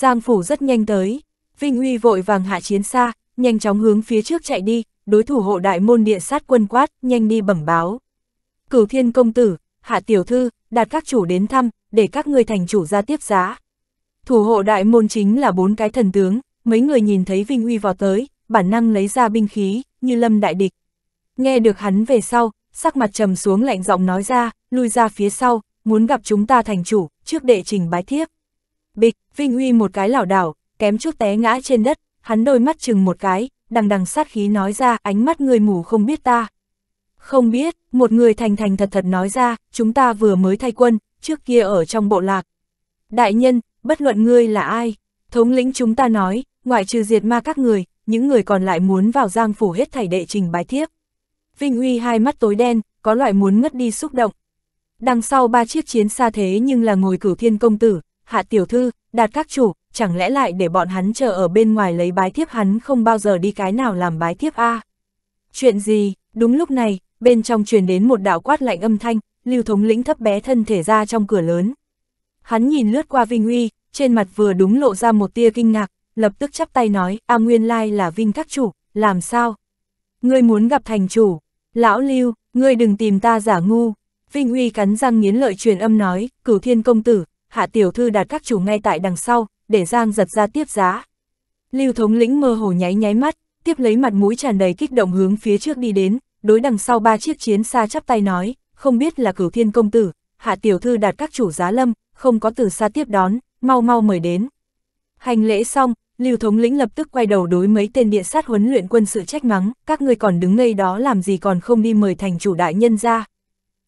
Giang Phủ rất nhanh tới, Vinh Huy vội vàng hạ chiến xa, nhanh chóng hướng phía trước chạy đi, đối thủ hộ đại môn địa sát quân quát, nhanh đi bẩm báo. Cửu thiên công tử, hạ tiểu thư, đạt các chủ đến thăm, để các người thành chủ ra tiếp giá. Thủ hộ đại môn chính là bốn cái thần tướng, mấy người nhìn thấy Vinh Huy vào tới, bản năng lấy ra binh khí, như lâm đại địch. Nghe được hắn về sau, sắc mặt trầm xuống lạnh giọng nói ra, lui ra phía sau, muốn gặp chúng ta thành chủ, trước đệ trình bái thiếp. Bịch, Vinh Huy một cái lảo đảo, kém chút té ngã trên đất, hắn đôi mắt chừng một cái, đằng đằng sát khí nói ra, ánh mắt người mù không biết ta. Không biết, một người thành thành thật thật nói ra, chúng ta vừa mới thay quân, trước kia ở trong bộ lạc. Đại nhân, bất luận ngươi là ai, thống lĩnh chúng ta nói, ngoại trừ diệt ma các người, những người còn lại muốn vào giang phủ hết thảy đệ trình bái thiếp. Vinh Huy hai mắt tối đen, có loại muốn ngất đi xúc động. Đằng sau ba chiếc chiến xa thế nhưng là ngồi cửu thiên công tử, hạ tiểu thư, đạt các chủ, chẳng lẽ lại để bọn hắn chờ ở bên ngoài lấy bái thiếp hắn không bao giờ đi cái nào làm bái thiếp a à? Chuyện gì, đúng lúc này, bên trong truyền đến một đạo quát lạnh âm thanh, lưu thống lĩnh thấp bé thân thể ra trong cửa lớn. Hắn nhìn lướt qua Vinh Uy, trên mặt vừa đúng lộ ra một tia kinh ngạc, lập tức chắp tay nói, a à, nguyên lai là Vinh các chủ, làm sao? Ngươi muốn gặp thành chủ, lão lưu, ngươi đừng tìm ta giả ngu. Vinh Uy cắn răng nghiến lợi truyền âm nói, cửu thiên công tử, hạ tiểu thư đặt các chủ ngay tại đằng sau, để Giang giật ra tiếp giá. Lưu thống lĩnh mơ hồ nháy nháy mắt, tiếp lấy mặt mũi tràn đầy kích động hướng phía trước đi đến, đối đằng sau ba chiếc chiến xa chắp tay nói, không biết là cửu thiên công tử, hạ tiểu thư đạt các chủ giá lâm, không có từ xa tiếp đón, mau mau mời đến. Hành lễ xong, Lưu thống lĩnh lập tức quay đầu đối mấy tên địa sát huấn luyện quân sự trách mắng, các người còn đứng ngây đó làm gì còn không đi mời thành chủ đại nhân ra.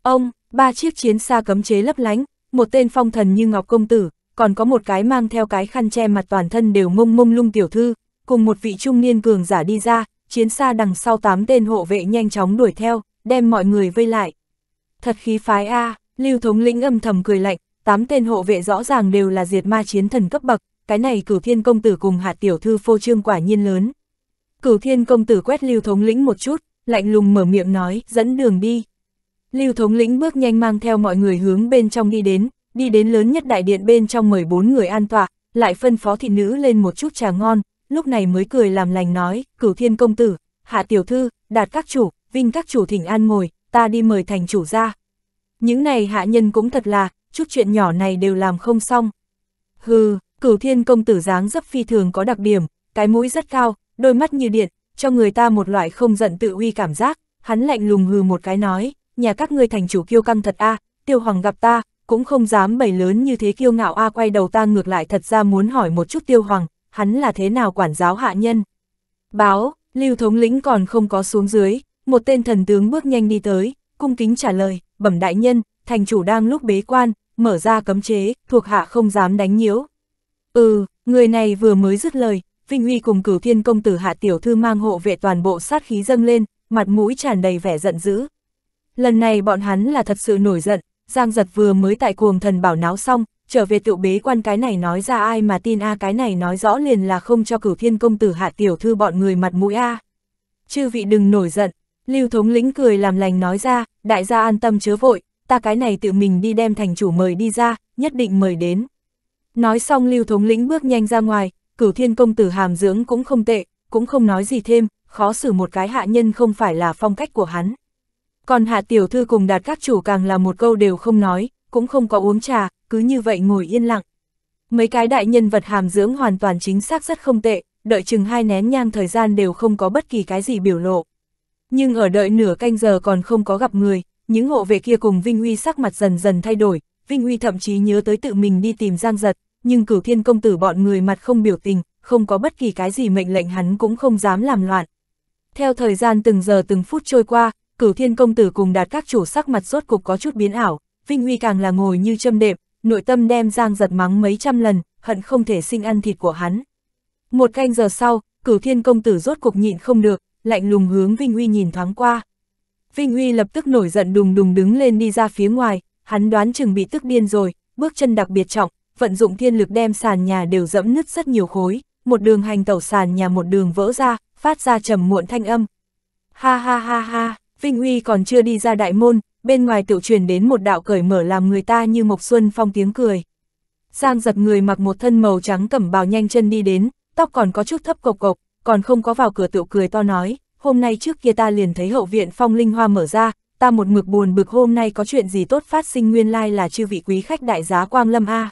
Ông, ba chiếc chiến xa cấm chế lấp lánh, một tên phong thần như Ngọc Công Tử, còn có một cái mang theo cái khăn che mặt toàn thân đều mông mông lung tiểu thư, cùng một vị trung niên cường giả đi ra, chiến xa đằng sau tám tên hộ vệ nhanh chóng đuổi theo, đem mọi người vây lại. Thật khí phái A, lưu thống lĩnh âm thầm cười lạnh, tám tên hộ vệ rõ ràng đều là diệt ma chiến thần cấp bậc, cái này cửu thiên công tử cùng hạt tiểu thư phô trương quả nhiên lớn. Cửu thiên công tử quét lưu thống lĩnh một chút, lạnh lùng mở miệng nói, dẫn đường đi. Lưu thống lĩnh bước nhanh mang theo mọi người hướng bên trong đi đến, đi đến lớn nhất đại điện bên trong mời bốn người an tọa, lại phân phó thị nữ lên một chút trà ngon, lúc này mới cười làm lành nói, cửu thiên công tử, hạ tiểu thư, đạt các chủ, vinh các chủ thỉnh an ngồi, ta đi mời thành chủ ra. Những này hạ nhân cũng thật là, chút chuyện nhỏ này đều làm không xong. Hừ, cửu thiên công tử dáng dấp phi thường có đặc điểm, cái mũi rất cao, đôi mắt như điện, cho người ta một loại không giận tự uy cảm giác, hắn lạnh lùng hừ một cái nói, nhà các ngươi thành chủ kiêu căng thật a à, tiêu hoàng gặp ta, cũng không dám bày lớn như thế kiêu ngạo a à quay đầu ta ngược lại thật ra muốn hỏi một chút tiêu hoàng, hắn là thế nào quản giáo hạ nhân. Báo, lưu thống lĩnh còn không có xuống dưới, một tên thần tướng bước nhanh đi tới, cung kính trả lời, bẩm đại nhân, thành chủ đang lúc bế quan, mở ra cấm chế, thuộc hạ không dám đánh nhiễu. Ừ, người này vừa mới dứt lời, Vinh uy cùng cử thiên công tử hạ tiểu thư mang hộ vệ toàn bộ sát khí dâng lên, mặt mũi tràn đầy vẻ giận dữ, lần này bọn hắn là thật sự nổi giận, Giang giật vừa mới tại cuồng thần bảo náo xong, trở về tự bế quan cái này nói ra ai mà tin a à cái này nói rõ liền là không cho cửu thiên công tử hạ tiểu thư bọn người mặt mũi a. À. Chư vị đừng nổi giận, lưu thống lĩnh cười làm lành nói ra, đại gia an tâm chớ vội, ta cái này tự mình đi đem thành chủ mời đi ra, nhất định mời đến. Nói xong lưu thống lĩnh bước nhanh ra ngoài, cửu thiên công tử hàm dưỡng cũng không tệ, cũng không nói gì thêm, khó xử một cái hạ nhân không phải là phong cách của hắn. Còn hạ tiểu thư cùng đạt các chủ càng là một câu đều không nói, cũng không có uống trà, cứ như vậy ngồi yên lặng. Mấy cái đại nhân vật hàm dưỡng hoàn toàn chính xác rất không tệ, đợi chừng hai nén nhang thời gian đều không có bất kỳ cái gì biểu lộ. Nhưng ở đợi nửa canh giờ còn không có gặp người, những hộ vệ kia cùng Vinh Huy sắc mặt dần dần thay đổi, Vinh Huy thậm chí nhớ tới tự mình đi tìm Giang Giật, nhưng cửu thiên công tử bọn người mặt không biểu tình, không có bất kỳ cái gì mệnh lệnh hắn cũng không dám làm loạn. Theo thời gian từng giờ từng phút trôi qua, cửu thiên công tử cùng đạt các chủ sắc mặt rốt cục có chút biến ảo, Vinh Huy càng là ngồi như châm đệm, nội tâm đem Giang giật mắng mấy trăm lần, hận không thể sinh ăn thịt của hắn. Một canh giờ sau, cửu thiên công tử rốt cục nhịn không được, lạnh lùng hướng Vinh Huy nhìn thoáng qua. Vinh Huy lập tức nổi giận đùng đùng đứng lên đi ra phía ngoài, hắn đoán chừng bị tức điên rồi, bước chân đặc biệt trọng, vận dụng thiên lực đem sàn nhà đều dẫm nứt rất nhiều khối, một đường hành tẩu sàn nhà một đường vỡ ra, phát ra trầm muộn thanh âm. Ha ha ha ha. Vinh Huy còn chưa đi ra đại môn, bên ngoài tiểu truyền đến một đạo cởi mở làm người ta như Mộc Xuân Phong tiếng cười. Giang giật người mặc một thân màu trắng cẩm bào nhanh chân đi đến, tóc còn có chút thấp cộc cộc, còn không có vào cửa tiểu cười to nói, hôm nay trước kia ta liền thấy hậu viện phong linh hoa mở ra, ta một mực buồn bực hôm nay có chuyện gì tốt phát sinh nguyên lai là chư vị quý khách đại giá Quang Lâm A.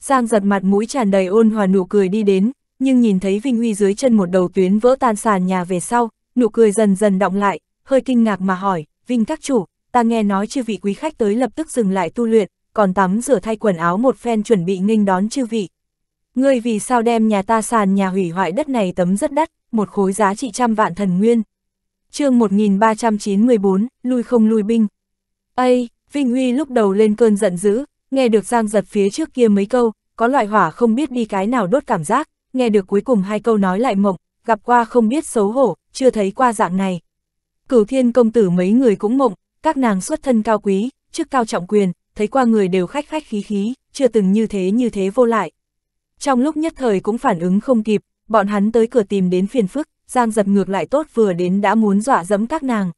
Giang giật mặt mũi tràn đầy ôn hòa nụ cười đi đến, nhưng nhìn thấy Vinh Huy dưới chân một đầu tuyến vỡ tan sàn nhà về sau, nụ cười dần dần động lại, hơi kinh ngạc mà hỏi, Vinh các chủ, ta nghe nói chư vị quý khách tới lập tức dừng lại tu luyện, còn tắm rửa thay quần áo một phen chuẩn bị nghênh đón chư vị. Ngươi vì sao đem nhà ta sàn nhà hủy hoại đất này tấm rất đắt, một khối giá trị trăm vạn thần nguyên. chương 1394, lui không lui binh. Ây, Vinh Huy lúc đầu lên cơn giận dữ, nghe được Giang giật phía trước kia mấy câu, có loại hỏa không biết đi cái nào đốt cảm giác, nghe được cuối cùng hai câu nói lại mộng, gặp qua không biết xấu hổ, chưa thấy qua dạng này, Cửu thiên công tử mấy người cũng mộng, các nàng xuất thân cao quý, chức cao trọng quyền, thấy qua người đều khách khách khí khí, chưa từng như thế như thế vô lại. Trong lúc nhất thời cũng phản ứng không kịp, bọn hắn tới cửa tìm đến phiền phức, Giang giật ngược lại tốt vừa đến đã muốn dọa dẫm các nàng.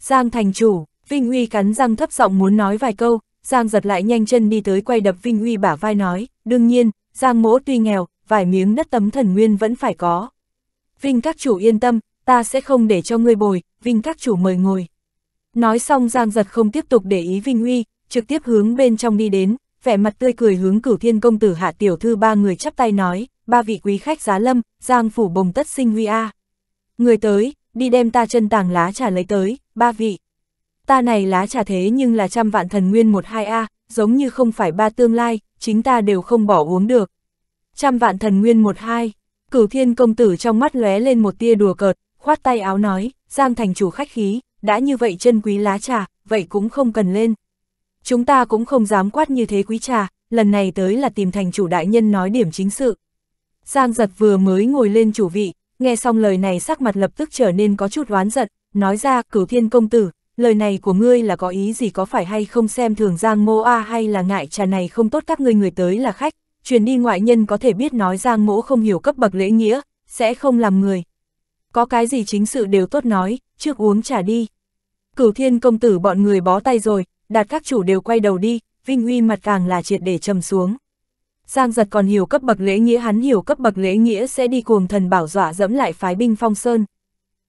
Giang thành chủ, Vinh Huy cắn răng thấp giọng muốn nói vài câu, Giang giật lại nhanh chân đi tới quay đập Vinh Huy bả vai nói, đương nhiên, Giang mỗ tuy nghèo, vài miếng đất tấm thần nguyên vẫn phải có. Vinh các chủ yên tâm, ta sẽ không để cho ngươi bồi, Vinh các chủ mời ngồi. Nói xong Giang Giật không tiếp tục để ý Vinh huy trực tiếp hướng bên trong đi đến, vẻ mặt tươi cười hướng cửu thiên công tử hạ tiểu thư ba người chắp tay nói, ba vị quý khách giá lâm, Giang phủ bồng tất sinh huy a. Người tới, đi đem ta chân tàng lá trà lấy tới, ba vị. Ta này lá trà thế nhưng là trăm vạn thần nguyên một hai a giống như không phải ba tương lai, chính ta đều không bỏ uống được. Trăm vạn thần nguyên một hai, cửu thiên công tử trong mắt lóe lên một tia đùa cợt, khoát tay áo nói, Giang thành chủ khách khí, đã như vậy chân quý lá trà, vậy cũng không cần lên. Chúng ta cũng không dám quát như thế quý trà, lần này tới là tìm thành chủ đại nhân nói điểm chính sự. Giang giật vừa mới ngồi lên chủ vị, nghe xong lời này sắc mặt lập tức trở nên có chút oán giận, nói ra cửu thiên công tử, lời này của ngươi là có ý gì có phải hay không xem thường Giang mô a hay là ngại trà này không tốt các ngươi người tới là khách, truyền đi ngoại nhân có thể biết nói Giang mỗ không hiểu cấp bậc lễ nghĩa, sẽ không làm người, có cái gì chính sự đều tốt nói, trước uống trà đi. Cửu thiên công tử bọn người bó tay rồi, đạt các chủ đều quay đầu đi, vinh uy mặt càng là triệt để trầm xuống. Giang giật còn hiểu cấp bậc lễ nghĩa hắn hiểu cấp bậc lễ nghĩa sẽ đi cuồng thần bảo dọa dẫm lại phái binh phong sơn.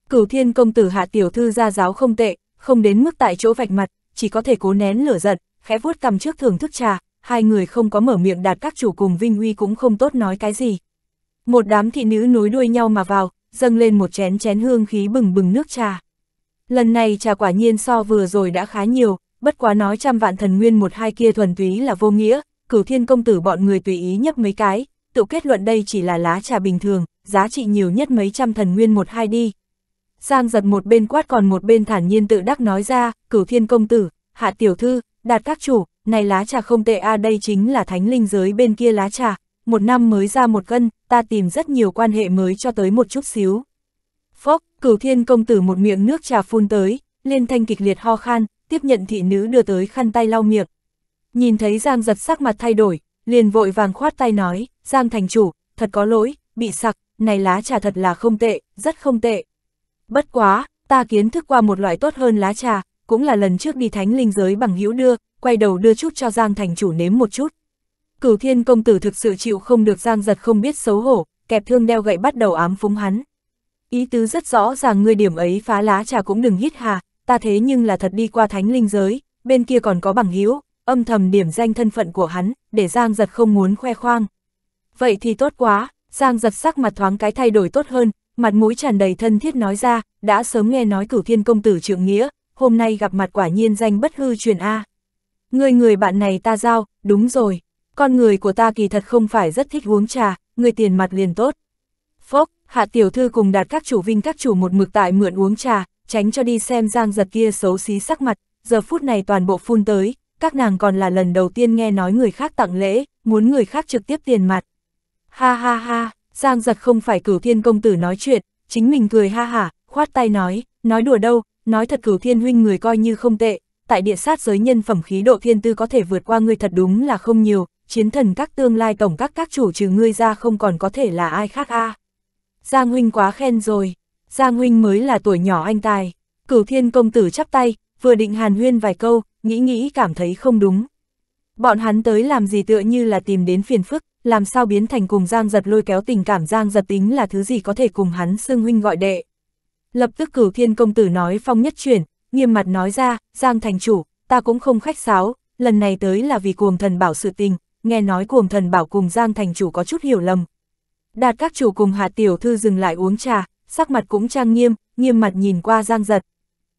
Cửu thiên công tử hạ tiểu thư ra giáo không tệ, không đến mức tại chỗ vạch mặt, chỉ có thể cố nén lửa giận, khẽ vuốt cầm trước thưởng thức trà, hai người không có mở miệng đạt các chủ cùng Vinh uy cũng không tốt nói cái gì. Một đám thị nữ nối đuôi nhau mà vào, dâng lên một chén chén hương khí bừng bừng nước trà. Lần này trà quả nhiên so vừa rồi đã khá nhiều, bất quá nói trăm vạn thần nguyên một hai kia thuần túy là vô nghĩa, cửu thiên công tử bọn người tùy ý nhấp mấy cái, tự kết luận đây chỉ là lá trà bình thường, giá trị nhiều nhất mấy trăm thần nguyên một hai đi. Giang giật một bên quát còn một bên thản nhiên tự đắc nói ra, cửu thiên công tử, hạ tiểu thư, đạt các chủ, này lá trà không tệ a đây chính là thánh linh giới bên kia lá trà, một năm mới ra một cân, ta tìm rất nhiều quan hệ mới cho tới một chút xíu. Phốc, cửu thiên công tử một miệng nước trà phun tới, liên thanh kịch liệt ho khan, tiếp nhận thị nữ đưa tới khăn tay lau miệng. Nhìn thấy Giang giật sắc mặt thay đổi, liền vội vàng khoát tay nói, Giang thành chủ, thật có lỗi, bị sặc, này lá trà thật là không tệ, rất không tệ. Bất quá, ta kiến thức qua một loại tốt hơn lá trà, cũng là lần trước đi thánh linh giới bằng hữu đưa, quay đầu đưa chút cho Giang thành chủ nếm một chút, Cửu thiên công tử thực sự chịu không được giang giật không biết xấu hổ, kẹp thương đeo gậy bắt đầu ám phúng hắn. Ý tứ rất rõ ràng người điểm ấy phá lá trà cũng đừng hít hà, ta thế nhưng là thật đi qua thánh linh giới, bên kia còn có bằng hữu âm thầm điểm danh thân phận của hắn, để giang giật không muốn khoe khoang. Vậy thì tốt quá, giang giật sắc mặt thoáng cái thay đổi tốt hơn, mặt mũi tràn đầy thân thiết nói ra, đã sớm nghe nói cửu thiên công tử trượng nghĩa, hôm nay gặp mặt quả nhiên danh bất hư truyền A. Người người bạn này ta giao, đúng rồi, con người của ta kỳ thật không phải rất thích uống trà, người tiền mặt liền tốt. Phốc, hạ tiểu thư cùng đạt các chủ vinh các chủ một mực tại mượn uống trà, tránh cho đi xem giang giật kia xấu xí sắc mặt, giờ phút này toàn bộ phun tới, các nàng còn là lần đầu tiên nghe nói người khác tặng lễ, muốn người khác trực tiếp tiền mặt. Ha ha ha, giang giật không phải cửu thiên công tử nói chuyện, chính mình cười ha hả, khoát tay nói, nói đùa đâu, nói thật cửu thiên huynh người coi như không tệ, tại địa sát giới nhân phẩm khí độ thiên tư có thể vượt qua người thật đúng là không nhiều, chiến thần các tương lai tổng các các chủ trừ ngươi ra không còn có thể là ai khác a Giang Huynh quá khen rồi, Giang Huynh mới là tuổi nhỏ anh tài, cửu thiên công tử chắp tay, vừa định hàn huyên vài câu, nghĩ nghĩ cảm thấy không đúng. Bọn hắn tới làm gì tựa như là tìm đến phiền phức, làm sao biến thành cùng Giang giật lôi kéo tình cảm Giang giật tính là thứ gì có thể cùng hắn xưng huynh gọi đệ. Lập tức cửu thiên công tử nói phong nhất chuyển, nghiêm mặt nói ra, Giang thành chủ, ta cũng không khách sáo, lần này tới là vì cuồng thần bảo sự tình, nghe nói cuồng thần bảo cùng Giang thành chủ có chút hiểu lầm. Đạt các chủ cùng Hạ Tiểu Thư dừng lại uống trà, sắc mặt cũng trang nghiêm, nghiêm mặt nhìn qua Giang giật.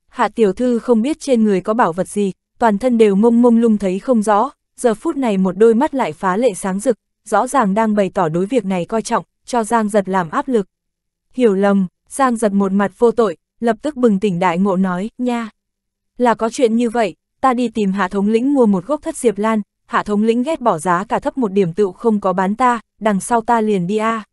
Hạ Tiểu Thư không biết trên người có bảo vật gì, toàn thân đều mông mông lung thấy không rõ, giờ phút này một đôi mắt lại phá lệ sáng rực, rõ ràng đang bày tỏ đối việc này coi trọng, cho Giang giật làm áp lực. Hiểu lầm, Giang giật một mặt vô tội, lập tức bừng tỉnh đại ngộ nói, nha. Là có chuyện như vậy, ta đi tìm hạ thống lĩnh mua một gốc thất diệp lan, hạ thống lĩnh ghét bỏ giá cả thấp một điểm tựu không có bán ta, đằng sau ta liền đi a. À.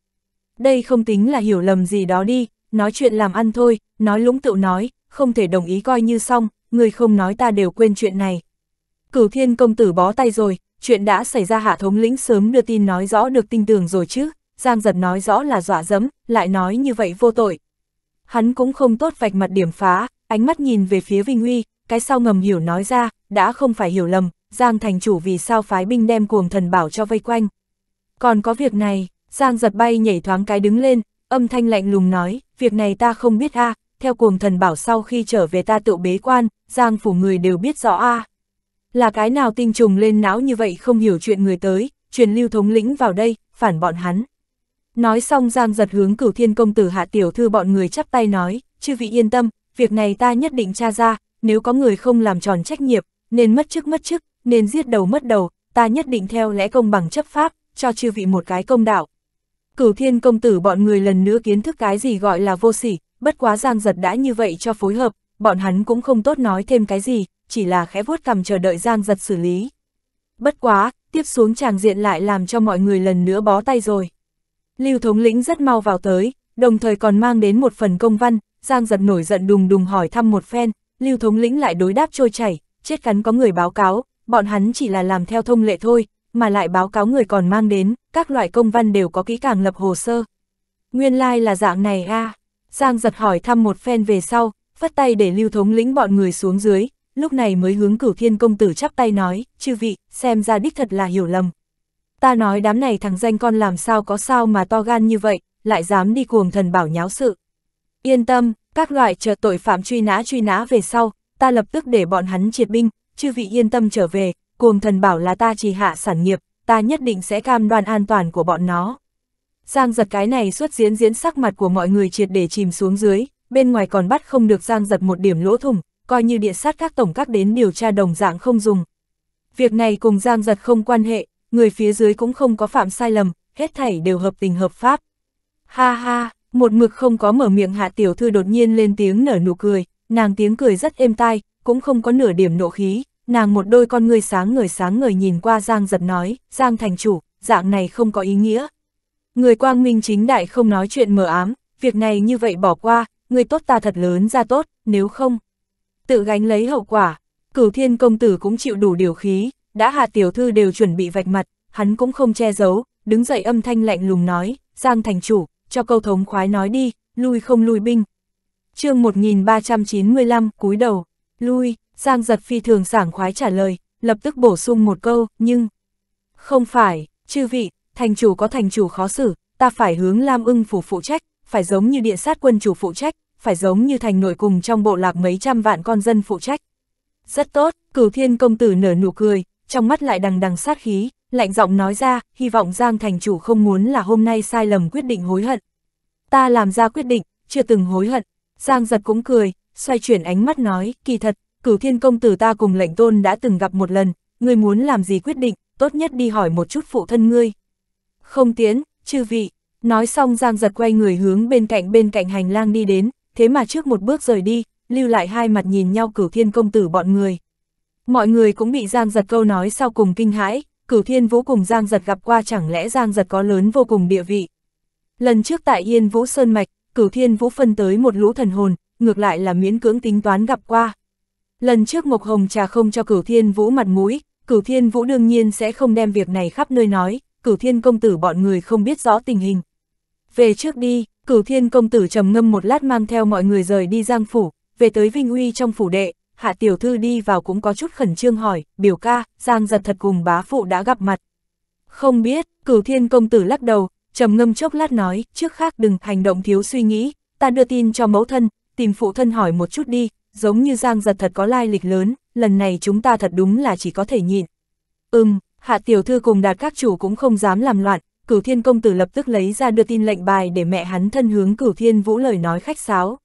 Đây không tính là hiểu lầm gì đó đi, nói chuyện làm ăn thôi, nói lũng tựu nói, không thể đồng ý coi như xong, người không nói ta đều quên chuyện này. Cửu thiên công tử bó tay rồi, chuyện đã xảy ra hạ thống lĩnh sớm đưa tin nói rõ được tin tưởng rồi chứ, Giang giật nói rõ là dọa dẫm, lại nói như vậy vô tội. Hắn cũng không tốt vạch mặt điểm phá, ánh mắt nhìn về phía Vinh Huy, cái sau ngầm hiểu nói ra, đã không phải hiểu lầm, Giang thành chủ vì sao phái binh đem cuồng thần bảo cho vây quanh. Còn có việc này, Giang giật bay nhảy thoáng cái đứng lên, âm thanh lạnh lùng nói, việc này ta không biết a theo cuồng thần bảo sau khi trở về ta tự bế quan, Giang phủ người đều biết rõ a Là cái nào tinh trùng lên não như vậy không hiểu chuyện người tới, truyền lưu thống lĩnh vào đây, phản bọn hắn. Nói xong Giang giật hướng cửu thiên công tử hạ tiểu thư bọn người chắp tay nói, chư vị yên tâm, việc này ta nhất định tra ra, nếu có người không làm tròn trách nhiệm, nên mất chức mất chức, nên giết đầu mất đầu, ta nhất định theo lẽ công bằng chấp pháp, cho chư vị một cái công đạo. Cửu thiên công tử bọn người lần nữa kiến thức cái gì gọi là vô sỉ, bất quá giang giật đã như vậy cho phối hợp, bọn hắn cũng không tốt nói thêm cái gì, chỉ là khẽ vuốt cầm chờ đợi giang giật xử lý. Bất quá, tiếp xuống tràng diện lại làm cho mọi người lần nữa bó tay rồi. Lưu thống lĩnh rất mau vào tới, đồng thời còn mang đến một phần công văn, giang giật nổi giận đùng đùng hỏi thăm một phen, lưu thống lĩnh lại đối đáp trôi chảy, chết cắn có người báo cáo, bọn hắn chỉ là làm theo thông lệ thôi, mà lại báo cáo người còn mang đến, các loại công văn đều có kỹ càng lập hồ sơ. Nguyên lai like là dạng này a Giang giật hỏi thăm một phen về sau, phát tay để lưu thống lĩnh bọn người xuống dưới, lúc này mới hướng cửu thiên công tử chắp tay nói, chư vị, xem ra đích thật là hiểu lầm. Ta nói đám này thằng danh con làm sao có sao mà to gan như vậy, lại dám đi cuồng thần bảo nháo sự. Yên tâm, các loại chờ tội phạm truy nã truy nã về sau, ta lập tức để bọn hắn triệt binh, chư vị yên tâm trở về, cuồng thần bảo là ta trì hạ sản nghiệp, ta nhất định sẽ cam đoan an toàn của bọn nó. Giang giật cái này xuất diễn diễn sắc mặt của mọi người triệt để chìm xuống dưới, bên ngoài còn bắt không được giang giật một điểm lỗ thủng, coi như địa sát các tổng các đến điều tra đồng dạng không dùng. Việc này cùng giang giật không quan hệ, người phía dưới cũng không có phạm sai lầm, hết thảy đều hợp tình hợp pháp. Ha ha, một mực không có mở miệng hạ tiểu thư đột nhiên lên tiếng nở nụ cười, nàng tiếng cười rất êm tai, cũng không có nửa điểm nộ khí, nàng một đôi con người sáng người sáng người nhìn qua Giang giật nói, Giang thành chủ, dạng này không có ý nghĩa. Người quang minh chính đại không nói chuyện mờ ám, việc này như vậy bỏ qua, người tốt ta thật lớn ra tốt, nếu không, tự gánh lấy hậu quả, cửu thiên công tử cũng chịu đủ điều khí, đã hạ tiểu thư đều chuẩn bị vạch mặt, hắn cũng không che giấu, đứng dậy âm thanh lạnh lùng nói, Giang thành chủ, cho câu thống khoái nói đi, lui không lui binh. chương 1395, cúi đầu lui, Giang giật phi thường sảng khoái trả lời, lập tức bổ sung một câu, nhưng... Không phải, chư vị, thành chủ có thành chủ khó xử, ta phải hướng Lam ưng phủ phụ trách, phải giống như địa sát quân chủ phụ trách, phải giống như thành nội cùng trong bộ lạc mấy trăm vạn con dân phụ trách. Rất tốt, cửu thiên công tử nở nụ cười, trong mắt lại đằng đằng sát khí, lạnh giọng nói ra, hy vọng Giang thành chủ không muốn là hôm nay sai lầm quyết định hối hận. Ta làm ra quyết định, chưa từng hối hận. Giang giật cũng cười, xoay chuyển ánh mắt nói, kỳ thật, cửu thiên công tử ta cùng lệnh tôn đã từng gặp một lần, ngươi muốn làm gì quyết định, tốt nhất đi hỏi một chút phụ thân ngươi. Không tiến, chư vị, nói xong Giang giật quay người hướng bên cạnh bên cạnh hành lang đi đến, thế mà trước một bước rời đi, lưu lại hai mặt nhìn nhau cửu thiên công tử bọn người. Mọi người cũng bị Giang giật câu nói sau cùng kinh hãi, cửu thiên vũ cùng Giang giật gặp qua chẳng lẽ Giang giật có lớn vô cùng địa vị. Lần trước tại Yên Vũ Sơn Mạch, cửu thiên vũ phân tới một lũ thần hồn, ngược lại là miễn cưỡng tính toán gặp qua. Lần trước Ngọc Hồng trà không cho cửu thiên vũ mặt mũi, cửu thiên vũ đương nhiên sẽ không đem việc này khắp nơi nói, cửu thiên công tử bọn người không biết rõ tình hình. Về trước đi, cửu thiên công tử trầm ngâm một lát mang theo mọi người rời đi giang phủ, về tới vinh uy trong phủ đệ, hạ tiểu thư đi vào cũng có chút khẩn trương hỏi, biểu ca, giang giật thật cùng bá phụ đã gặp mặt. Không biết, cửu thiên công tử lắc đầu, trầm ngâm chốc lát nói, trước khác đừng hành động thiếu suy nghĩ, ta đưa tin cho mẫu thân, tìm phụ thân hỏi một chút đi, giống như Giang giật thật có lai lịch lớn, lần này chúng ta thật đúng là chỉ có thể nhịn. Ừm, hạ tiểu thư cùng đạt các chủ cũng không dám làm loạn, cửu thiên công tử lập tức lấy ra đưa tin lệnh bài để mẹ hắn thân hướng cửu thiên vũ lời nói khách sáo.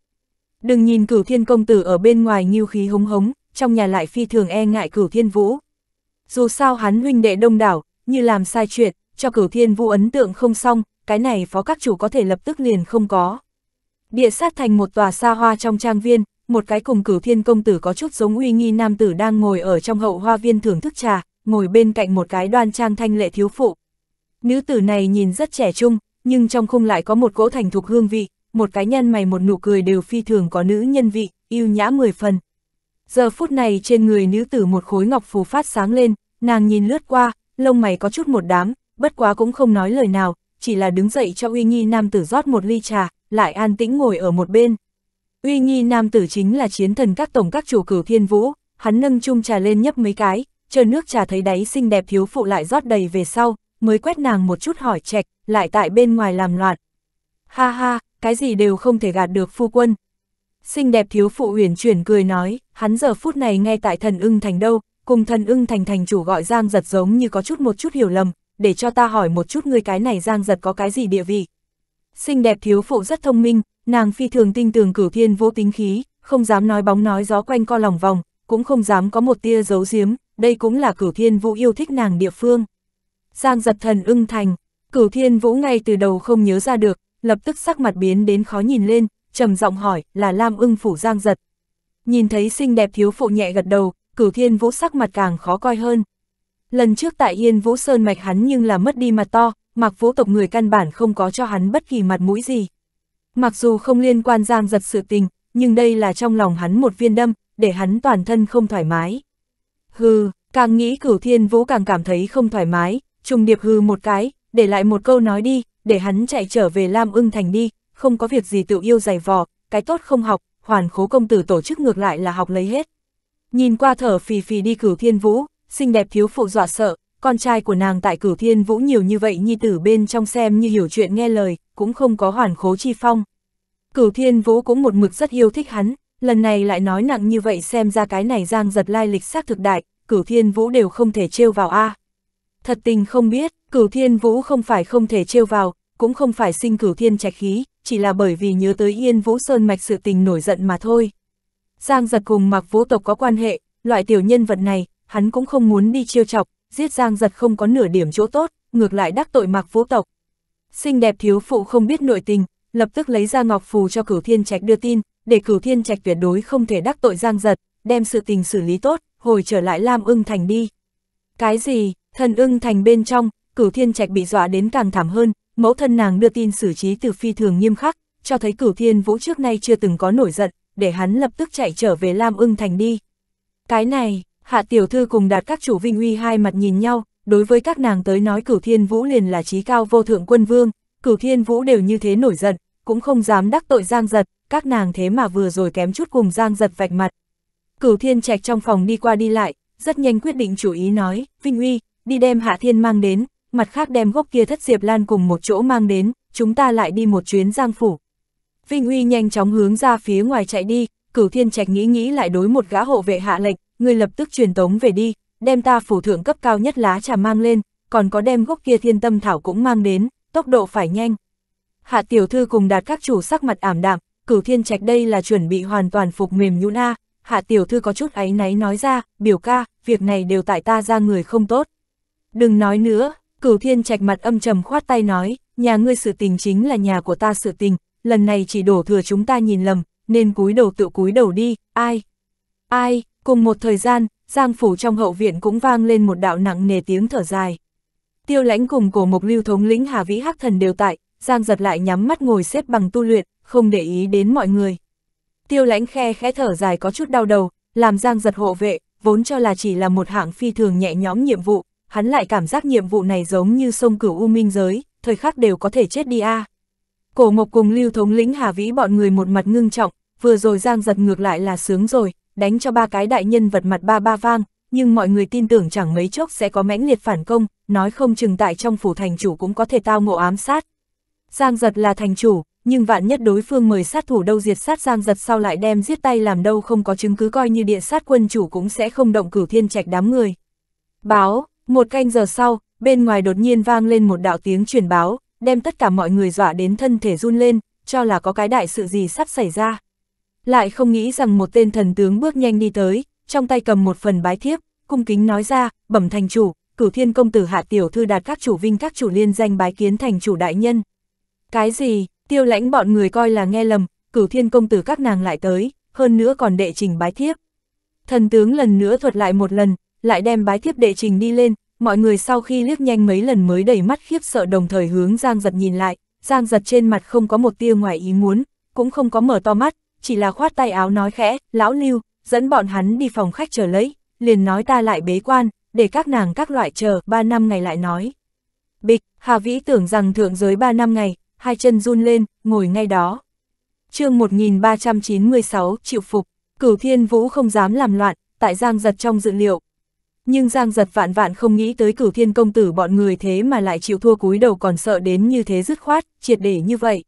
Đừng nhìn cửu thiên công tử ở bên ngoài nghiêu khí hống hống, trong nhà lại phi thường e ngại cửu thiên vũ. Dù sao hắn huynh đệ đông đảo, như làm sai chuyện, cho cửu thiên vũ ấn tượng không xong, cái này phó các chủ có thể lập tức liền không có địa sát thành một tòa xa hoa trong trang viên, một cái cùng cửu thiên công tử có chút giống uy nghi nam tử đang ngồi ở trong hậu hoa viên thưởng thức trà, ngồi bên cạnh một cái đoan trang thanh lệ thiếu phụ. Nữ tử này nhìn rất trẻ trung, nhưng trong khung lại có một cỗ thành thục hương vị, một cái nhân mày một nụ cười đều phi thường có nữ nhân vị, yêu nhã mười phần. Giờ phút này trên người nữ tử một khối ngọc phù phát sáng lên, nàng nhìn lướt qua, lông mày có chút một đám, bất quá cũng không nói lời nào, chỉ là đứng dậy cho uy nghi nam tử rót một ly trà, lại an tĩnh ngồi ở một bên. Uy nghi nam tử chính là chiến thần các tổng các chủ cử thiên vũ, hắn nâng chung trà lên nhấp mấy cái, chờ nước trà thấy đáy xinh đẹp thiếu phụ lại rót đầy về sau, mới quét nàng một chút hỏi trạch lại tại bên ngoài làm loạn. Ha ha, cái gì đều không thể gạt được phu quân. Xinh đẹp thiếu phụ uyển chuyển cười nói, hắn giờ phút này ngay tại thần ưng thành đâu, cùng thần ưng thành thành chủ gọi giang giật giống như có chút một chút hiểu lầm, để cho ta hỏi một chút người cái này giang giật có cái gì địa vị, xinh đẹp thiếu phụ rất thông minh, nàng phi thường tinh tường cửu thiên vô tính khí, không dám nói bóng nói gió quanh co lòng vòng, cũng không dám có một tia giấu giếm, đây cũng là cửu thiên vũ yêu thích nàng địa phương. Giang giật thần ưng thành, cửu thiên vũ ngay từ đầu không nhớ ra được, lập tức sắc mặt biến đến khó nhìn lên, trầm giọng hỏi là Lam ưng phủ giang giật. Nhìn thấy xinh đẹp thiếu phụ nhẹ gật đầu, cửu thiên vũ sắc mặt càng khó coi hơn. Lần trước tại Yên Vũ Sơn Mạch hắn nhưng là mất đi mặt to, mặc vũ tộc người căn bản không có cho hắn bất kỳ mặt mũi gì. Mặc dù không liên quan giang giật sự tình, nhưng đây là trong lòng hắn một viên đâm, để hắn toàn thân không thoải mái. Hừ, càng nghĩ cửu thiên vũ càng cảm thấy không thoải mái, trùng điệp hừ một cái, để lại một câu nói đi, để hắn chạy trở về Lam ưng thành đi, không có việc gì tự yêu dày vò, cái tốt không học, hoàn khố công tử tổ chức ngược lại là học lấy hết. Nhìn qua thở phì phì đi cửu thiên vũ, xinh đẹp thiếu phụ dọa sợ, con trai của nàng tại cửu thiên vũ nhiều như vậy nhi tử bên trong xem như hiểu chuyện nghe lời, cũng không có hoàn khố chi phong. Cửu thiên vũ cũng một mực rất yêu thích hắn, lần này lại nói nặng như vậy xem ra cái này giang giật lai lịch xác thực đại, cửu thiên vũ đều không thể trêu vào a à. Thật tình không biết, cửu thiên vũ không phải không thể trêu vào, cũng không phải sinh cửu thiên trạch khí, chỉ là bởi vì nhớ tới yên vũ sơn mạch sự tình nổi giận mà thôi. Giang giật cùng mặc vũ tộc có quan hệ, loại tiểu nhân vật này, hắn cũng không muốn đi chiêu chọc, giết Giang giật không có nửa điểm chỗ tốt, ngược lại đắc tội mạc vũ tộc. Xinh đẹp thiếu phụ không biết nội tình, lập tức lấy ra ngọc phù cho cửu thiên trạch đưa tin, để cửu thiên trạch tuyệt đối không thể đắc tội Giang giật, đem sự tình xử lý tốt, hồi trở lại Lam ưng thành đi. Cái gì, thần ưng thành bên trong, cửu thiên trạch bị dọa đến càng thảm hơn, mẫu thân nàng đưa tin xử trí từ phi thường nghiêm khắc, cho thấy cửu thiên vũ trước nay chưa từng có nổi giận, để hắn lập tức chạy trở về Lam ưng thành đi. Cái này, Hạ tiểu thư cùng đạt các chủ vinh uy hai mặt nhìn nhau, đối với các nàng tới nói cửu thiên vũ liền là trí cao vô thượng quân vương, cửu thiên vũ đều như thế nổi giận, cũng không dám đắc tội giang giật, các nàng thế mà vừa rồi kém chút cùng giang giật vạch mặt. Cửu thiên trạch trong phòng đi qua đi lại, rất nhanh quyết định chủ ý nói, vinh uy, đi đem hạ thiên mang đến, mặt khác đem gốc kia thất diệp lan cùng một chỗ mang đến, chúng ta lại đi một chuyến giang phủ. Vinh uy nhanh chóng hướng ra phía ngoài chạy đi, cửu thiên trạch nghĩ nghĩ lại đối một gã hộ vệ hạ lệnh, ngươi lập tức truyền tống về đi, đem ta phủ thượng cấp cao nhất lá trà mang lên, còn có đem gốc kia thiên tâm thảo cũng mang đến, tốc độ phải nhanh. Hạ tiểu thư cùng đạt các chủ sắc mặt ảm đạm, cửu thiên trạch đây là chuẩn bị hoàn toàn phục mềm nhũn a, hạ tiểu thư có chút áy náy nói ra, biểu ca, việc này đều tại ta ra người không tốt. Đừng nói nữa, cửu thiên trạch mặt âm trầm khoát tay nói, nhà ngươi sự tình chính là nhà của ta sự tình, lần này chỉ đổ thừa chúng ta nhìn lầm, nên cúi đầu tự cúi đầu đi, ai? Ai? Cùng một thời gian, Giang Phủ trong hậu viện cũng vang lên một đạo nặng nề tiếng thở dài. Tiêu lãnh cùng cổ mục lưu thống lĩnh Hà Vĩ Hắc Thần đều tại, Giang giật lại nhắm mắt ngồi xếp bằng tu luyện, không để ý đến mọi người. Tiêu lãnh khe khẽ thở dài có chút đau đầu, làm Giang giật hộ vệ, vốn cho là chỉ là một hạng phi thường nhẹ nhõm nhiệm vụ, hắn lại cảm giác nhiệm vụ này giống như sông cửu U Minh Giới, thời khắc đều có thể chết đi a. À. Cổ mục cùng lưu thống lĩnh Hà Vĩ bọn người một mặt ngưng trọng, vừa rồi Giang giật ngược lại là sướng rồi, đánh cho ba cái đại nhân vật mặt ba ba vang, nhưng mọi người tin tưởng chẳng mấy chốc sẽ có mãnh liệt phản công, nói không chừng tại trong phủ thành chủ cũng có thể tao ngộ ám sát. Giang giật là thành chủ, nhưng vạn nhất đối phương mời sát thủ đâu diệt sát giang giật sau lại đem giết tay làm đâu không có chứng cứ coi như địa sát quân chủ cũng sẽ không động cửu thiên trạch đám người. Báo, một canh giờ sau, bên ngoài đột nhiên vang lên một đạo tiếng truyền báo, đem tất cả mọi người dọa đến thân thể run lên, cho là có cái đại sự gì sắp xảy ra lại không nghĩ rằng một tên thần tướng bước nhanh đi tới, trong tay cầm một phần bái thiếp, cung kính nói ra, bẩm thành chủ, cửu thiên công tử hạ tiểu thư đạt các chủ vinh các chủ liên danh bái kiến thành chủ đại nhân. Cái gì, tiêu lãnh bọn người coi là nghe lầm, cửu thiên công tử các nàng lại tới, hơn nữa còn đệ trình bái thiếp. Thần tướng lần nữa thuật lại một lần, lại đem bái thiếp đệ trình đi lên, mọi người sau khi liếc nhanh mấy lần mới đầy mắt khiếp sợ đồng thời hướng Giang Giật nhìn lại, Giang Giật trên mặt không có một tia ngoài ý muốn, cũng không có mở to mắt, chỉ là khoát tay áo nói khẽ, lão lưu, dẫn bọn hắn đi phòng khách chờ lấy, liền nói ta lại bế quan, để các nàng các loại chờ, ba năm ngày lại nói. Bịch, Hà Vĩ tưởng rằng thượng giới ba năm ngày, hai chân run lên, ngồi ngay đó. chương 1396, chịu phục, cửu thiên vũ không dám làm loạn, tại Giang Giật trong dự liệu. Nhưng Giang Giật vạn vạn không nghĩ tới cửu thiên công tử bọn người thế mà lại chịu thua cúi đầu còn sợ đến như thế dứt khoát, triệt để như vậy.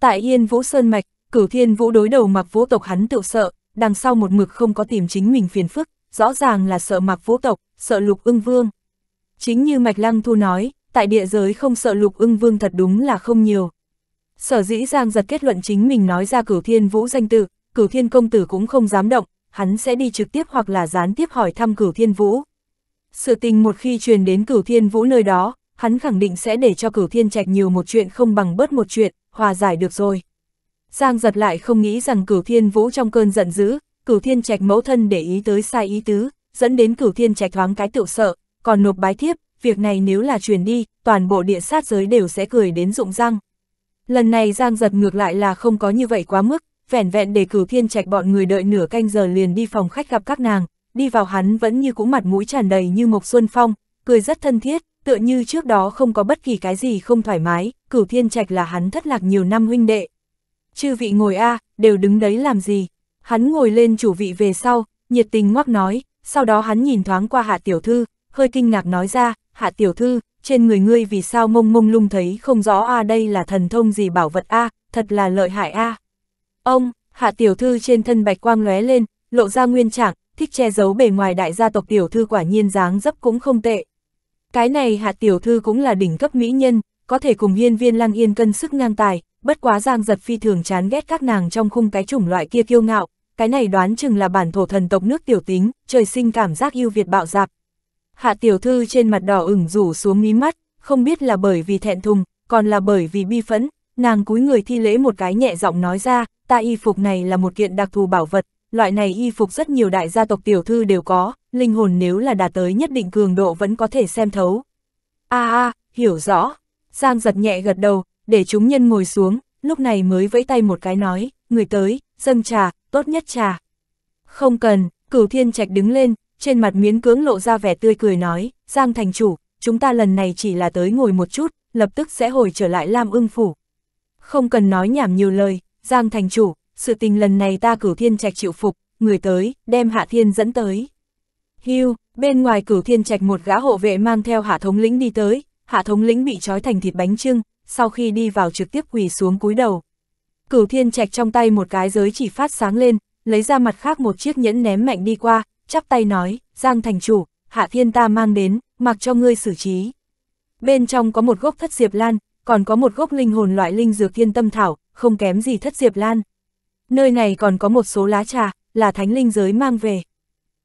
Tại Yên Vũ Sơn Mạch, Cửu thiên vũ đối đầu mặc vũ tộc hắn tự sợ, đằng sau một mực không có tìm chính mình phiền phức, rõ ràng là sợ mặc vũ tộc, sợ lục ưng vương. Chính như Mạch Lăng Thu nói, tại địa giới không sợ lục ưng vương thật đúng là không nhiều. Sở dĩ Giang giật kết luận chính mình nói ra cửu thiên vũ danh tự, cửu thiên công tử cũng không dám động, hắn sẽ đi trực tiếp hoặc là gián tiếp hỏi thăm cửu thiên vũ. Sự tình một khi truyền đến cửu thiên vũ nơi đó, hắn khẳng định sẽ để cho cửu thiên trạch nhiều một chuyện không bằng bớt một chuyện, hòa giải được rồi. Giang giật lại không nghĩ rằng cửu thiên vũ trong cơn giận dữ, cửu thiên trạch mẫu thân để ý tới sai ý tứ, dẫn đến cửu thiên trạch thoáng cái tự sợ, còn nộp bái thiếp, việc này nếu là truyền đi, toàn bộ địa sát giới đều sẽ cười đến rụng răng. Lần này Giang giật ngược lại là không có như vậy quá mức, vẻn vẹn để cửu thiên trạch bọn người đợi nửa canh giờ liền đi phòng khách gặp các nàng, đi vào hắn vẫn như cũ mặt mũi tràn đầy như Mộc Xuân Phong, cười rất thân thiết, tựa như trước đó không có bất kỳ cái gì không thoải mái, cửu thiên trạch là hắn thất lạc nhiều năm huynh đệ, chư vị ngồi a đều đứng đấy làm gì. Hắn ngồi lên chủ vị về sau, nhiệt tình ngoắc nói, sau đó hắn nhìn thoáng qua hạ tiểu thư, hơi kinh ngạc nói ra, hạ tiểu thư, trên người ngươi vì sao mông mông lung thấy không rõ a đây là thần thông gì bảo vật a thật là lợi hại a Ông, hạ tiểu thư trên thân bạch quang lóe lên, lộ ra nguyên trạng, thích che giấu bề ngoài đại gia tộc tiểu thư quả nhiên dáng dấp cũng không tệ. Cái này hạ tiểu thư cũng là đỉnh cấp mỹ nhân, có thể cùng hiên viên lang yên cân sức ngang tài, bất quá Giang Giật phi thường chán ghét các nàng trong khung cái chủng loại kia kiêu ngạo, cái này đoán chừng là bản thổ thần tộc nước tiểu tính, trời sinh cảm giác yêu Việt bạo dạp. Hạ tiểu thư trên mặt đỏ ửng rủ xuống mí mắt, không biết là bởi vì thẹn thùng, còn là bởi vì bi phẫn, nàng cúi người thi lễ một cái nhẹ giọng nói ra, ta y phục này là một kiện đặc thù bảo vật, loại này y phục rất nhiều đại gia tộc tiểu thư đều có, linh hồn nếu là đạt tới nhất định cường độ vẫn có thể xem thấu. A a, hiểu rõ. Giang giật nhẹ gật đầu, để chúng nhân ngồi xuống, lúc này mới vẫy tay một cái nói, người tới, dâng trà, tốt nhất trà. Không cần, cửu thiên trạch đứng lên, trên mặt miến cưỡng lộ ra vẻ tươi cười nói, Giang thành chủ, chúng ta lần này chỉ là tới ngồi một chút, lập tức sẽ hồi trở lại Lam ưng phủ. Không cần nói nhảm nhiều lời, Giang thành chủ, sự tình lần này ta cửu thiên trạch chịu phục, người tới, đem hạ thiên dẫn tới. Hưu, bên ngoài cửu thiên trạch một gã hộ vệ mang theo hạ thống lĩnh đi tới, hạ thống lĩnh bị trói thành thịt bánh trưng, sau khi đi vào trực tiếp quỳ xuống cúi đầu. Cửu thiên trạch trong tay một cái giới chỉ phát sáng lên, lấy ra mặt khác một chiếc nhẫn ném mạnh đi qua, chắp tay nói, Giang thành chủ, hạ thiên ta mang đến, mặc cho ngươi xử trí. Bên trong có một gốc thất diệp lan, còn có một gốc linh hồn loại linh dược thiên tâm thảo, không kém gì thất diệp lan. Nơi này còn có một số lá trà, là thánh linh giới mang về.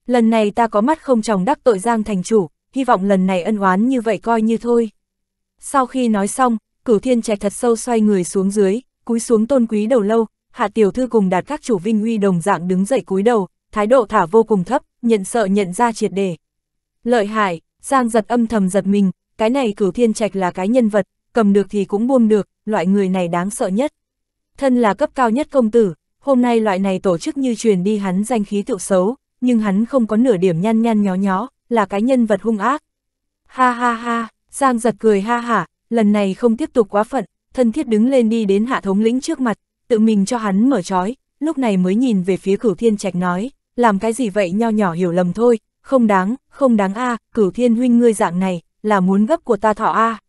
Lần này ta có mắt không chồng đắc tội Giang thành chủ, hy vọng lần này ân oán như vậy coi như thôi. Sau khi nói xong, cửu thiên trạch thật sâu xoay người xuống dưới, cúi xuống tôn quý đầu lâu, hạ tiểu thư cùng đạt các chủ vinh uy đồng dạng đứng dậy cúi đầu, thái độ thả vô cùng thấp, nhận sợ nhận ra triệt đề. Lợi hại, Giang giật âm thầm giật mình, cái này cửu thiên trạch là cái nhân vật, cầm được thì cũng buông được, loại người này đáng sợ nhất. Thân là cấp cao nhất công tử, hôm nay loại này tổ chức như truyền đi hắn danh khí tựu xấu, nhưng hắn không có nửa điểm nhăn nhăn nhó nhó, là cái nhân vật hung ác. Ha ha ha, Giang giật cười ha hả, lần này không tiếp tục quá phận, thân thiết đứng lên đi đến hạ thống lĩnh trước mặt, tự mình cho hắn mở trói, lúc này mới nhìn về phía cửu thiên trạch nói, làm cái gì vậy nho nhỏ hiểu lầm thôi, không đáng, không đáng a à, cửu thiên huynh ngươi dạng này, là muốn gấp của ta thọ a à.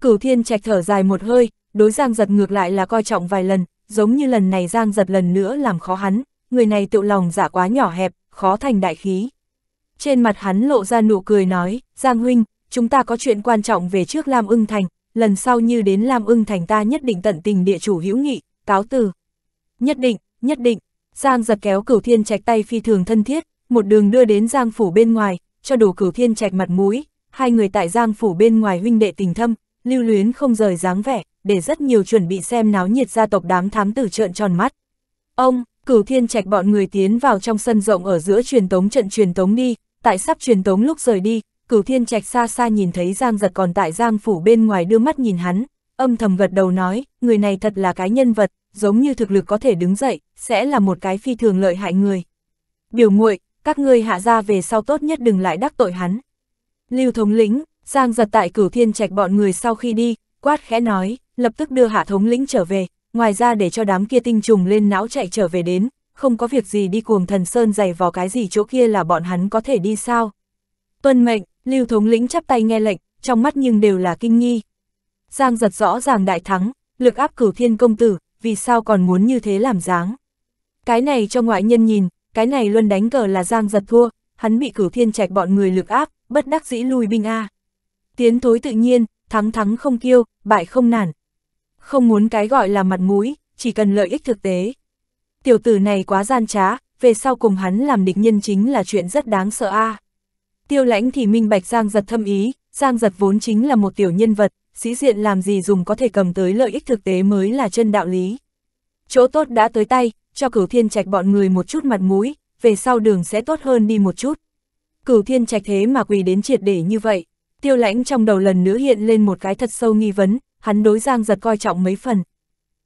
Cửu thiên trạch thở dài một hơi, đối giang giật ngược lại là coi trọng vài lần, giống như lần này giang giật lần nữa làm khó hắn, người này tự lòng giả dạ quá nhỏ hẹp, khó thành đại khí. Trên mặt hắn lộ ra nụ cười nói, Giang huynh, chúng ta có chuyện quan trọng về trước Lam ưng thành, lần sau như đến Lam ưng thành ta nhất định tận tình địa chủ hữu nghị, cáo từ. Nhất định, nhất định, Giang giật kéo cửu thiên trạch tay phi thường thân thiết, một đường đưa đến Giang phủ bên ngoài, cho đủ cửu thiên trạch mặt mũi, hai người tại Giang phủ bên ngoài huynh đệ tình thâm, lưu luyến không rời dáng vẻ, để rất nhiều chuẩn bị xem náo nhiệt gia tộc đám thám tử trợn tròn mắt. Ông, cửu thiên trạch bọn người tiến vào trong sân rộng ở giữa truyền tống trận truyền tống đi, tại sắp truyền tống lúc rời đi, cửu thiên trạch xa xa nhìn thấy Giang giật còn tại Giang phủ bên ngoài đưa mắt nhìn hắn, âm thầm gật đầu nói, người này thật là cái nhân vật, giống như thực lực có thể đứng dậy, sẽ là một cái phi thường lợi hại người. Biểu muội các ngươi hạ ra về sau tốt nhất đừng lại đắc tội hắn. Lưu thống lĩnh, Giang giật tại cửu thiên trạch bọn người sau khi đi, quát khẽ nói, lập tức đưa hạ thống lĩnh trở về, ngoài ra để cho đám kia tinh trùng lên não chạy trở về đến, không có việc gì đi cuồng thần sơn dày vào cái gì chỗ kia là bọn hắn có thể đi sao. Tuân mệnh, Lưu thống lĩnh chắp tay nghe lệnh, trong mắt nhưng đều là kinh nghi. Giang giật rõ ràng đại thắng, lực áp cửu thiên công tử, vì sao còn muốn như thế làm dáng. Cái này cho ngoại nhân nhìn, cái này luôn đánh cờ là Giang giật thua, hắn bị cửu thiên trạch bọn người lực áp, bất đắc dĩ lui binh A. Tiến thối tự nhiên, thắng thắng không kiêu, bại không nản. Không muốn cái gọi là mặt mũi, chỉ cần lợi ích thực tế. Tiểu tử này quá gian trá, về sau cùng hắn làm địch nhân chính là chuyện rất đáng sợ A. À. Tiêu lãnh thì minh bạch Giang giật thâm ý, Giang giật vốn chính là một tiểu nhân vật, sĩ diện làm gì dùng có thể cầm tới lợi ích thực tế mới là chân đạo lý. Chỗ tốt đã tới tay, cho cửu thiên trạch bọn người một chút mặt mũi, về sau đường sẽ tốt hơn đi một chút. Cửu thiên trạch thế mà quỳ đến triệt để như vậy, tiêu lãnh trong đầu lần nữa hiện lên một cái thật sâu nghi vấn, hắn đối Giang giật coi trọng mấy phần.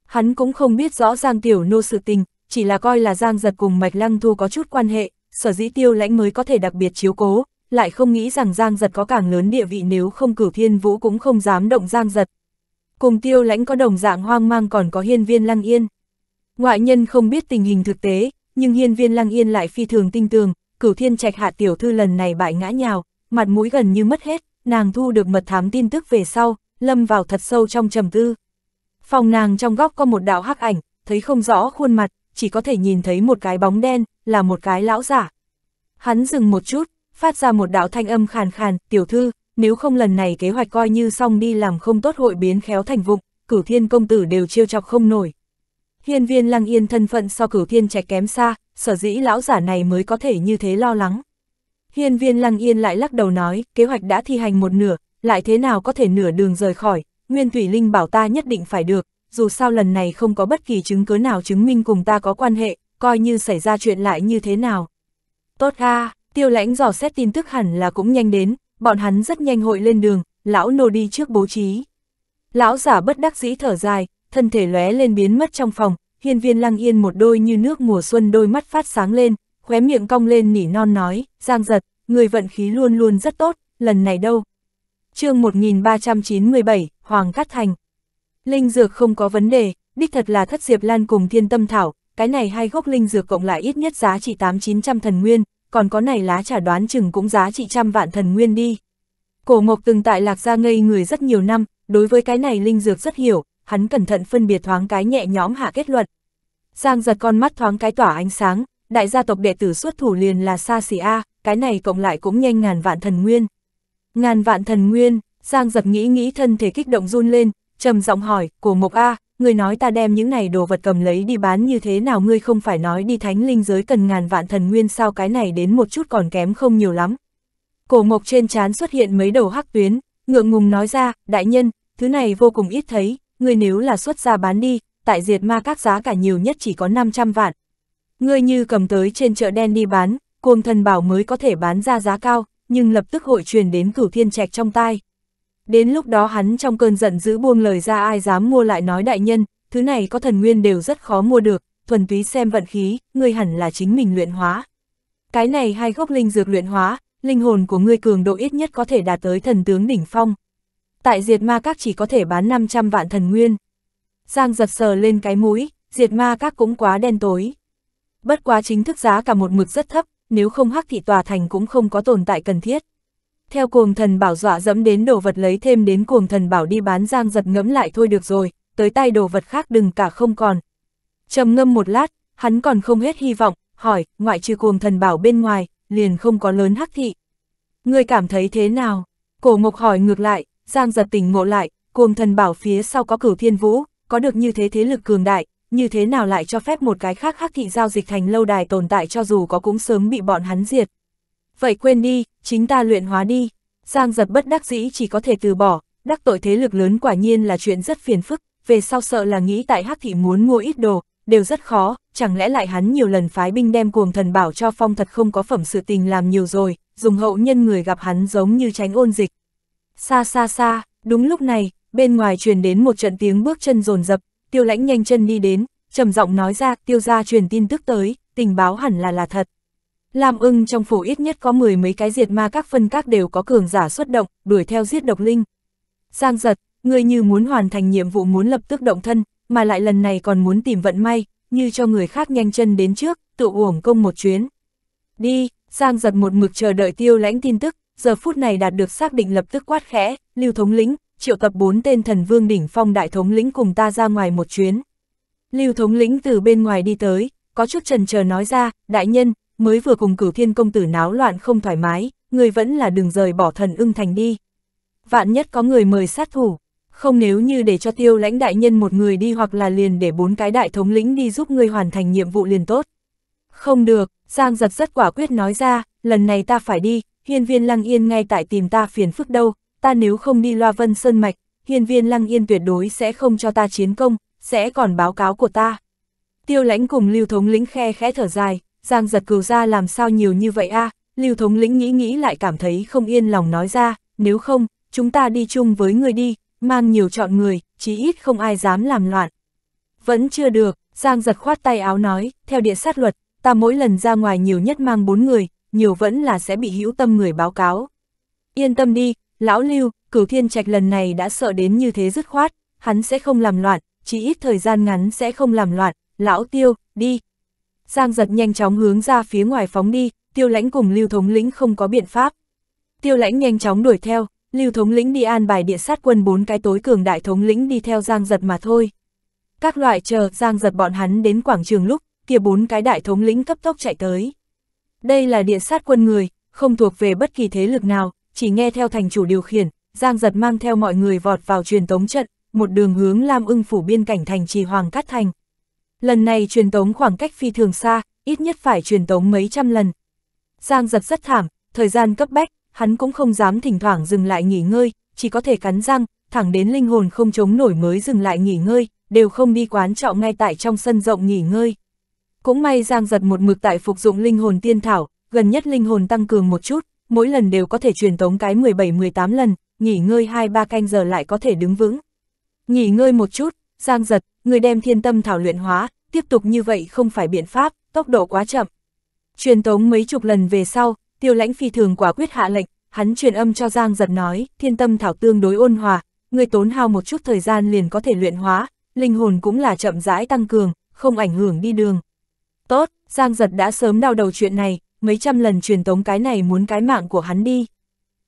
Hắn cũng không biết rõ Giang tiểu nô sự tình, chỉ là coi là Giang giật cùng Mạch Lăng Thu có chút quan hệ, sở dĩ tiêu lãnh mới có thể đặc biệt chiếu cố, lại không nghĩ rằng Giang Giật có càng lớn địa vị nếu không cử thiên vũ cũng không dám động Giang Giật. Cùng tiêu lãnh có đồng dạng hoang mang còn có hiên viên lăng yên. Ngoại nhân không biết tình hình thực tế, nhưng hiên viên lăng yên lại phi thường tinh tường, cửu thiên trạch hạ tiểu thư lần này bại ngã nhào, mặt mũi gần như mất hết, nàng thu được mật thám tin tức về sau, lâm vào thật sâu trong trầm tư. Phòng nàng trong góc có một đạo hắc ảnh, thấy không rõ khuôn mặt, chỉ có thể nhìn thấy một cái bóng đen, là một cái lão giả. Hắn dừng một chút, phát ra một đạo thanh âm khàn khàn, tiểu thư, nếu không lần này kế hoạch coi như xong đi làm không tốt hội biến khéo thành vụng, cửu thiên công tử đều chiêu chọc không nổi. Hiên viên lăng yên thân phận so cửu thiên trẻ kém xa, sở dĩ lão giả này mới có thể như thế lo lắng. Hiên viên lăng yên lại lắc đầu nói, kế hoạch đã thi hành một nửa, lại thế nào có thể nửa đường rời khỏi, nguyên thủy linh bảo ta nhất định phải được, dù sao lần này không có bất kỳ chứng cứ nào chứng minh cùng ta có quan hệ, coi như xảy ra chuyện lại như thế nào. Tốt ha, Tiêu lãnh dò xét tin tức hẳn là cũng nhanh đến, bọn hắn rất nhanh hội lên đường, lão nô đi trước bố trí. Lão giả bất đắc dĩ thở dài, thân thể lóe lên biến mất trong phòng, hiên viên lăng yên một đôi như nước mùa xuân đôi mắt phát sáng lên, khóe miệng cong lên nỉ non nói, giang giật, người vận khí luôn luôn rất tốt, lần này đâu. chương 1397, Hoàng Cát Thành. Linh dược không có vấn đề, đích thật là thất diệp lan cùng thiên tâm thảo, cái này hai gốc linh dược cộng lại ít nhất giá trị 8-900 thần nguyên, còn có này lá trà đoán chừng cũng giá trị trăm vạn thần nguyên đi. Cổ Mộc từng tại Lạc Gia ngây người rất nhiều năm, đối với cái này linh dược rất hiểu, hắn cẩn thận phân biệt thoáng cái nhẹ nhõm hạ kết luận. Giang giật con mắt thoáng cái tỏa ánh sáng, đại gia tộc đệ tử xuất thủ liền là xa xỉ A, cái này cộng lại cũng nhanh ngàn vạn thần nguyên. Ngàn vạn thần nguyên, Giang giật nghĩ nghĩ thân thể kích động run lên, trầm giọng hỏi, cổ Mộc A, ngươi nói ta đem những này đồ vật cầm lấy đi bán như thế nào ngươi không phải nói đi thánh linh giới cần ngàn vạn thần nguyên sao cái này đến một chút còn kém không nhiều lắm. Cổ mộc trên trán xuất hiện mấy đầu hắc tuyến, ngượng ngùng nói ra, đại nhân, thứ này vô cùng ít thấy, ngươi nếu là xuất ra bán đi, tại diệt ma các giá cả nhiều nhất chỉ có 500 vạn. Ngươi như cầm tới trên chợ đen đi bán, cuồng thần bảo mới có thể bán ra giá cao, nhưng lập tức hội truyền đến cửu thiên trạch trong tai. Đến lúc đó hắn trong cơn giận dữ buông lời ra ai dám mua lại nói đại nhân, thứ này có thần nguyên đều rất khó mua được, thuần túy xem vận khí, ngươi hẳn là chính mình luyện hóa. Cái này hai gốc linh dược luyện hóa, linh hồn của ngươi cường độ ít nhất có thể đạt tới thần tướng đỉnh phong. Tại diệt ma các chỉ có thể bán 500 vạn thần nguyên. Giang giật sờ lên cái mũi, diệt ma các cũng quá đen tối. Bất quá chính thức giá cả một mực rất thấp, nếu không hắc thị tòa thành cũng không có tồn tại cần thiết theo cuồng thần bảo dọa dẫm đến đồ vật lấy thêm đến cuồng thần bảo đi bán giang giật ngẫm lại thôi được rồi, tới tay đồ vật khác đừng cả không còn. trầm ngâm một lát, hắn còn không hết hy vọng, hỏi, ngoại trừ cuồng thần bảo bên ngoài, liền không có lớn hắc thị. người cảm thấy thế nào? Cổ Ngọc hỏi ngược lại, Giang giật tỉnh ngộ lại, cuồng thần bảo phía sau có cửu thiên vũ, có được như thế thế lực cường đại, như thế nào lại cho phép một cái khác hắc thị giao dịch thành lâu đài tồn tại cho dù có cũng sớm bị bọn hắn diệt. Vậy quên đi, chính ta luyện hóa đi. Giang giật bất đắc dĩ chỉ có thể từ bỏ, đắc tội thế lực lớn quả nhiên là chuyện rất phiền phức, về sau sợ là nghĩ tại hắc thị muốn mua ít đồ, đều rất khó, chẳng lẽ lại hắn nhiều lần phái binh đem cuồng thần bảo cho phong thật không có phẩm sự tình làm nhiều rồi, dùng hậu nhân người gặp hắn giống như tránh ôn dịch. Xa xa xa, đúng lúc này, bên ngoài truyền đến một trận tiếng bước chân rồn rập, tiêu lãnh nhanh chân đi đến, trầm giọng nói ra, tiêu gia truyền tin tức tới, tình báo hẳn là là thật. Lam ưng trong phủ ít nhất có mười mấy cái diệt ma các phân các đều có cường giả xuất động, đuổi theo giết độc linh. Giang giật, người như muốn hoàn thành nhiệm vụ muốn lập tức động thân, mà lại lần này còn muốn tìm vận may, như cho người khác nhanh chân đến trước, tự uổng công một chuyến. Đi, Giang giật một mực chờ đợi tiêu lãnh tin tức, giờ phút này đạt được xác định lập tức quát khẽ, lưu thống lĩnh, triệu tập bốn tên thần vương đỉnh phong đại thống lĩnh cùng ta ra ngoài một chuyến. Lưu thống lĩnh từ bên ngoài đi tới, có chút trần chờ nói ra, đại nhân, mới vừa cùng cửu thiên công tử náo loạn không thoải mái, người vẫn là đừng rời bỏ thần ưng thành đi. Vạn nhất có người mời sát thủ, không nếu như để cho tiêu lãnh đại nhân một người đi hoặc là liền để bốn cái đại thống lĩnh đi giúp người hoàn thành nhiệm vụ liền tốt. Không được, Giang giật rất quả quyết nói ra, lần này ta phải đi, hiên viên lăng yên ngay tại tìm ta phiền phức đâu, ta nếu không đi loa vân sơn mạch, hiên viên lăng yên tuyệt đối sẽ không cho ta chiến công, sẽ còn báo cáo của ta. Tiêu lãnh cùng lưu thống lĩnh khe khẽ thở dài, Giang giật cừu ra làm sao nhiều như vậy a à? Lưu thống lĩnh nghĩ nghĩ lại cảm thấy không yên lòng nói ra, nếu không, chúng ta đi chung với người đi, mang nhiều chọn người, chí ít không ai dám làm loạn. Vẫn chưa được, Giang giật khoát tay áo nói, theo địa sát luật, ta mỗi lần ra ngoài nhiều nhất mang bốn người, nhiều vẫn là sẽ bị hữu tâm người báo cáo. Yên tâm đi, lão Lưu, cửu thiên trạch lần này đã sợ đến như thế dứt khoát, hắn sẽ không làm loạn, chỉ ít thời gian ngắn sẽ không làm loạn, lão Tiêu, đi, Giang giật nhanh chóng hướng ra phía ngoài phóng đi, tiêu lãnh cùng lưu thống lĩnh không có biện pháp. Tiêu lãnh nhanh chóng đuổi theo, lưu thống lĩnh đi an bài địa sát quân bốn cái tối cường đại thống lĩnh đi theo giang giật mà thôi. Các loại chờ giang giật bọn hắn đến quảng trường lúc, kia bốn cái đại thống lĩnh cấp tốc chạy tới. Đây là địa sát quân người, không thuộc về bất kỳ thế lực nào, chỉ nghe theo thành chủ điều khiển, giang giật mang theo mọi người vọt vào truyền tống trận, một đường hướng Lam ưng phủ biên cảnh thành trì Hoàng Cát Thành. Lần này truyền tống khoảng cách phi thường xa, ít nhất phải truyền tống mấy trăm lần. Giang giật rất thảm, thời gian cấp bách, hắn cũng không dám thỉnh thoảng dừng lại nghỉ ngơi, chỉ có thể cắn răng, thẳng đến linh hồn không chống nổi mới dừng lại nghỉ ngơi, đều không đi quán trọ ngay tại trong sân rộng nghỉ ngơi. Cũng may Giang giật một mực tại phục dụng linh hồn tiên thảo, gần nhất linh hồn tăng cường một chút, mỗi lần đều có thể truyền tống cái 17-18 lần, nghỉ ngơi 2-3 canh giờ lại có thể đứng vững. Nghỉ ngơi một chút, Giang giật, người đem thiên tâm thảo luyện hóa, tiếp tục như vậy không phải biện pháp, tốc độ quá chậm. Truyền tống mấy chục lần về sau, tiêu lãnh phi thường quả quyết hạ lệnh, hắn truyền âm cho Giang giật nói, thiên tâm thảo tương đối ôn hòa, người tốn hao một chút thời gian liền có thể luyện hóa, linh hồn cũng là chậm rãi tăng cường, không ảnh hưởng đi đường. Tốt, Giang giật đã sớm đau đầu chuyện này, mấy trăm lần truyền tống cái này muốn cái mạng của hắn đi.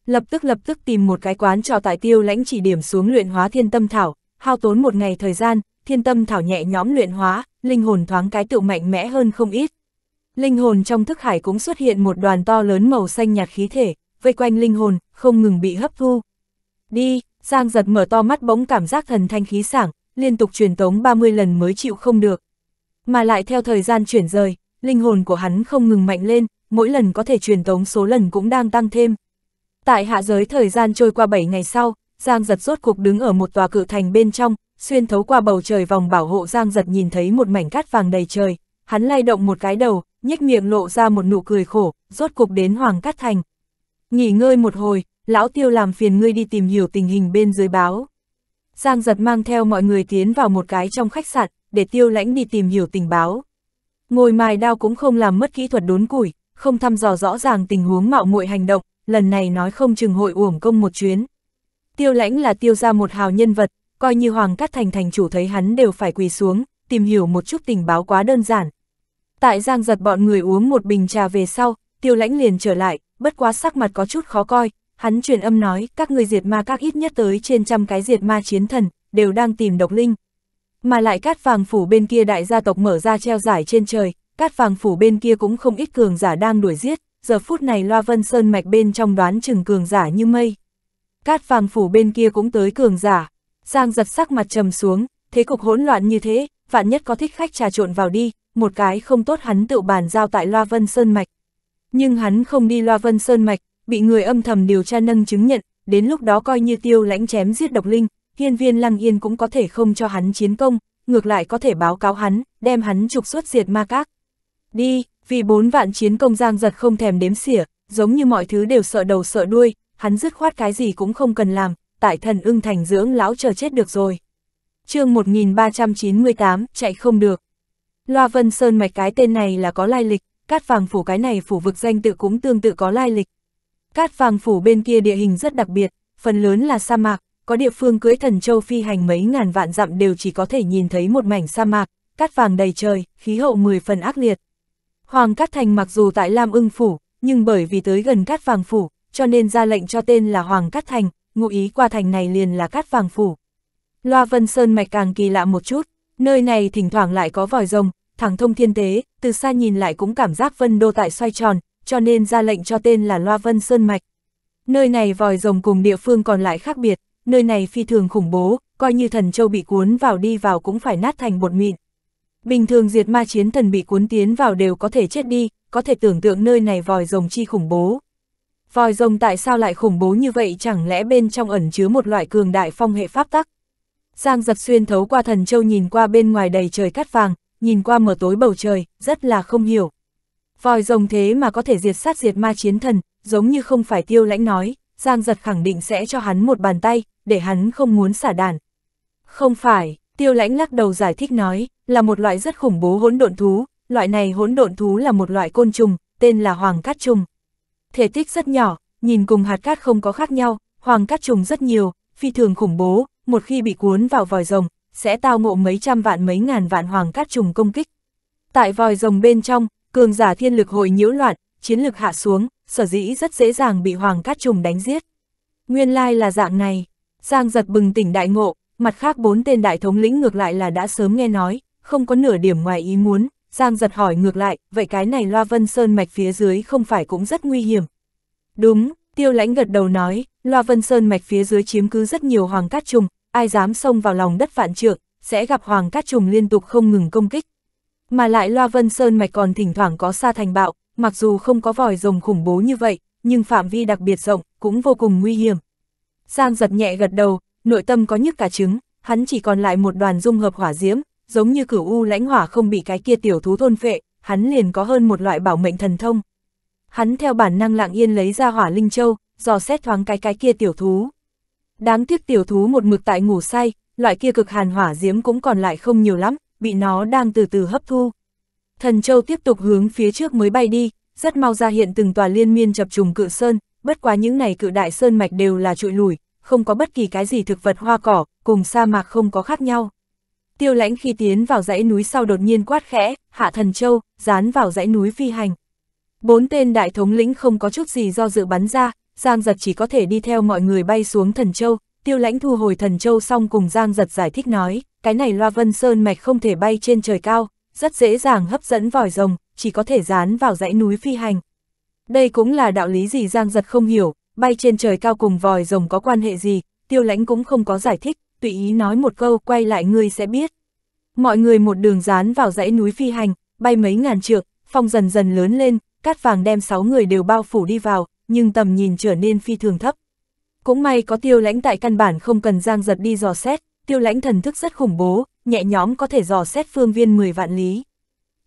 Lập tức lập tức tìm một cái quán trò tại tiêu lãnh chỉ điểm xuống luyện hóa thiên tâm thảo, hao tốn một ngày thời gian, thiên tâm thảo nhẹ nhóm luyện hóa, linh hồn thoáng cái tự mạnh mẽ hơn không ít. Linh hồn trong thức hải cũng xuất hiện một đoàn to lớn màu xanh nhạt khí thể, vây quanh linh hồn, không ngừng bị hấp thu. Đi, Giang giật mở to mắt bỗng cảm giác thần thanh khí sảng, liên tục truyền tống 30 lần mới chịu không được. Mà lại theo thời gian chuyển rời, linh hồn của hắn không ngừng mạnh lên, mỗi lần có thể truyền tống số lần cũng đang tăng thêm. Tại hạ giới thời gian trôi qua 7 ngày sau, Giang giật rốt cục đứng ở một tòa cự thành bên trong, xuyên thấu qua bầu trời vòng bảo hộ Giang giật nhìn thấy một mảnh cát vàng đầy trời, hắn lay động một cái đầu, nhếch miệng lộ ra một nụ cười khổ, rốt cục đến Hoàng Cát Thành. Nghỉ ngơi một hồi, lão tiêu làm phiền ngươi đi tìm hiểu tình hình bên dưới báo. Giang giật mang theo mọi người tiến vào một cái trong khách sạn, để tiêu lãnh đi tìm hiểu tình báo. Ngồi mài đao cũng không làm mất kỹ thuật đốn củi, không thăm dò rõ ràng tình huống mạo muội hành động, lần này nói không chừng hội uổng công một chuyến, Tiêu lãnh là tiêu ra một hào nhân vật, coi như Hoàng Cát Thành thành chủ thấy hắn đều phải quỳ xuống, tìm hiểu một chút tình báo quá đơn giản. Tại Giang giật bọn người uống một bình trà về sau, tiêu lãnh liền trở lại, bất quá sắc mặt có chút khó coi, hắn truyền âm nói các người diệt ma các ít nhất tới trên trăm cái diệt ma chiến thần, đều đang tìm độc linh. Mà lại cát vàng phủ bên kia đại gia tộc mở ra treo giải trên trời, cát vàng phủ bên kia cũng không ít cường giả đang đuổi giết, giờ phút này loa vân sơn mạch bên trong đoán chừng cường giả như mây cát vàng phủ bên kia cũng tới cường giả. Giang giật sắc mặt trầm xuống, thế cục hỗn loạn như thế, vạn nhất có thích khách trà trộn vào đi, một cái không tốt hắn tự bàn giao tại Loa Vân Sơn Mạch. Nhưng hắn không đi Loa Vân Sơn Mạch, bị người âm thầm điều tra nâng chứng nhận, đến lúc đó coi như tiêu lãnh chém giết độc linh, hiên viên lăng yên cũng có thể không cho hắn chiến công, ngược lại có thể báo cáo hắn, đem hắn trục xuất diệt ma các. Đi, vì bốn vạn chiến công giang giật không thèm đếm xỉa, giống như mọi thứ đều sợ đầu sợ đuôi, hắn dứt khoát cái gì cũng không cần làm, tại thần ưng thành dưỡng lão chờ chết được rồi. chương 1398, chạy không được. Loa Vân Sơn Mạch cái tên này là có lai lịch, Cát Vàng Phủ cái này phủ vực danh tự cũng tương tự có lai lịch. Cát Vàng Phủ bên kia địa hình rất đặc biệt, phần lớn là sa mạc, có địa phương cưới thần châu phi hành mấy ngàn vạn dặm đều chỉ có thể nhìn thấy một mảnh sa mạc, cát vàng đầy trời, khí hậu mười phần ác liệt. Hoàng Cát Thành mặc dù tại Lam ưng phủ, nhưng bởi vì tới gần cát vàng phủ, cho nên ra lệnh cho tên là Hoàng Cát Thành, ngụ ý qua thành này liền là Cát Vàng Phủ. Loa Vân Sơn mạch càng kỳ lạ một chút, nơi này thỉnh thoảng lại có vòi rồng, thẳng thông thiên tế, từ xa nhìn lại cũng cảm giác vân đô tại xoay tròn, cho nên ra lệnh cho tên là Loa Vân Sơn mạch. Nơi này vòi rồng cùng địa phương còn lại khác biệt, nơi này phi thường khủng bố, coi như thần châu bị cuốn vào đi vào cũng phải nát thành bột mịn. Bình thường diệt ma chiến thần bị cuốn tiến vào đều có thể chết đi, có thể tưởng tượng nơi này vòi rồng chi khủng bố. Vòi rồng tại sao lại khủng bố như vậy chẳng lẽ bên trong ẩn chứa một loại cường đại phong hệ pháp tắc? Giang giật xuyên thấu qua thần châu nhìn qua bên ngoài đầy trời cát vàng, nhìn qua mở tối bầu trời, rất là không hiểu. Vòi rồng thế mà có thể diệt sát diệt ma chiến thần, giống như không phải tiêu lãnh nói, Giang giật khẳng định sẽ cho hắn một bàn tay, để hắn không muốn xả đàn. Không phải, tiêu lãnh lắc đầu giải thích nói, là một loại rất khủng bố hỗn độn thú, loại này hỗn độn thú là một loại côn trùng, tên là hoàng cát trùng thể tích rất nhỏ, nhìn cùng hạt cát không có khác nhau, hoàng cát trùng rất nhiều, phi thường khủng bố, một khi bị cuốn vào vòi rồng, sẽ tao ngộ mấy trăm vạn mấy ngàn vạn hoàng cát trùng công kích. Tại vòi rồng bên trong, cường giả thiên lực hội nhiễu loạn, chiến lực hạ xuống, sở dĩ rất dễ dàng bị hoàng cát trùng đánh giết. Nguyên lai là dạng này, Giang giật bừng tỉnh đại ngộ, mặt khác bốn tên đại thống lĩnh ngược lại là đã sớm nghe nói, không có nửa điểm ngoài ý muốn. Giang giật hỏi ngược lại, vậy cái này loa vân sơn mạch phía dưới không phải cũng rất nguy hiểm. Đúng, tiêu lãnh gật đầu nói, loa vân sơn mạch phía dưới chiếm cứ rất nhiều hoàng cát trùng, ai dám xông vào lòng đất vạn trượng, sẽ gặp hoàng cát trùng liên tục không ngừng công kích. Mà lại loa vân sơn mạch còn thỉnh thoảng có Sa thành bạo, mặc dù không có vòi rồng khủng bố như vậy, nhưng phạm vi đặc biệt rộng, cũng vô cùng nguy hiểm. Giang giật nhẹ gật đầu, nội tâm có nhức cả trứng, hắn chỉ còn lại một đoàn dung hợp hỏa diễm, giống như cửu u lãnh hỏa không bị cái kia tiểu thú thôn phệ, hắn liền có hơn một loại bảo mệnh thần thông. Hắn theo bản năng lặng yên lấy ra hỏa linh châu, dò xét thoáng cái cái kia tiểu thú. Đáng tiếc tiểu thú một mực tại ngủ say, loại kia cực hàn hỏa diễm cũng còn lại không nhiều lắm, bị nó đang từ từ hấp thu. Thần châu tiếp tục hướng phía trước mới bay đi, rất mau ra hiện từng tòa liên miên chập trùng cự sơn, bất quá những này cự đại sơn mạch đều là trụi lùi, không có bất kỳ cái gì thực vật hoa cỏ, cùng sa mạc không có khác nhau. Tiêu lãnh khi tiến vào dãy núi sau đột nhiên quát khẽ, hạ thần châu, dán vào dãy núi phi hành. Bốn tên đại thống lĩnh không có chút gì do dự bắn ra, Giang giật chỉ có thể đi theo mọi người bay xuống thần châu, tiêu lãnh thu hồi thần châu xong cùng Giang giật giải thích nói, cái này loa vân sơn mạch không thể bay trên trời cao, rất dễ dàng hấp dẫn vòi rồng, chỉ có thể dán vào dãy núi phi hành. Đây cũng là đạo lý gì Giang giật không hiểu, bay trên trời cao cùng vòi rồng có quan hệ gì, tiêu lãnh cũng không có giải thích, tùy ý nói một câu quay lại ngươi sẽ biết. Mọi người một đường dán vào dãy núi phi hành, bay mấy ngàn trượng, phong dần dần lớn lên, cát vàng đem sáu người đều bao phủ đi vào, nhưng tầm nhìn trở nên phi thường thấp. Cũng may có tiêu lãnh tại căn bản không cần giang giật đi dò xét, tiêu lãnh thần thức rất khủng bố, nhẹ nhóm có thể dò xét phương viên 10 vạn lý.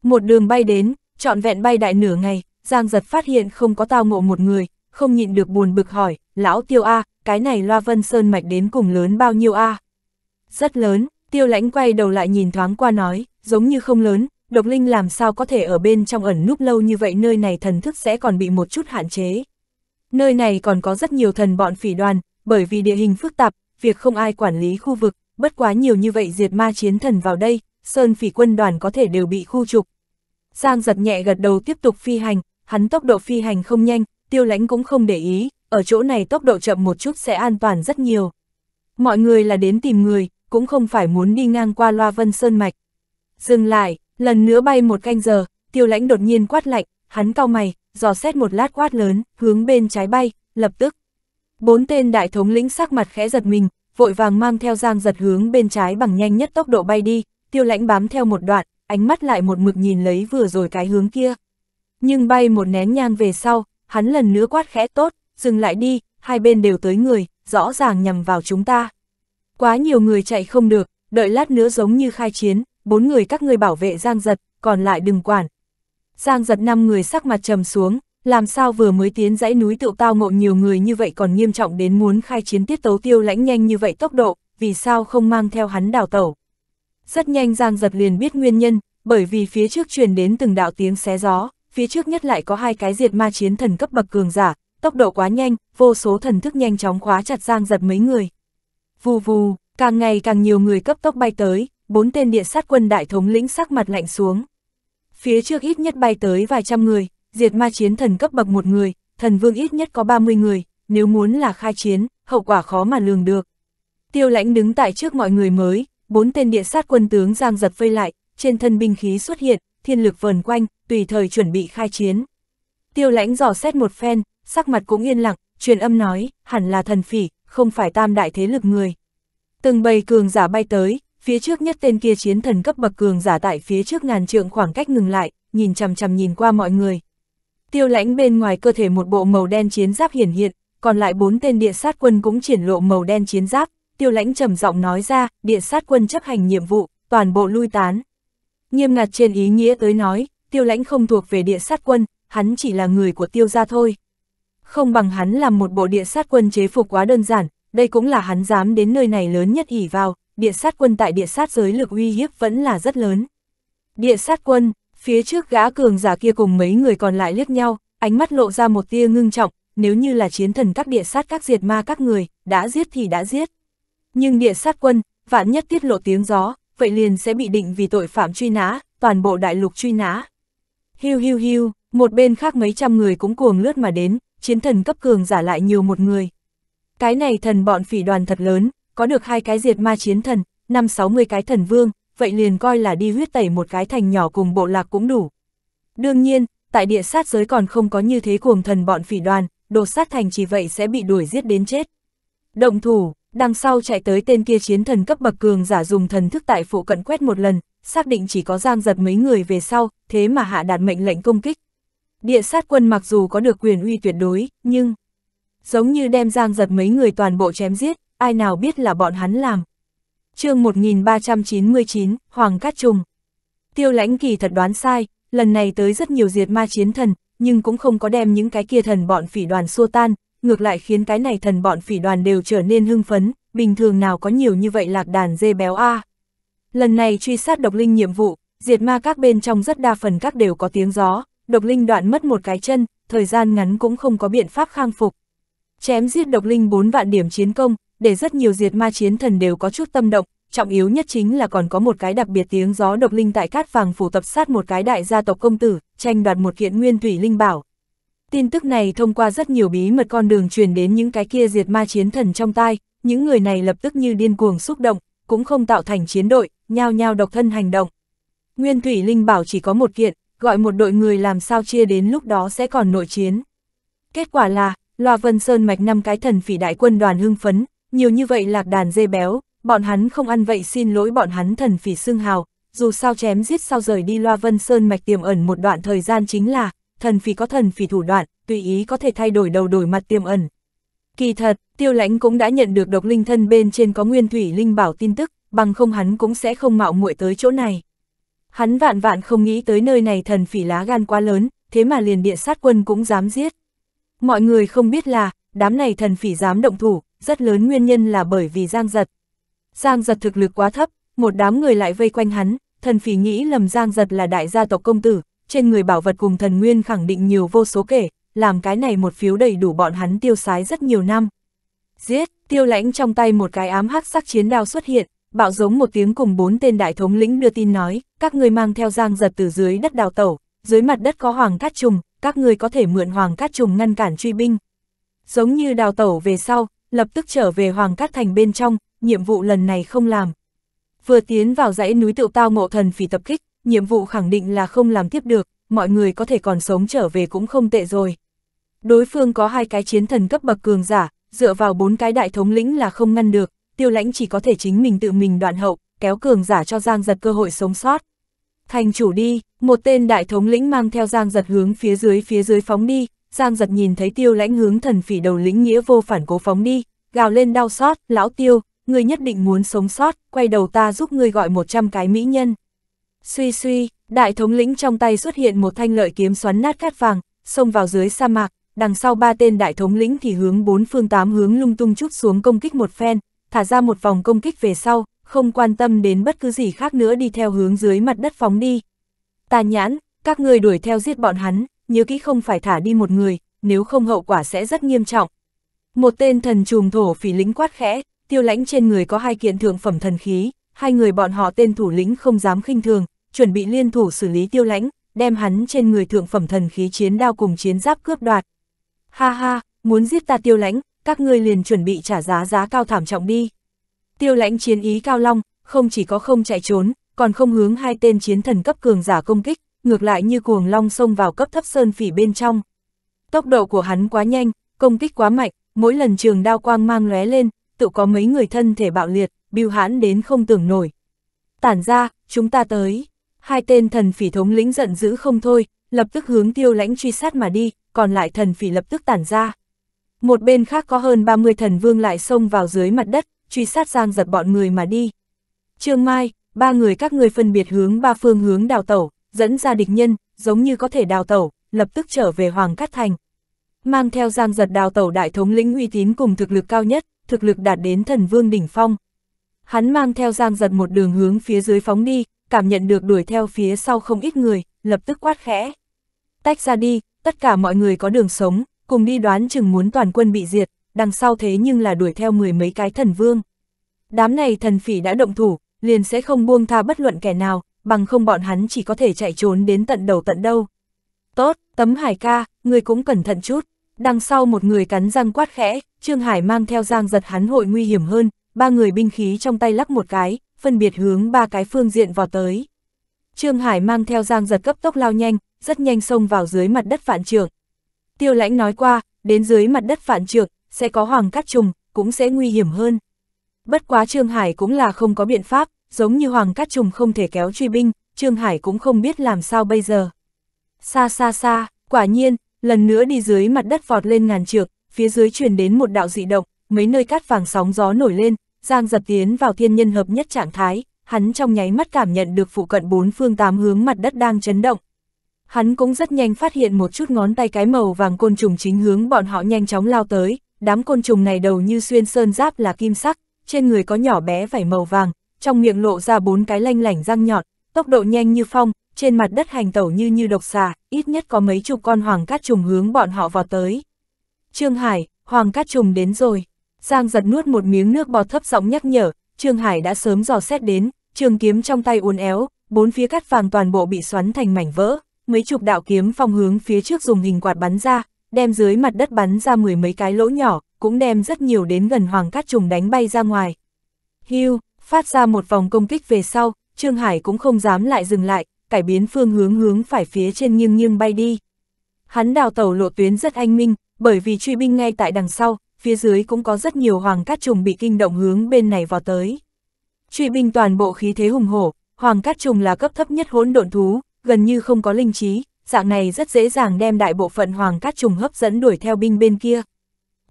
Một đường bay đến, trọn vẹn bay đại nửa ngày, giang giật phát hiện không có tao ngộ một người, không nhịn được buồn bực hỏi, lão tiêu A, cái này loa vân sơn mạch đến cùng lớn bao nhiêu A. Rất lớn, tiêu lãnh quay đầu lại nhìn thoáng qua nói, giống như không lớn, độc linh làm sao có thể ở bên trong ẩn núp lâu như vậy nơi này thần thức sẽ còn bị một chút hạn chế. Nơi này còn có rất nhiều thần bọn phỉ đoàn, bởi vì địa hình phức tạp, việc không ai quản lý khu vực, bất quá nhiều như vậy diệt ma chiến thần vào đây, sơn phỉ quân đoàn có thể đều bị khu trục. Giang giật nhẹ gật đầu tiếp tục phi hành, hắn tốc độ phi hành không nhanh, tiêu lãnh cũng không để ý, ở chỗ này tốc độ chậm một chút sẽ an toàn rất nhiều. Mọi người là đến tìm người, cũng không phải muốn đi ngang qua loa vân sơn mạch. Dừng lại, lần nữa bay một canh giờ, tiêu lãnh đột nhiên quát lạnh, hắn cau mày, dò xét một lát quát lớn, hướng bên trái bay, lập tức. Bốn tên đại thống lĩnh sắc mặt khẽ giật mình, vội vàng mang theo giang giật hướng bên trái bằng nhanh nhất tốc độ bay đi, tiêu lãnh bám theo một đoạn, ánh mắt lại một mực nhìn lấy vừa rồi cái hướng kia. Nhưng bay một nén nhang về sau, hắn lần nữa quát khẽ tốt, dừng lại đi, hai bên đều tới người, rõ ràng nhằm vào chúng ta. Quá nhiều người chạy không được, đợi lát nữa giống như khai chiến, bốn người các ngươi bảo vệ Giang Giật, còn lại đừng quản. Giang Giật năm người sắc mặt trầm xuống, làm sao vừa mới tiến dãy núi tựu tao ngộ nhiều người như vậy còn nghiêm trọng đến muốn khai chiến tiết tấu tiêu lãnh nhanh như vậy tốc độ, vì sao không mang theo hắn đào tẩu. Rất nhanh Giang Giật liền biết nguyên nhân, bởi vì phía trước truyền đến từng đạo tiếng xé gió, phía trước nhất lại có hai cái diệt ma chiến thần cấp bậc cường giả, tốc độ quá nhanh, vô số thần thức nhanh chóng khóa chặt Giang Giật mấy người. Vù vù, càng ngày càng nhiều người cấp tốc bay tới, bốn tên địa sát quân đại thống lĩnh sắc mặt lạnh xuống. Phía trước ít nhất bay tới vài trăm người, diệt ma chiến thần cấp bậc một người, thần vương ít nhất có 30 người, nếu muốn là khai chiến, hậu quả khó mà lường được. Tiêu lãnh đứng tại trước mọi người mới, bốn tên địa sát quân tướng giang giật vây lại, trên thân binh khí xuất hiện, thiên lực vờn quanh, tùy thời chuẩn bị khai chiến. Tiêu lãnh dò xét một phen, sắc mặt cũng yên lặng, truyền âm nói, hẳn là thần phỉ, không phải tam đại thế lực người. Từng bầy cường giả bay tới, phía trước nhất tên kia chiến thần cấp bậc cường giả tại phía trước ngàn trượng khoảng cách ngừng lại, nhìn chằm chằm nhìn qua mọi người. Tiêu lãnh bên ngoài cơ thể một bộ màu đen chiến giáp hiển hiện, còn lại bốn tên địa sát quân cũng triển lộ màu đen chiến giáp, tiêu lãnh trầm giọng nói ra, địa sát quân chấp hành nhiệm vụ, toàn bộ lui tán. Nghiêm ngặt trên ý nghĩa tới nói, tiêu lãnh không thuộc về địa sát quân, hắn chỉ là người của tiêu gia thôi không bằng hắn làm một bộ địa sát quân chế phục quá đơn giản, đây cũng là hắn dám đến nơi này lớn nhất ỉ vào, địa sát quân tại địa sát giới lực uy hiếp vẫn là rất lớn. Địa sát quân, phía trước gã cường giả kia cùng mấy người còn lại liếc nhau, ánh mắt lộ ra một tia ngưng trọng, nếu như là chiến thần các địa sát các diệt ma các người, đã giết thì đã giết. Nhưng địa sát quân, vạn nhất tiết lộ tiếng gió, vậy liền sẽ bị định vì tội phạm truy nã, toàn bộ đại lục truy nã. Hiu hiu hiu, một bên khác mấy trăm người cũng cuồng lướt mà đến, chiến thần cấp cường giả lại nhiều một người. Cái này thần bọn phỉ đoàn thật lớn, có được hai cái diệt ma chiến thần, năm sáu mươi cái thần vương, vậy liền coi là đi huyết tẩy một cái thành nhỏ cùng bộ lạc cũng đủ. Đương nhiên, tại địa sát giới còn không có như thế cuồng thần bọn phỉ đoàn, đột sát thành chỉ vậy sẽ bị đuổi giết đến chết. Động thủ, đằng sau chạy tới tên kia chiến thần cấp bậc cường giả dùng thần thức tại phụ cận quét một lần, xác định chỉ có giang giật mấy người về sau, thế mà hạ đạt mệnh lệnh công kích. Địa sát quân mặc dù có được quyền uy tuyệt đối, nhưng... Giống như đem giang giật mấy người toàn bộ chém giết, ai nào biết là bọn hắn làm. chương 1399, Hoàng Cát Trùng. Tiêu lãnh kỳ thật đoán sai, lần này tới rất nhiều diệt ma chiến thần, nhưng cũng không có đem những cái kia thần bọn phỉ đoàn xua tan, ngược lại khiến cái này thần bọn phỉ đoàn đều trở nên hưng phấn, bình thường nào có nhiều như vậy lạc đàn dê béo a. Lần này truy sát độc linh nhiệm vụ, diệt ma các bên trong rất đa phần các đều có tiếng gió, độc linh đoạn mất một cái chân, thời gian ngắn cũng không có biện pháp khang phục. Chém giết độc linh 4 vạn điểm chiến công, để rất nhiều diệt ma chiến thần đều có chút tâm động, trọng yếu nhất chính là còn có một cái đặc biệt tiếng gió độc linh tại cát vàng phủ tập sát một cái đại gia tộc công tử, tranh đoạt một kiện nguyên thủy linh bảo. Tin tức này thông qua rất nhiều bí mật con đường truyền đến những cái kia diệt ma chiến thần trong tai, những người này lập tức như điên cuồng xúc động, cũng không tạo thành chiến đội, nhao nhao độc thân hành động. Nguyên thủy linh bảo chỉ có một kiện, gọi một đội người làm sao chia đến lúc đó sẽ còn nội chiến. Kết quả là, Loa Vân Sơn mạch năm cái thần phỉ đại quân đoàn hưng phấn, nhiều như vậy lạc đàn dê béo, bọn hắn không ăn vậy xin lỗi bọn hắn thần phỉ xương hào, dù sao chém giết sau rời đi Loa Vân Sơn mạch tiềm ẩn một đoạn thời gian chính là, thần phỉ có thần phỉ thủ đoạn, tùy ý có thể thay đổi đầu đổi mặt tiềm ẩn. Kỳ thật, tiêu lãnh cũng đã nhận được độc linh thân bên trên có nguyên thủy linh bảo tin tức, bằng không hắn cũng sẽ không mạo muội tới chỗ này. Hắn vạn vạn không nghĩ tới nơi này thần phỉ lá gan quá lớn, thế mà liền địa sát quân cũng dám giết. Mọi người không biết là, đám này thần phỉ dám động thủ, rất lớn nguyên nhân là bởi vì Giang Giật. Giang Giật thực lực quá thấp, một đám người lại vây quanh hắn, thần phỉ nghĩ lầm Giang Giật là đại gia tộc công tử, trên người bảo vật cùng thần nguyên khẳng định nhiều vô số kể, làm cái này một phiếu đầy đủ bọn hắn tiêu sái rất nhiều năm. Giết, tiêu lãnh trong tay một cái ám hắc sắc chiến đao xuất hiện, bạo giống một tiếng cùng bốn tên đại thống lĩnh đưa tin nói, các ngươi mang theo giang giật từ dưới đất đào tẩu, dưới mặt đất có hoàng cát trùng, các ngươi có thể mượn hoàng cát trùng ngăn cản truy binh. Giống như đào tẩu về sau, lập tức trở về hoàng cát thành bên trong, nhiệm vụ lần này không làm. Vừa tiến vào dãy núi tựu tao ngộ thần phỉ tập kích, nhiệm vụ khẳng định là không làm tiếp được, mọi người có thể còn sống trở về cũng không tệ rồi. Đối phương có hai cái chiến thần cấp bậc cường giả, dựa vào bốn cái đại thống lĩnh là không ngăn được, tiêu lãnh chỉ có thể chính mình tự mình đoạn hậu, kéo cường giả cho Giang giật cơ hội sống sót. Thành chủ đi, một tên đại thống lĩnh mang theo Giang giật hướng phía dưới phía dưới phóng đi, Giang giật nhìn thấy tiêu lãnh hướng thần phỉ đầu lĩnh nghĩa vô phản cố phóng đi, gào lên đau xót, lão tiêu, ngươi nhất định muốn sống sót, quay đầu ta giúp ngươi gọi 100 cái mỹ nhân. Suy suy, đại thống lĩnh trong tay xuất hiện một thanh lợi kiếm xoắn nát cát vàng, xông vào dưới sa mạc, đằng sau ba tên đại thống lĩnh thì hướng bốn phương tám hướng lung tung chút xuống công kích một phen, thả ra một vòng công kích về sau, không quan tâm đến bất cứ gì khác nữa đi theo hướng dưới mặt đất phóng đi. Tà nhãn, các người đuổi theo giết bọn hắn, nhớ kỹ không phải thả đi một người, nếu không hậu quả sẽ rất nghiêm trọng. Một tên thần trùm thổ phỉ lính quát khẽ, tiêu lãnh trên người có hai kiện thượng phẩm thần khí, hai người bọn họ tên thủ lĩnh không dám khinh thường, chuẩn bị liên thủ xử lý tiêu lãnh, đem hắn trên người thượng phẩm thần khí chiến đao cùng chiến giáp cướp đoạt. Ha ha, muốn giết ta tiêu lãnh, các ngươi liền chuẩn bị trả giá giá cao thảm trọng đi. Tiêu lãnh chiến ý cao long, không chỉ có không chạy trốn, còn không hướng hai tên chiến thần cấp cường giả công kích, ngược lại như cuồng long xông vào cấp thấp sơn phỉ bên trong. Tốc độ của hắn quá nhanh, công kích quá mạnh, mỗi lần trường đao quang mang lóe lên, tự có mấy người thân thể bạo liệt, biêu hãn đến không tưởng nổi. Tản ra, chúng ta tới. Hai tên thần phỉ thống lĩnh giận dữ không thôi, lập tức hướng tiêu lãnh truy sát mà đi, còn lại thần phỉ lập tức tản ra. Một bên khác có hơn 30 thần vương lại xông vào dưới mặt đất, truy sát Giang giật bọn người mà đi. Trương Mai, ba người các người phân biệt hướng ba phương hướng đào tẩu, dẫn ra địch nhân, giống như có thể đào tẩu, lập tức trở về Hoàng Cát Thành. Mang theo Giang giật đào tẩu đại thống lĩnh uy tín cùng thực lực cao nhất, thực lực đạt đến thần vương đỉnh phong. Hắn mang theo Giang giật một đường hướng phía dưới phóng đi, cảm nhận được đuổi theo phía sau không ít người, lập tức quát khẽ. Tách ra đi, tất cả mọi người có đường sống, cùng đi đoán chừng muốn toàn quân bị diệt, đằng sau thế nhưng là đuổi theo mười mấy cái thần vương. Đám này thần phỉ đã động thủ, liền sẽ không buông tha bất luận kẻ nào, bằng không bọn hắn chỉ có thể chạy trốn đến tận đầu tận đâu. Tốt, tấm hải ca, người cũng cẩn thận chút. Đằng sau một người cắn răng quát khẽ, Trương Hải mang theo giang giật hắn hội nguy hiểm hơn, ba người binh khí trong tay lắc một cái, phân biệt hướng ba cái phương diện vào tới. Trương Hải mang theo giang giật cấp tốc lao nhanh, rất nhanh xông vào dưới mặt đất phản trường, Tiêu lãnh nói qua, đến dưới mặt đất phản trược, sẽ có hoàng cát trùng, cũng sẽ nguy hiểm hơn. Bất quá Trương Hải cũng là không có biện pháp, giống như hoàng cát trùng không thể kéo truy binh, Trương Hải cũng không biết làm sao bây giờ. Xa xa xa, quả nhiên, lần nữa đi dưới mặt đất vọt lên ngàn trược, phía dưới truyền đến một đạo dị động, mấy nơi cát vàng sóng gió nổi lên, Giang giật tiến vào thiên nhân hợp nhất trạng thái, hắn trong nháy mắt cảm nhận được phụ cận bốn phương tám hướng mặt đất đang chấn động, Hắn cũng rất nhanh phát hiện một chút ngón tay cái màu vàng côn trùng chính hướng bọn họ nhanh chóng lao tới, đám côn trùng này đầu như xuyên sơn giáp là kim sắc, trên người có nhỏ bé vảy màu vàng, trong miệng lộ ra bốn cái lanh lảnh răng nhọn, tốc độ nhanh như phong, trên mặt đất hành tẩu như như độc xà, ít nhất có mấy chục con hoàng cát trùng hướng bọn họ vào tới. Trương Hải, hoàng cát trùng đến rồi. Giang giật nuốt một miếng nước bọt thấp giọng nhắc nhở, Trương Hải đã sớm dò xét đến, trường kiếm trong tay uốn éo, bốn phía cát vàng toàn bộ bị xoắn thành mảnh vỡ, mấy chục đạo kiếm phong hướng phía trước dùng hình quạt bắn ra, đem dưới mặt đất bắn ra mười mấy cái lỗ nhỏ, cũng đem rất nhiều đến gần hoàng cát trùng đánh bay ra ngoài. Hưu, phát ra một vòng công kích về sau, Trương Hải cũng không dám lại dừng lại, cải biến phương hướng hướng phải phía trên nghiêng nghiêng bay đi. Hắn đào tàu lộ tuyến rất anh minh, bởi vì truy binh ngay tại đằng sau, phía dưới cũng có rất nhiều hoàng cát trùng bị kinh động hướng bên này vào tới. Truy binh toàn bộ khí thế hùng hổ, hoàng cát trùng là cấp thấp nhất hỗn độn thú, gần như không có linh trí, dạng này rất dễ dàng đem đại bộ phận hoàng cát trùng hấp dẫn đuổi theo binh bên kia.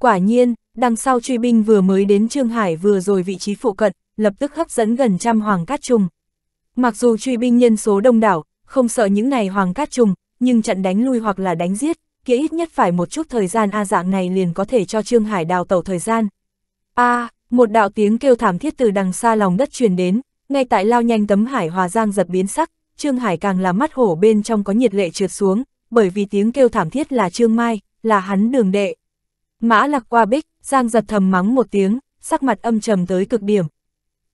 Quả nhiên, đằng sau truy binh vừa mới đến Trương Hải vừa rồi vị trí phụ cận, lập tức hấp dẫn gần trăm hoàng cát trùng. Mặc dù truy binh nhân số đông đảo, không sợ những này hoàng cát trùng, nhưng trận đánh lui hoặc là đánh giết, kia ít nhất phải một chút thời gian a dạng này liền có thể cho Trương Hải đào tẩu thời gian. A, à, một đạo tiếng kêu thảm thiết từ đằng xa lòng đất truyền đến, ngay tại lao nhanh tấm hải hòa giang giật biến sắc, Trương Hải càng là mắt hổ bên trong có nhiệt lệ trượt xuống, bởi vì tiếng kêu thảm thiết là Trương Mai, là hắn đường đệ. Mã lạc qua bích, Giang giật thầm mắng một tiếng, sắc mặt âm trầm tới cực điểm.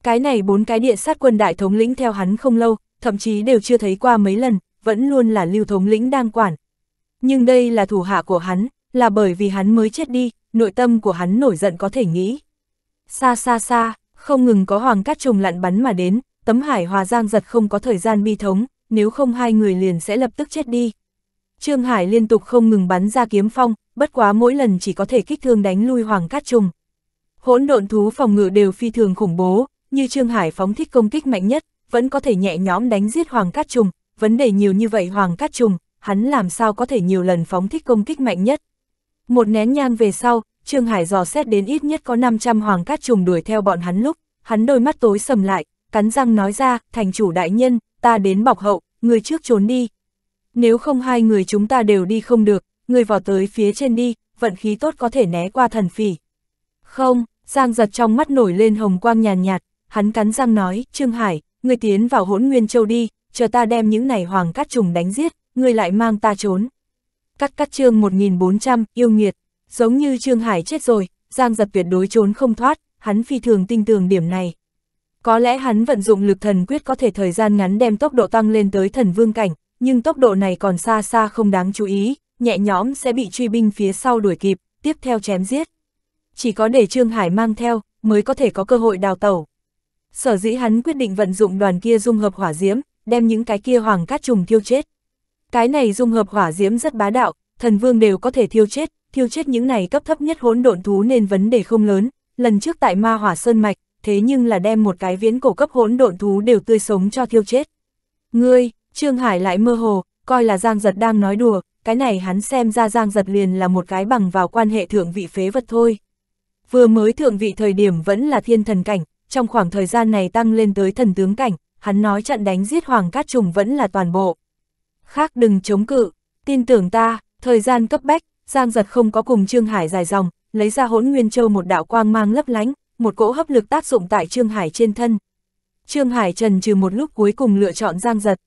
Cái này bốn cái địa sát quân đại thống lĩnh theo hắn không lâu, thậm chí đều chưa thấy qua mấy lần, vẫn luôn là lưu thống lĩnh đang quản. Nhưng đây là thủ hạ của hắn, là bởi vì hắn mới chết đi, nội tâm của hắn nổi giận có thể nghĩ. Xa xa xa, không ngừng có hoàng cát trùng lặn bắn mà đến, tấm hải hòa giang giật không có thời gian bi thống, nếu không hai người liền sẽ lập tức chết đi. Trương Hải liên tục không ngừng bắn ra kiếm phong, bất quá mỗi lần chỉ có thể kích thương đánh lui Hoàng Cát Trùng. Hỗn độn thú phòng ngự đều phi thường khủng bố, như Trương Hải phóng thích công kích mạnh nhất, vẫn có thể nhẹ nhõm đánh giết Hoàng Cát Trùng, vấn đề nhiều như vậy Hoàng Cát Trùng, hắn làm sao có thể nhiều lần phóng thích công kích mạnh nhất. Một nén nhang về sau, Trương Hải dò xét đến ít nhất có 500 Hoàng Cát Trùng đuổi theo bọn hắn lúc, hắn đôi mắt tối sầm lại, cắn răng nói ra, thành chủ đại nhân, ta đến bọc hậu, người trước trốn đi. Nếu không hai người chúng ta đều đi không được, người vào tới phía trên đi, vận khí tốt có thể né qua thần phỉ. Không, Giang giật trong mắt nổi lên hồng quang nhàn nhạt, hắn cắn răng nói, Trương Hải, người tiến vào hỗn nguyên châu đi, chờ ta đem những này hoàng cát trùng đánh giết, người lại mang ta trốn. Cắt cắt chương 1400, yêu nghiệt, giống như Trương Hải chết rồi, Giang giật tuyệt đối trốn không thoát, hắn phi thường tin tưởng điểm này. Có lẽ hắn vận dụng lực thần quyết có thể thời gian ngắn đem tốc độ tăng lên tới thần vương cảnh, nhưng tốc độ này còn xa xa không đáng chú ý, nhẹ nhõm sẽ bị truy binh phía sau đuổi kịp, tiếp theo chém giết. Chỉ có để Trương Hải mang theo, mới có thể có cơ hội đào tẩu. Sở dĩ hắn quyết định vận dụng đoàn kia dung hợp hỏa diễm, đem những cái kia hoàng cát trùng thiêu chết. Cái này dung hợp hỏa diễm rất bá đạo, thần vương đều có thể thiêu chết, thiêu chết những này cấp thấp nhất hỗn độn thú nên vấn đề không lớn. Lần trước tại Ma Hỏa Sơn Mạch, thế nhưng là đem một cái viễn cổ cấp hỗn độn thú đều tươi sống cho thiêu chết. Ngươi, Trương Hải lại mơ hồ, coi là Giang Giật đang nói đùa, cái này hắn xem ra Giang Giật liền là một cái bằng vào quan hệ thượng vị phế vật thôi. Vừa mới thượng vị thời điểm vẫn là thiên thần cảnh, trong khoảng thời gian này tăng lên tới thần tướng cảnh, hắn nói trận đánh giết Hoàng Cát Trùng vẫn là toàn bộ. Khác đừng chống cự, tin tưởng ta, thời gian cấp bách, Giang Giật không có cùng Trương Hải dài dòng, lấy ra hỗn nguyên châu một đạo quang mang lấp lánh, một cỗ hấp lực tác dụng tại Trương Hải trên thân. Trương Hải trần trừ một lúc cuối cùng lựa chọn Giang Giật.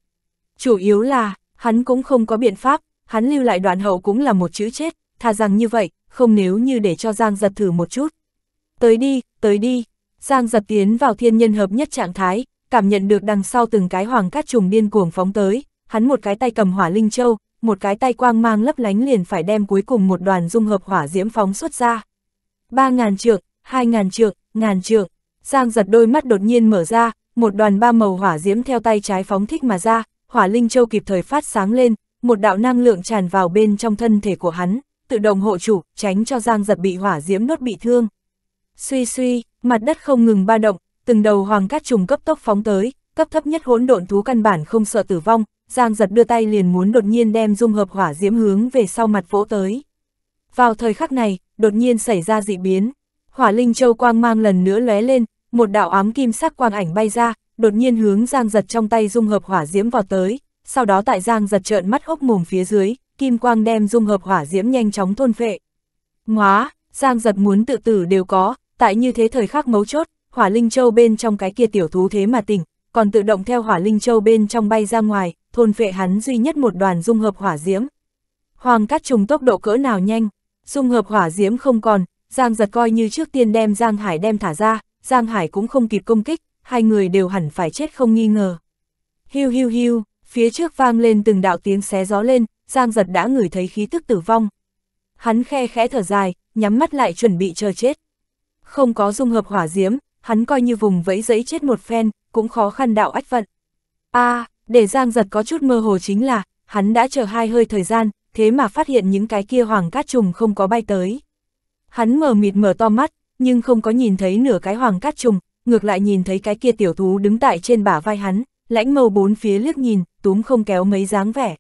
Chủ yếu là, hắn cũng không có biện pháp, hắn lưu lại đoạn hậu cũng là một chữ chết, thà rằng như vậy, không nếu như để cho Giang Giật thử một chút. Tới đi, tới đi, Giang Giật tiến vào thiên nhân hợp nhất trạng thái, cảm nhận được đằng sau từng cái hoàng cát trùng điên cuồng phóng tới, hắn một cái tay cầm hỏa linh châu, một cái tay quang mang lấp lánh liền phải đem cuối cùng một đoàn dung hợp hỏa diễm phóng xuất ra. 3.000 trượng, 2.000 trượng, ngàn trượng, Giang giật đôi mắt đột nhiên mở ra, một đoàn ba màu hỏa diễm theo tay trái phóng thích mà ra, hỏa linh châu kịp thời phát sáng lên, một đạo năng lượng tràn vào bên trong thân thể của hắn, tự động hộ chủ, tránh cho Giang giật bị hỏa diễm nốt bị thương. Suy suy, mặt đất không ngừng ba động, từng đầu hoàng cát trùng cấp tốc phóng tới, cấp thấp nhất hỗn độn thú căn bản không sợ tử vong, Giang giật đưa tay liền muốn đột nhiên đem dung hợp hỏa diễm hướng về sau mặt vỗ tới. Vào thời khắc này, đột nhiên xảy ra dị biến, hỏa linh châu quang mang lần nữa lóe lên, một đạo ám kim sắc quang ảnh bay ra, đột nhiên hướng giang giật trong tay dung hợp hỏa diễm vào tới, sau đó tại giang giật trợn mắt hốc mồm phía dưới, kim quang đem dung hợp hỏa diễm nhanh chóng thôn phệ. Ngóa, giang giật muốn tự tử đều có, tại như thế thời khắc mấu chốt, hỏa linh châu bên trong cái kia tiểu thú thế mà tỉnh, còn tự động theo hỏa linh châu bên trong bay ra ngoài, thôn phệ hắn duy nhất một đoàn dung hợp hỏa diễm. Hoàng cát trùng tốc độ cỡ nào nhanh, dung hợp hỏa diễm không còn, Giang giật coi như trước tiên đem Giang Hải đem thả ra, Giang Hải cũng không kịp công kích, hai người đều hẳn phải chết không nghi ngờ. Hiu hiu hiu, phía trước vang lên từng đạo tiếng xé gió lên, Giang giật đã ngửi thấy khí tức tử vong. Hắn khe khẽ thở dài, nhắm mắt lại chuẩn bị chờ chết. Không có dung hợp hỏa diễm, hắn coi như vùng vẫy giấy chết một phen, cũng khó khăn đạo ách vận. a à, để Giang giật có chút mơ hồ chính là, hắn đã chờ hai hơi thời gian, thế mà phát hiện những cái kia hoàng cát trùng không có bay tới. Hắn mờ mịt mở to mắt, nhưng không có nhìn thấy nửa cái hoàng cát trùng, ngược lại nhìn thấy cái kia tiểu thú đứng tại trên bả vai hắn, lãnh mâu bốn phía liếc nhìn, túm không kéo mấy dáng vẻ.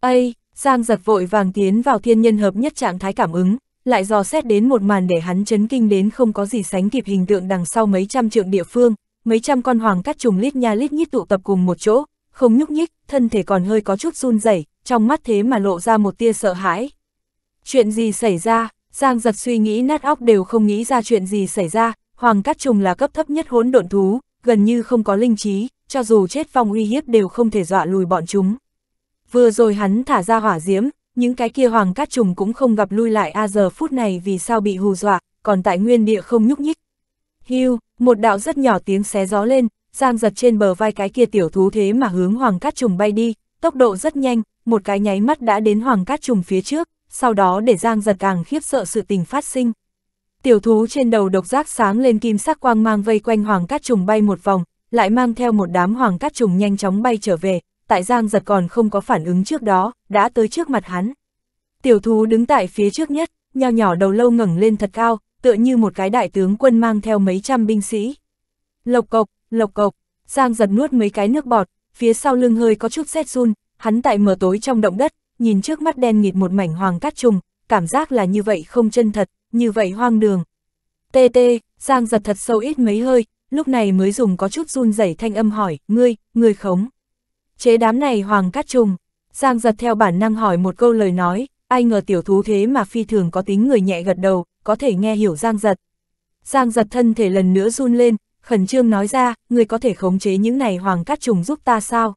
Ây, Giang giật vội vàng tiến vào thiên nhân hợp nhất trạng thái cảm ứng, lại dò xét đến một màn để hắn chấn kinh đến không có gì sánh kịp hình tượng đằng sau mấy trăm trượng địa phương, mấy trăm con hoàng cát trùng lít nha lít nhít tụ tập cùng một chỗ, không nhúc nhích, thân thể còn hơi có chút run rẩy, trong mắt thế mà lộ ra một tia sợ hãi. Chuyện gì xảy ra? Giang giật suy nghĩ nát óc đều không nghĩ ra chuyện gì xảy ra, Hoàng Cát Trùng là cấp thấp nhất hỗn độn thú, gần như không có linh trí, cho dù chết phong uy hiếp đều không thể dọa lùi bọn chúng. Vừa rồi hắn thả ra hỏa diễm, những cái kia Hoàng Cát Trùng cũng không gặp lui lại a à giờ phút này vì sao bị hù dọa, còn tại nguyên địa không nhúc nhích. Hưu, một đạo rất nhỏ tiếng xé gió lên, Giang giật trên bờ vai cái kia tiểu thú thế mà hướng Hoàng Cát Trùng bay đi, tốc độ rất nhanh, một cái nháy mắt đã đến Hoàng Cát Trùng phía trước, sau đó để Giang giật càng khiếp sợ sự tình phát sinh. Tiểu thú trên đầu độc giác sáng lên kim sắc quang mang vây quanh hoàng cát trùng bay một vòng, lại mang theo một đám hoàng cát trùng nhanh chóng bay trở về, tại Giang giật còn không có phản ứng trước đó, đã tới trước mặt hắn. Tiểu thú đứng tại phía trước nhất, nho nhỏ đầu lâu ngẩng lên thật cao, tựa như một cái đại tướng quân mang theo mấy trăm binh sĩ. Lộc cộc, lộc cộc, Giang giật nuốt mấy cái nước bọt, phía sau lưng hơi có chút rét run, hắn tại mờ tối trong động đất, nhìn trước mắt đen nghịt một mảnh hoàng cát trùng, cảm giác là như vậy không chân thật, như vậy hoang đường. Tê tê, Giang giật thật sâu ít mấy hơi, lúc này mới dùng có chút run rẩy thanh âm hỏi, ngươi, ngươi khống. Chế đám này hoàng cát trùng, Giang giật theo bản năng hỏi một câu lời nói, ai ngờ tiểu thú thế mà phi thường có tính người nhẹ gật đầu, có thể nghe hiểu Giang giật. Giang giật thân thể lần nữa run lên, khẩn trương nói ra, ngươi có thể khống chế những này hoàng cát trùng giúp ta sao?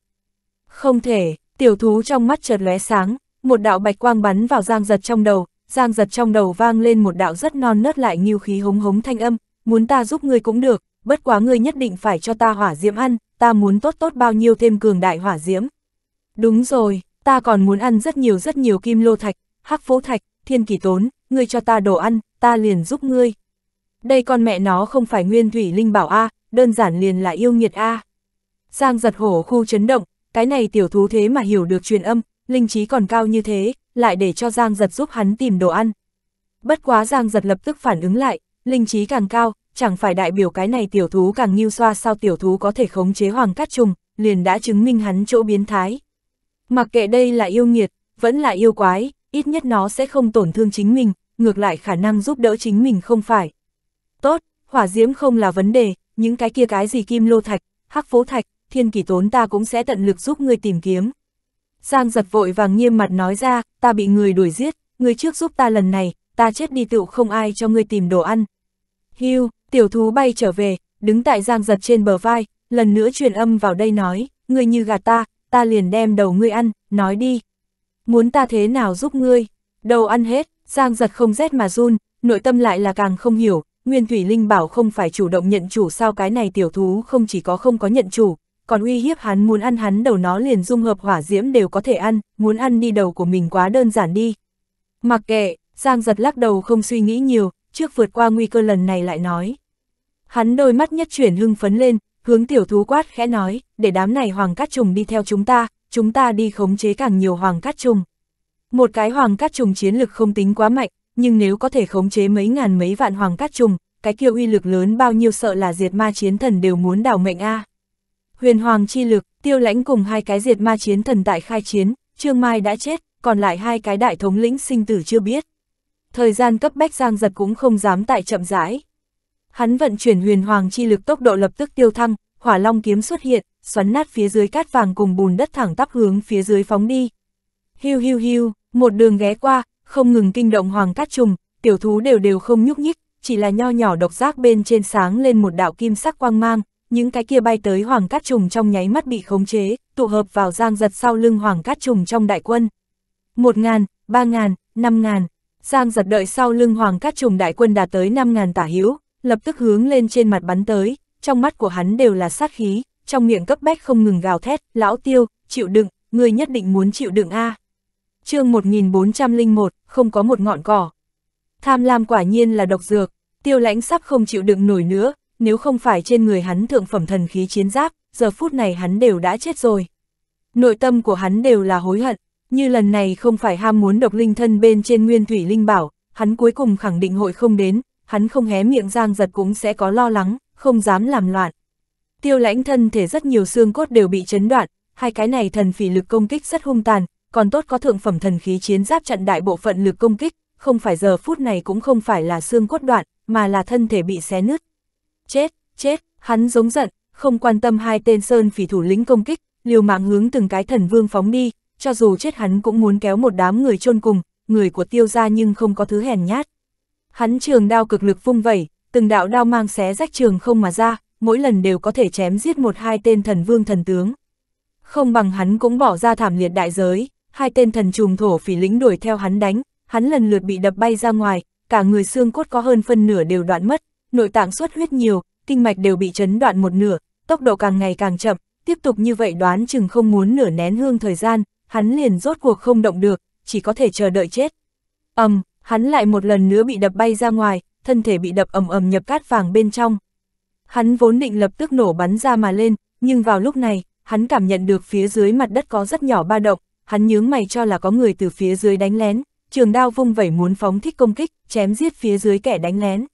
Không thể, Tiểu thú trong mắt chợt lóe sáng, một đạo bạch quang bắn vào giang giật trong đầu, giang giật trong đầu vang lên một đạo rất non nớt lại nghiêu khí hống hống thanh âm, muốn ta giúp ngươi cũng được, bất quá ngươi nhất định phải cho ta hỏa diễm ăn, ta muốn tốt tốt bao nhiêu thêm cường đại hỏa diễm. Đúng rồi, ta còn muốn ăn rất nhiều rất nhiều kim lô thạch, hắc phố thạch, thiên kỳ tốn, ngươi cho ta đồ ăn, ta liền giúp ngươi. Đây con mẹ nó không phải nguyên thủy linh bảo A, đơn giản liền là yêu nghiệt A. Giang giật hổ khu chấn động, cái này tiểu thú thế mà hiểu được truyền âm, linh trí còn cao như thế, lại để cho Giang giật giúp hắn tìm đồ ăn. Bất quá Giang giật lập tức phản ứng lại, linh trí càng cao, chẳng phải đại biểu cái này tiểu thú càng nghiêu xoa sao tiểu thú có thể khống chế hoàng cát trùng, liền đã chứng minh hắn chỗ biến thái. Mặc kệ đây là yêu nghiệt, vẫn là yêu quái, ít nhất nó sẽ không tổn thương chính mình, ngược lại khả năng giúp đỡ chính mình không phải. Tốt, hỏa diễm không là vấn đề, những cái kia cái gì kim lô thạch, hắc phố thạch, thiên kỳ tốn ta cũng sẽ tận lực giúp ngươi tìm kiếm. Giang giật vội vàng nghiêm mặt nói ra, ta bị người đuổi giết, ngươi trước giúp ta lần này, ta chết đi tựu không ai cho ngươi tìm đồ ăn. Hưu, tiểu thú bay trở về, đứng tại giang giật trên bờ vai, lần nữa truyền âm vào đây nói, ngươi như gạt ta, ta liền đem đầu ngươi ăn, nói đi. Muốn ta thế nào giúp ngươi? Đầu ăn hết, giang giật không rét mà run, nội tâm lại là càng không hiểu, Nguyên Thủy Linh bảo không phải chủ động nhận chủ sao cái này tiểu thú không chỉ có không có nhận chủ, còn uy hiếp hắn muốn ăn hắn đầu nó liền dung hợp hỏa diễm đều có thể ăn, muốn ăn đi đầu của mình quá đơn giản đi. Mặc kệ, Giang giật lắc đầu không suy nghĩ nhiều, trước vượt qua nguy cơ lần này lại nói. Hắn đôi mắt nhất chuyển hưng phấn lên, hướng tiểu thú quát khẽ nói, để đám này hoàng cát trùng đi theo chúng ta, chúng ta đi khống chế càng nhiều hoàng cát trùng. Một cái hoàng cát trùng chiến lực không tính quá mạnh, nhưng nếu có thể khống chế mấy ngàn mấy vạn hoàng cát trùng, cái kia uy lực lớn bao nhiêu sợ là diệt ma chiến thần đều muốn đảo mệnh a. À. Huyền Hoàng chi lực, tiêu lãnh cùng hai cái diệt ma chiến thần tại khai chiến, Trương Mai đã chết, còn lại hai cái đại thống lĩnh sinh tử chưa biết. Thời gian cấp bách Giang Giật cũng không dám tại chậm rãi. Hắn vận chuyển huyền hoàng chi lực tốc độ lập tức tiêu thăng, hỏa long kiếm xuất hiện, xoắn nát phía dưới cát vàng cùng bùn đất thẳng tắp hướng phía dưới phóng đi. Hiu hiu hiu, một đường ghé qua, không ngừng kinh động hoàng cát trùng, tiểu thú đều đều không nhúc nhích, chỉ là nho nhỏ độc giác bên trên sáng lên một đạo kim sắc quang mang, những cái kia bay tới Hoàng Cát Trùng trong nháy mắt bị khống chế, tụ hợp vào Giang Giật sau lưng Hoàng Cát Trùng trong đại quân. Một ngàn, ba ngàn, năm ngàn, Giang Giật đợi sau lưng Hoàng Cát Trùng đại quân đạt tới năm ngàn tả hữu, lập tức hướng lên trên mặt bắn tới, trong mắt của hắn đều là sát khí, trong miệng cấp bách không ngừng gào thét, lão tiêu, chịu đựng, người nhất định muốn chịu đựng a. chương 1401, không có một ngọn cỏ. Tham lam quả nhiên là độc dược, tiêu lãnh sắp không chịu đựng nổi nữa, nếu không phải trên người hắn thượng phẩm thần khí chiến giáp, giờ phút này hắn đều đã chết rồi. Nội tâm của hắn đều là hối hận, như lần này không phải ham muốn độc linh thân bên trên nguyên thủy linh bảo, hắn cuối cùng khẳng định hội không đến, hắn không hé miệng giang giật cũng sẽ có lo lắng, không dám làm loạn. Tiêu lãnh thân thể rất nhiều xương cốt đều bị chấn đoạn, hai cái này thần phỉ lực công kích rất hung tàn, còn tốt có thượng phẩm thần khí chiến giáp chặn đại bộ phận lực công kích, không phải giờ phút này cũng không phải là xương cốt đoạn, mà là thân thể bị xé nứt chết, chết, hắn giống giận, không quan tâm hai tên sơn phỉ thủ lĩnh công kích, liều mạng hướng từng cái thần vương phóng đi, cho dù chết hắn cũng muốn kéo một đám người chôn cùng, người của tiêu gia nhưng không có thứ hèn nhát. Hắn trường đao cực lực vung vẩy, từng đạo đao mang xé rách trường không mà ra, mỗi lần đều có thể chém giết một hai tên thần vương thần tướng. Không bằng hắn cũng bỏ ra thảm liệt đại giới, hai tên thần trùng thổ phỉ lĩnh đuổi theo hắn đánh, hắn lần lượt bị đập bay ra ngoài, cả người xương cốt có hơn phân nửa đều đoạn mất, nội tạng xuất huyết nhiều, kinh mạch đều bị chấn đoạn một nửa, tốc độ càng ngày càng chậm, tiếp tục như vậy đoán chừng không muốn nửa nén hương thời gian, hắn liền rốt cuộc không động được, chỉ có thể chờ đợi chết. ầm, um, hắn lại một lần nữa bị đập bay ra ngoài, thân thể bị đập ầm ầm nhập cát vàng bên trong. Hắn vốn định lập tức nổ bắn ra mà lên, nhưng vào lúc này, hắn cảm nhận được phía dưới mặt đất có rất nhỏ ba động, hắn nhướng mày cho là có người từ phía dưới đánh lén, trường đao vung vẩy muốn phóng thích công kích, chém giết phía dưới kẻ đánh lén.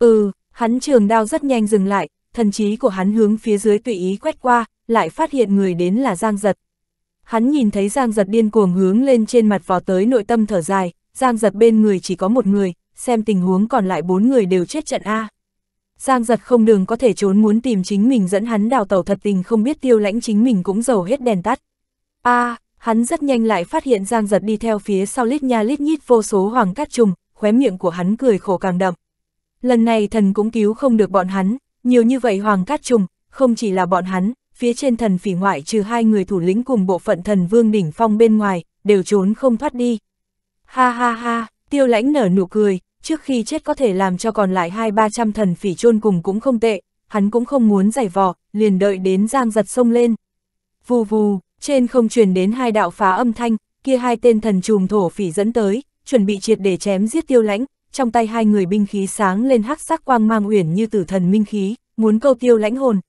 Ừ, hắn trường đao rất nhanh dừng lại, thần trí của hắn hướng phía dưới tùy ý quét qua, lại phát hiện người đến là Giang Giật. Hắn nhìn thấy Giang Giật điên cuồng hướng lên trên mặt vò tới nội tâm thở dài, Giang Giật bên người chỉ có một người, xem tình huống còn lại bốn người đều chết trận A. Giang Giật không đường có thể trốn muốn tìm chính mình dẫn hắn đào tàu thật tình không biết tiêu lãnh chính mình cũng giàu hết đèn tắt. A, hắn rất nhanh lại phát hiện Giang Giật đi theo phía sau lít nha lít nhít vô số hoàng cát trùng, khóe miệng của hắn cười khổ càng đậm. Lần này thần cũng cứu không được bọn hắn, nhiều như vậy hoàng cát trùng, không chỉ là bọn hắn, phía trên thần phỉ ngoại trừ hai người thủ lĩnh cùng bộ phận thần vương đỉnh phong bên ngoài, đều trốn không thoát đi. Ha ha ha, tiêu lãnh nở nụ cười, trước khi chết có thể làm cho còn lại hai ba trăm thần phỉ chôn cùng cũng không tệ, hắn cũng không muốn giải vò, liền đợi đến giang giật sông lên. Vù vù, trên không truyền đến hai đạo phá âm thanh, kia hai tên thần trùm thổ phỉ dẫn tới, chuẩn bị triệt để chém giết tiêu lãnh, trong tay hai người binh khí sáng lên hắc sắc quang mang uyển như tử thần minh khí, muốn câu tiêu lãnh hồn.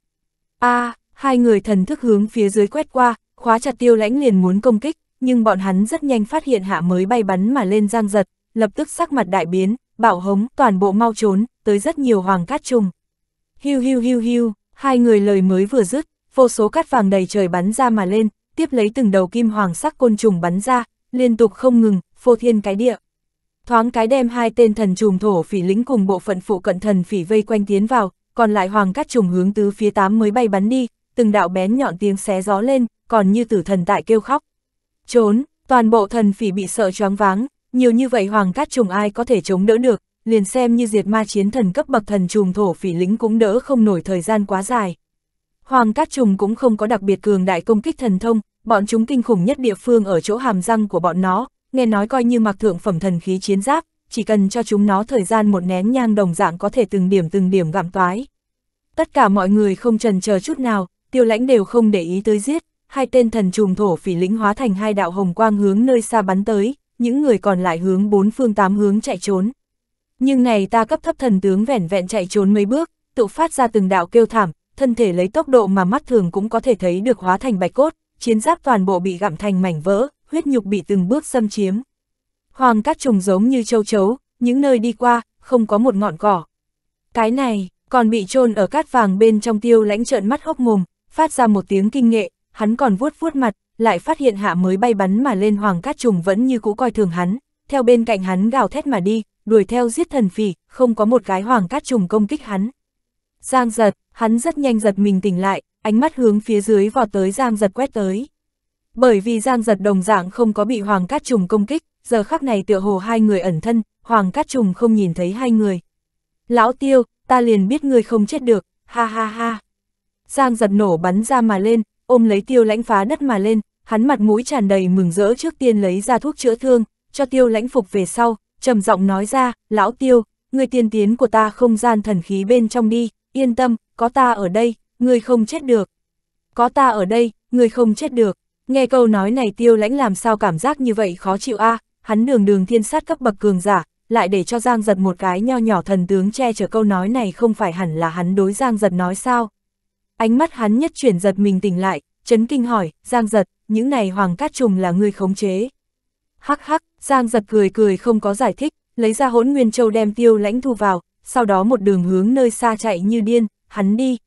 a à, hai người thần thức hướng phía dưới quét qua, khóa chặt tiêu lãnh liền muốn công kích, nhưng bọn hắn rất nhanh phát hiện hạ mới bay bắn mà lên giang giật, lập tức sắc mặt đại biến, bạo hống, toàn bộ mau trốn, tới rất nhiều hoàng cát trùng. Hiu hiu hiu hiu, hai người lời mới vừa dứt, vô số cát vàng đầy trời bắn ra mà lên, tiếp lấy từng đầu kim hoàng sắc côn trùng bắn ra, liên tục không ngừng, phô thiên cái địa thoáng cái đem hai tên thần trùm thổ phỉ lính cùng bộ phận phụ cận thần phỉ vây quanh tiến vào, còn lại hoàng cát trùng hướng tứ phía tám mới bay bắn đi, từng đạo bén nhọn tiếng xé gió lên, còn như tử thần tại kêu khóc. Trốn, toàn bộ thần phỉ bị sợ choáng váng, nhiều như vậy hoàng cát trùng ai có thể chống đỡ được, liền xem như diệt ma chiến thần cấp bậc thần trùng thổ phỉ lính cũng đỡ không nổi thời gian quá dài. Hoàng cát trùng cũng không có đặc biệt cường đại công kích thần thông, bọn chúng kinh khủng nhất địa phương ở chỗ hàm răng của bọn nó, nghe nói coi như mặc thượng phẩm thần khí chiến giáp, chỉ cần cho chúng nó thời gian một nén nhang đồng dạng có thể từng điểm từng điểm gặm toái. Tất cả mọi người không trần chờ chút nào, tiêu lãnh đều không để ý tới giết, hai tên thần trùng thổ phỉ lĩnh hóa thành hai đạo hồng quang hướng nơi xa bắn tới, những người còn lại hướng bốn phương tám hướng chạy trốn. Nhưng này ta cấp thấp thần tướng vẻn vẹn chạy trốn mấy bước, tự phát ra từng đạo kêu thảm, thân thể lấy tốc độ mà mắt thường cũng có thể thấy được hóa thành bạch cốt, chiến giáp toàn bộ bị gặm thành mảnh vỡ, huyết nhục bị từng bước xâm chiếm. Hoàng cát trùng giống như châu chấu, những nơi đi qua, không có một ngọn cỏ. Cái này, còn bị chôn ở cát vàng bên trong tiêu lãnh trợn mắt hốc mồm, phát ra một tiếng kinh nghệ, hắn còn vuốt vuốt mặt, lại phát hiện hạ mới bay bắn mà lên hoàng cát trùng vẫn như cũ coi thường hắn, theo bên cạnh hắn gào thét mà đi, đuổi theo giết thần phỉ, không có một cái hoàng cát trùng công kích hắn. Giang giật, hắn rất nhanh giật mình tỉnh lại, ánh mắt hướng phía dưới vọt tới giang giật quét tới. Bởi vì Giang Giật đồng dạng không có bị Hoàng Cát Trùng công kích, giờ khắc này tựa hồ hai người ẩn thân, Hoàng Cát Trùng không nhìn thấy hai người. Lão Tiêu, ta liền biết ngươi không chết được, ha ha ha. Giang Giật nổ bắn ra mà lên, ôm lấy Tiêu lãnh phá đất mà lên, hắn mặt mũi tràn đầy mừng rỡ trước tiên lấy ra thuốc chữa thương, cho Tiêu lãnh phục về sau, trầm giọng nói ra, Lão Tiêu, ngươi tiên tiến của ta không gian thần khí bên trong đi, yên tâm, có ta ở đây, ngươi không chết được. Có ta ở đây, ngươi không chết được. Nghe câu nói này tiêu lãnh làm sao cảm giác như vậy khó chịu a à? hắn đường đường thiên sát cấp bậc cường giả, lại để cho Giang giật một cái nho nhỏ thần tướng che chở câu nói này không phải hẳn là hắn đối Giang giật nói sao. Ánh mắt hắn nhất chuyển giật mình tỉnh lại, chấn kinh hỏi, Giang giật, những này hoàng cát trùng là người khống chế. Hắc hắc, Giang giật cười cười không có giải thích, lấy ra hỗn nguyên châu đem tiêu lãnh thu vào, sau đó một đường hướng nơi xa chạy như điên, hắn đi.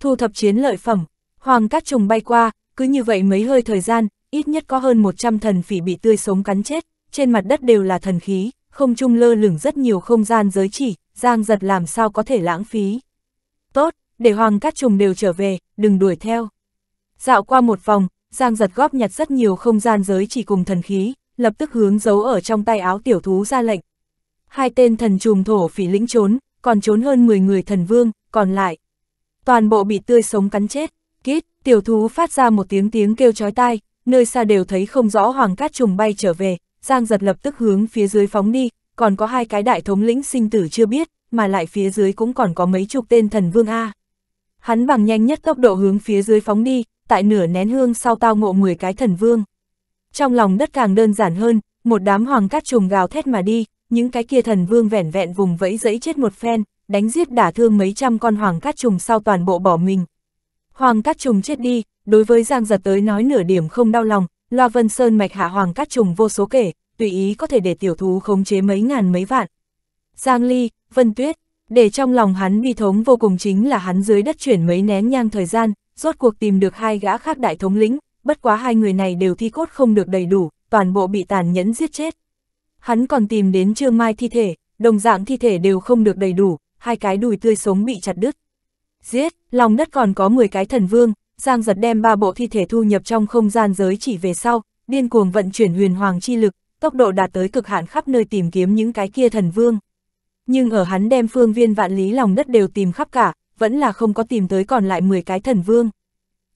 Thu thập chiến lợi phẩm, hoàng cát trùng bay qua, cứ như vậy mấy hơi thời gian, ít nhất có hơn 100 thần phỉ bị tươi sống cắn chết, trên mặt đất đều là thần khí, không trung lơ lửng rất nhiều không gian giới chỉ, Giang giật làm sao có thể lãng phí. Tốt, để hoàng cát trùng đều trở về, đừng đuổi theo. Dạo qua một vòng, Giang giật góp nhặt rất nhiều không gian giới chỉ cùng thần khí, lập tức hướng giấu ở trong tay áo tiểu thú ra lệnh. Hai tên thần trùng thổ phỉ lĩnh trốn, còn trốn hơn 10 người thần vương, còn lại. Toàn bộ bị tươi sống cắn chết, Kít, tiểu thú phát ra một tiếng tiếng kêu chói tai, nơi xa đều thấy không rõ hoàng cát trùng bay trở về, Giang giật lập tức hướng phía dưới phóng đi, còn có hai cái đại thống lĩnh sinh tử chưa biết, mà lại phía dưới cũng còn có mấy chục tên thần vương A. Hắn bằng nhanh nhất tốc độ hướng phía dưới phóng đi, tại nửa nén hương sau tao ngộ 10 cái thần vương. Trong lòng đất càng đơn giản hơn, một đám hoàng cát trùng gào thét mà đi, những cái kia thần vương vẻn vẹn vùng vẫy dẫy chết một phen, đánh giết đả thương mấy trăm con hoàng cát trùng sau toàn bộ bỏ mình, Hoàng Cát Trùng chết đi, đối với Giang Giật tới nói nửa điểm không đau lòng, Loa Vân Sơn mạch hạ Hoàng Cát Trùng vô số kể, tùy ý có thể để tiểu thú khống chế mấy ngàn mấy vạn. Giang Ly, Vân Tuyết, để trong lòng hắn bi thống vô cùng chính là hắn dưới đất chuyển mấy nén nhang thời gian, rốt cuộc tìm được hai gã khác đại thống lĩnh, bất quá hai người này đều thi cốt không được đầy đủ, toàn bộ bị tàn nhẫn giết chết. Hắn còn tìm đến Trương Mai thi thể, đồng dạng thi thể đều không được đầy đủ, hai cái đùi tươi sống bị chặt đứt giết, lòng đất còn có 10 cái thần vương, Giang giật đem ba bộ thi thể thu nhập trong không gian giới chỉ về sau, điên cuồng vận chuyển huyền hoàng chi lực, tốc độ đạt tới cực hạn khắp nơi tìm kiếm những cái kia thần vương. Nhưng ở hắn đem phương viên vạn lý lòng đất đều tìm khắp cả, vẫn là không có tìm tới còn lại 10 cái thần vương.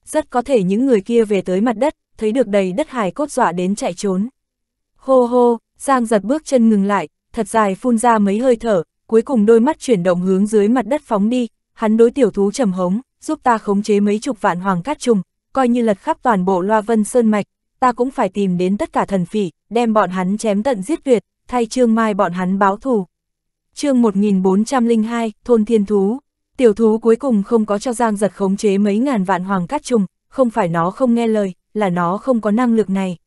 Rất có thể những người kia về tới mặt đất, thấy được đầy đất hài cốt dọa đến chạy trốn. Hô hô, Giang giật bước chân ngừng lại, thật dài phun ra mấy hơi thở, cuối cùng đôi mắt chuyển động hướng dưới mặt đất phóng đi, hắn đối tiểu thú trầm hống, giúp ta khống chế mấy chục vạn hoàng cát trùng, coi như lật khắp toàn bộ loa vân sơn mạch, ta cũng phải tìm đến tất cả thần phỉ, đem bọn hắn chém tận giết tuyệt, thay Trương Mai bọn hắn báo thù. chương 1402, Thôn Thiên Thú, tiểu thú cuối cùng không có cho Giang giật khống chế mấy ngàn vạn hoàng cát trùng, không phải nó không nghe lời, là nó không có năng lực này.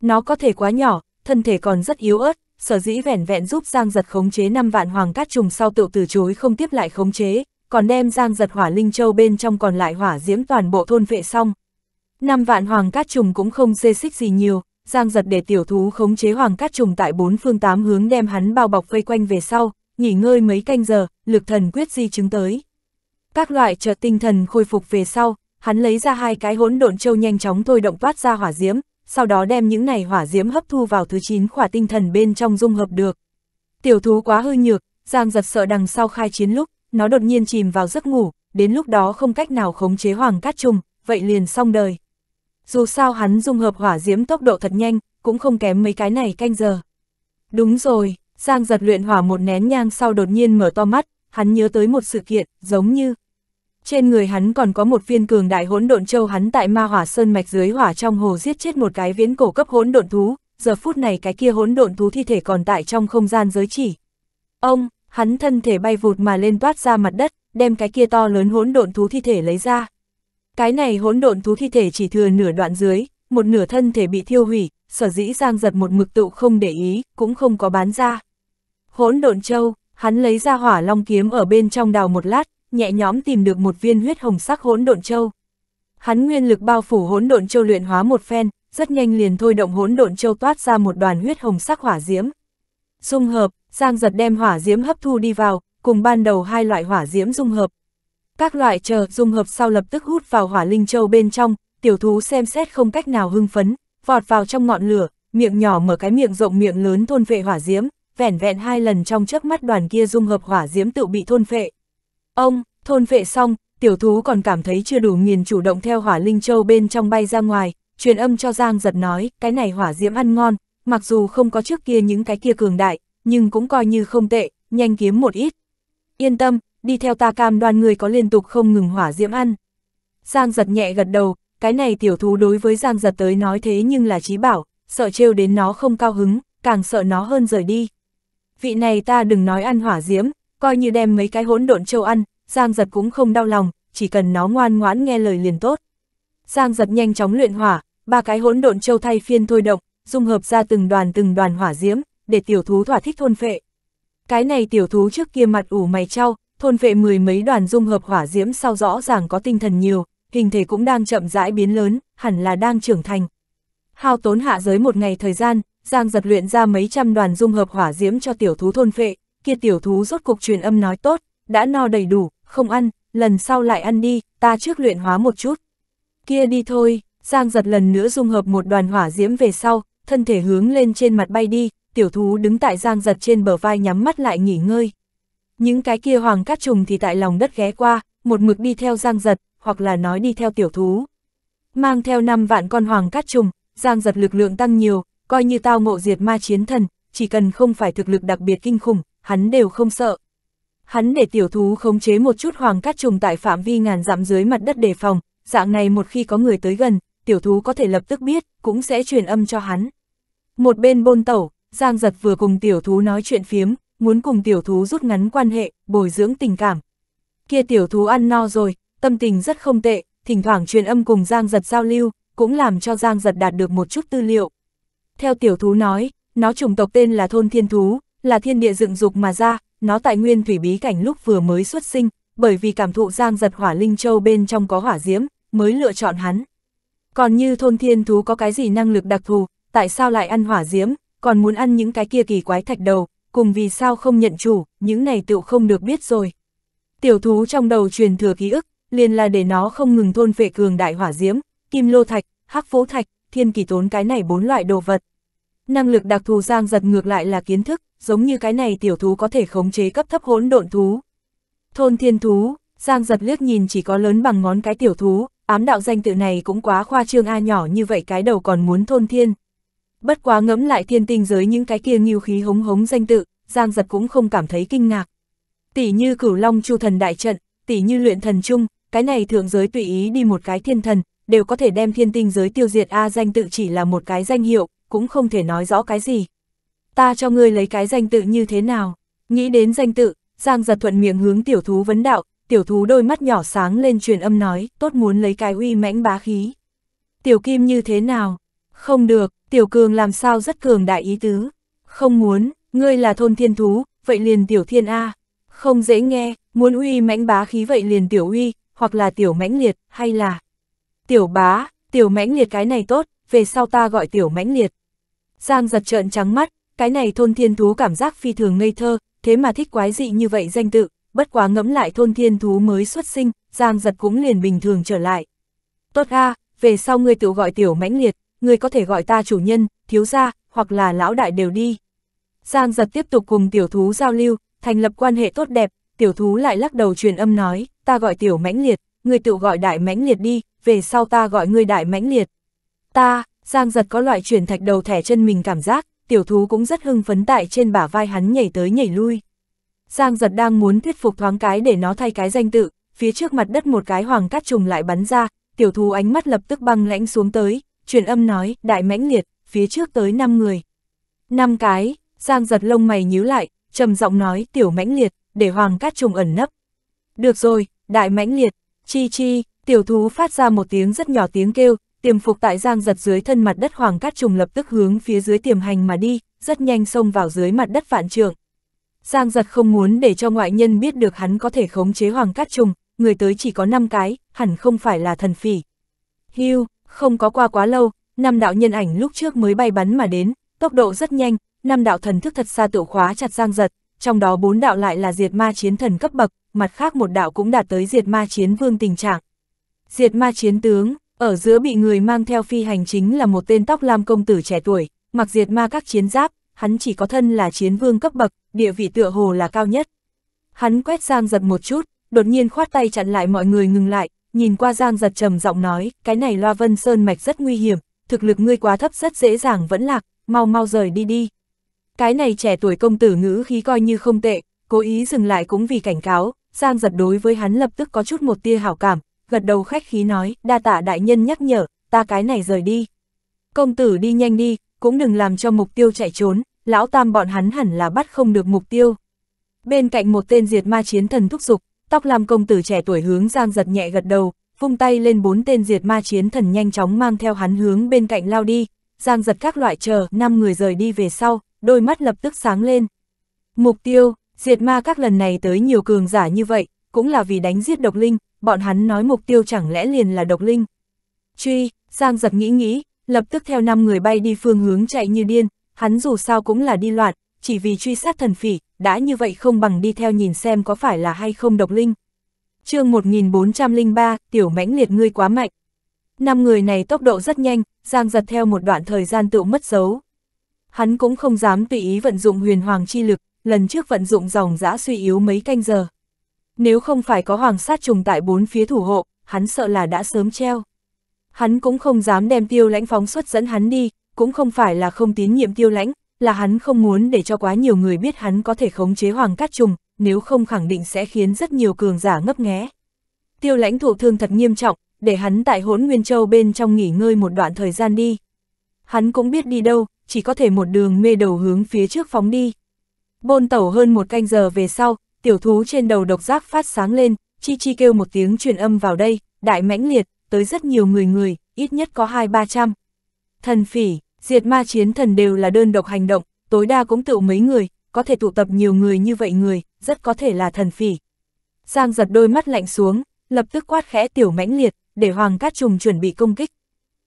Nó có thể quá nhỏ, thân thể còn rất yếu ớt, sở dĩ vẻn vẹn giúp Giang giật khống chế 5 vạn hoàng cát trùng sau tự từ chối không tiếp lại khống chế, còn đem giang giật hỏa linh châu bên trong còn lại hỏa diễm toàn bộ thôn vệ xong. Năm vạn hoàng cát trùng cũng không xê xích gì nhiều, giang giật để tiểu thú khống chế hoàng cát trùng tại bốn phương tám hướng đem hắn bao bọc vây quanh về sau, nghỉ ngơi mấy canh giờ, lực thần quyết di chứng tới. Các loại trợ tinh thần khôi phục về sau, hắn lấy ra hai cái hỗn độn châu nhanh chóng thôi động toát ra hỏa diễm, sau đó đem những này hỏa diễm hấp thu vào thứ 9 khỏa tinh thần bên trong dung hợp được. Tiểu thú quá hư nhược, Giang giật sợ đằng sau khai chiến lúc, nó đột nhiên chìm vào giấc ngủ, đến lúc đó không cách nào khống chế Hoàng Cát trùng vậy liền xong đời. Dù sao hắn dung hợp hỏa diễm tốc độ thật nhanh, cũng không kém mấy cái này canh giờ. Đúng rồi, Giang giật luyện hỏa một nén nhang sau đột nhiên mở to mắt, hắn nhớ tới một sự kiện, giống như... Trên người hắn còn có một viên cường đại hỗn độn châu hắn tại ma hỏa sơn mạch dưới hỏa trong hồ giết chết một cái viễn cổ cấp hỗn độn thú, giờ phút này cái kia hỗn độn thú thi thể còn tại trong không gian giới chỉ. Ông, hắn thân thể bay vụt mà lên toát ra mặt đất, đem cái kia to lớn hỗn độn thú thi thể lấy ra. Cái này hỗn độn thú thi thể chỉ thừa nửa đoạn dưới, một nửa thân thể bị thiêu hủy, sở dĩ Giang giật một mực tụ không để ý, cũng không có bán ra. Hỗn độn châu, hắn lấy ra hỏa long kiếm ở bên trong đào một lát, nhẹ nhõm tìm được một viên huyết hồng sắc hỗn độn châu. Hắn nguyên lực bao phủ hỗn độn châu luyện hóa một phen, rất nhanh liền thôi động hỗn độn châu toát ra một đoàn huyết hồng sắc hỏa diễm, dung hợp, Giang Giật đem hỏa diễm hấp thu đi vào, cùng ban đầu hai loại hỏa diễm dung hợp. Các loại chờ dung hợp sau lập tức hút vào hỏa linh châu bên trong, tiểu thú xem xét không cách nào hưng phấn, vọt vào trong ngọn lửa, miệng nhỏ mở cái miệng rộng miệng lớn thôn vệ hỏa diễm, vẻn vẹn hai lần trong chớp mắt đoàn kia dung hợp hỏa diễm tự bị thôn vệ. Ông, thôn vệ xong, tiểu thú còn cảm thấy chưa đủ nghiền chủ động theo hỏa linh châu bên trong bay ra ngoài, truyền âm cho Giang giật nói, cái này hỏa diễm ăn ngon, mặc dù không có trước kia những cái kia cường đại, nhưng cũng coi như không tệ, nhanh kiếm một ít. Yên tâm, đi theo ta cam đoan người có liên tục không ngừng hỏa diễm ăn. Giang giật nhẹ gật đầu, cái này tiểu thú đối với Giang giật tới nói thế nhưng là trí bảo, sợ trêu đến nó không cao hứng, càng sợ nó hơn rời đi. Vị này ta đừng nói ăn hỏa diễm, coi như đem mấy cái hỗn độn châu ăn, Giang giật cũng không đau lòng, chỉ cần nó ngoan ngoãn nghe lời liền tốt. Giang giật nhanh chóng luyện hỏa, ba cái hỗn độn châu thay phiên thôi động, dung hợp ra từng đoàn từng đoàn hỏa diễm, để tiểu thú thỏa thích thôn phệ. Cái này tiểu thú trước kia mặt ủ mày trao, thôn phệ mười mấy đoàn dung hợp hỏa diễm sau rõ ràng có tinh thần nhiều, hình thể cũng đang chậm rãi biến lớn, hẳn là đang trưởng thành. Hao tốn hạ giới một ngày thời gian, Giang giật luyện ra mấy trăm đoàn dung hợp hỏa diễm cho tiểu thú thôn phệ, kia tiểu thú rốt cục truyền âm nói tốt, đã no đầy đủ, không ăn, lần sau lại ăn đi, ta trước luyện hóa một chút. Kia đi thôi, Giang giật lần nữa dung hợp một đoàn hỏa diễm về sau, thân thể hướng lên trên mặt bay đi, tiểu thú đứng tại giang giật trên bờ vai nhắm mắt lại nghỉ ngơi. Những cái kia hoàng cát trùng thì tại lòng đất ghé qua, một mực đi theo giang giật, hoặc là nói đi theo tiểu thú. Mang theo 5 vạn con hoàng cát trùng, giang giật lực lượng tăng nhiều, coi như tao ngộ diệt ma chiến thần, chỉ cần không phải thực lực đặc biệt kinh khủng, hắn đều không sợ. Hắn để tiểu thú khống chế một chút hoàng cát trùng tại phạm vi ngàn dặm dưới mặt đất đề phòng, dạng này một khi có người tới gần, tiểu thú có thể lập tức biết, cũng sẽ truyền âm cho hắn. Một bên bôn tẩu, Giang Giật vừa cùng tiểu thú nói chuyện phiếm, muốn cùng tiểu thú rút ngắn quan hệ, bồi dưỡng tình cảm. Kia tiểu thú ăn no rồi, tâm tình rất không tệ, thỉnh thoảng truyền âm cùng Giang Giật giao lưu, cũng làm cho Giang Giật đạt được một chút tư liệu. Theo tiểu thú nói, nó chủng tộc tên là thôn thiên thú, là thiên địa dựng dục mà ra, nó tại nguyên thủy bí cảnh lúc vừa mới xuất sinh, bởi vì cảm thụ Giang Giật hỏa linh châu bên trong có hỏa diễm, mới lựa chọn hắn. Còn như thôn thiên thú có cái gì năng lực đặc thù, tại sao lại ăn hỏa diễm, còn muốn ăn những cái kia kỳ quái thạch đầu, cùng vì sao không nhận chủ, những này tựu không được biết rồi. Tiểu thú trong đầu truyền thừa ký ức, liền là để nó không ngừng thôn vệ cường đại hỏa diễm, kim lô thạch, hắc phố thạch, thiên kỳ tốn cái này bốn loại đồ vật. Năng lực đặc thù giang giật ngược lại là kiến thức, giống như cái này tiểu thú có thể khống chế cấp thấp hỗn độn thú. Thôn thiên thú, giang giật liếc nhìn chỉ có lớn bằng ngón cái tiểu thú, ám đạo danh tự này cũng quá khoa trương a nhỏ như vậy cái đầu còn muốn thôn thiên. Bất quá ngẫm lại thiên tinh giới những cái kia nghiêu khí hống hống danh tự, Giang Giật cũng không cảm thấy kinh ngạc. Tỷ như cửu long chu thần đại trận, tỷ như luyện thần chung, cái này thượng giới tùy ý đi một cái thiên thần, đều có thể đem thiên tinh giới tiêu diệt A danh tự chỉ là một cái danh hiệu, cũng không thể nói rõ cái gì. Ta cho ngươi lấy cái danh tự như thế nào? Nghĩ đến danh tự, Giang giật thuận miệng hướng tiểu thú vấn đạo, tiểu thú đôi mắt nhỏ sáng lên truyền âm nói, tốt muốn lấy cái uy mãnh bá khí. Tiểu kim như thế nào? Không được, tiểu cường làm sao rất cường đại ý tứ. Không muốn, ngươi là thôn thiên thú, vậy liền tiểu thiên A. Không dễ nghe, muốn uy mãnh bá khí vậy liền tiểu uy, hoặc là tiểu mãnh liệt, hay là tiểu bá, tiểu mãnh liệt cái này tốt, về sau ta gọi tiểu mãnh liệt. Giang giật trợn trắng mắt, cái này thôn thiên thú cảm giác phi thường ngây thơ, thế mà thích quái dị như vậy danh tự, bất quá ngẫm lại thôn thiên thú mới xuất sinh, Giang giật cũng liền bình thường trở lại. Tốt a, về sau ngươi tự gọi tiểu mãnh liệt, người có thể gọi ta chủ nhân, thiếu gia, hoặc là lão đại đều đi. Giang giật tiếp tục cùng tiểu thú giao lưu, thành lập quan hệ tốt đẹp, tiểu thú lại lắc đầu truyền âm nói, ta gọi tiểu mãnh liệt, người tự gọi đại mãnh liệt đi, về sau ta gọi người đại mãnh liệt. Ta, Giang giật có loại truyền thạch đầu thẻ chân mình cảm giác, tiểu thú cũng rất hưng phấn tại trên bả vai hắn nhảy tới nhảy lui. Giang giật đang muốn thuyết phục thoáng cái để nó thay cái danh tự, phía trước mặt đất một cái hoàng cát trùng lại bắn ra, tiểu thú ánh mắt lập tức băng lãnh xuống tới, truyền âm nói, đại mãnh liệt, phía trước tới 5 người. năm cái, Giang giật lông mày nhíu lại, trầm giọng nói tiểu mãnh liệt, để hoàng cát trùng ẩn nấp. Được rồi, đại mãnh liệt, chi chi, tiểu thú phát ra một tiếng rất nhỏ tiếng kêu, tiềm phục tại giang giật dưới thân mặt đất hoàng cát trùng lập tức hướng phía dưới tiềm hành mà đi, rất nhanh xông vào dưới mặt đất vạn trường. Giang giật không muốn để cho ngoại nhân biết được hắn có thể khống chế hoàng cát trùng, người tới chỉ có 5 cái, hẳn không phải là thần phỉ. Hưu, không có qua quá lâu, năm đạo nhân ảnh lúc trước mới bay bắn mà đến, tốc độ rất nhanh, năm đạo thần thức thật xa tự khóa chặt Giang Giật, trong đó bốn đạo lại là diệt ma chiến thần cấp bậc, mặt khác một đạo cũng đạt tới diệt ma chiến vương tình trạng. Diệt ma chiến tướng, ở giữa bị người mang theo phi hành chính là một tên tóc lam công tử trẻ tuổi, mặc diệt ma các chiến giáp, hắn chỉ có thân là chiến vương cấp bậc, địa vị tựa hồ là cao nhất. Hắn quét Giang Giật một chút, đột nhiên khoát tay chặn lại mọi người ngừng lại, nhìn qua Giang giật trầm giọng nói, cái này loa vân sơn mạch rất nguy hiểm, thực lực ngươi quá thấp rất dễ dàng vẫn lạc, mau mau rời đi đi. Cái này trẻ tuổi công tử ngữ khí coi như không tệ, cố ý dừng lại cũng vì cảnh cáo, Giang giật đối với hắn lập tức có chút một tia hảo cảm, gật đầu khách khí nói, đa tạ đại nhân nhắc nhở, ta cái này rời đi. Công tử đi nhanh đi, cũng đừng làm cho mục tiêu chạy trốn, lão tam bọn hắn hẳn là bắt không được mục tiêu. Bên cạnh một tên diệt ma chiến thần thúc giục, Tóc làm công tử trẻ tuổi hướng Giang giật nhẹ gật đầu, vung tay lên bốn tên diệt ma chiến thần nhanh chóng mang theo hắn hướng bên cạnh lao đi, Giang giật các loại chờ, năm người rời đi về sau, đôi mắt lập tức sáng lên. Mục tiêu, diệt ma các lần này tới nhiều cường giả như vậy, cũng là vì đánh giết độc linh, bọn hắn nói mục tiêu chẳng lẽ liền là độc linh. Truy, Giang giật nghĩ nghĩ, lập tức theo năm người bay đi phương hướng chạy như điên, hắn dù sao cũng là đi loạn, chỉ vì truy sát thần phỉ, đã như vậy không bằng đi theo nhìn xem có phải là hay không độc linh. chương 1403, tiểu mãnh liệt ngươi quá mạnh. Năm người này tốc độ rất nhanh, giang giật theo một đoạn thời gian tự mất dấu. Hắn cũng không dám tùy ý vận dụng huyền hoàng chi lực, lần trước vận dụng dòng giã suy yếu mấy canh giờ. Nếu không phải có hoàng sát trùng tại bốn phía thủ hộ, hắn sợ là đã sớm treo. Hắn cũng không dám đem tiêu lãnh phóng xuất dẫn hắn đi, cũng không phải là không tín nhiệm tiêu lãnh, là hắn không muốn để cho quá nhiều người biết hắn có thể khống chế Hoàng Cát Trùng, nếu không khẳng định sẽ khiến rất nhiều cường giả ngấp nghé. Tiêu lãnh thụ thương thật nghiêm trọng, để hắn tại hỗn Nguyên Châu bên trong nghỉ ngơi một đoạn thời gian đi. Hắn cũng biết đi đâu, chỉ có thể một đường mê đầu hướng phía trước phóng đi. Bôn tẩu hơn một canh giờ về sau, tiểu thú trên đầu độc giác phát sáng lên, chi chi kêu một tiếng truyền âm vào đây, đại mãnh liệt, tới rất nhiều người người, ít nhất có hai ba trăm. Thần phỉ, Diệt ma chiến thần đều là đơn độc hành động, tối đa cũng tự mấy người, có thể tụ tập nhiều người như vậy người, rất có thể là thần phỉ. Giang giật đôi mắt lạnh xuống, lập tức quát khẽ tiểu mãnh liệt, để Hoàng Cát Trùng chuẩn bị công kích.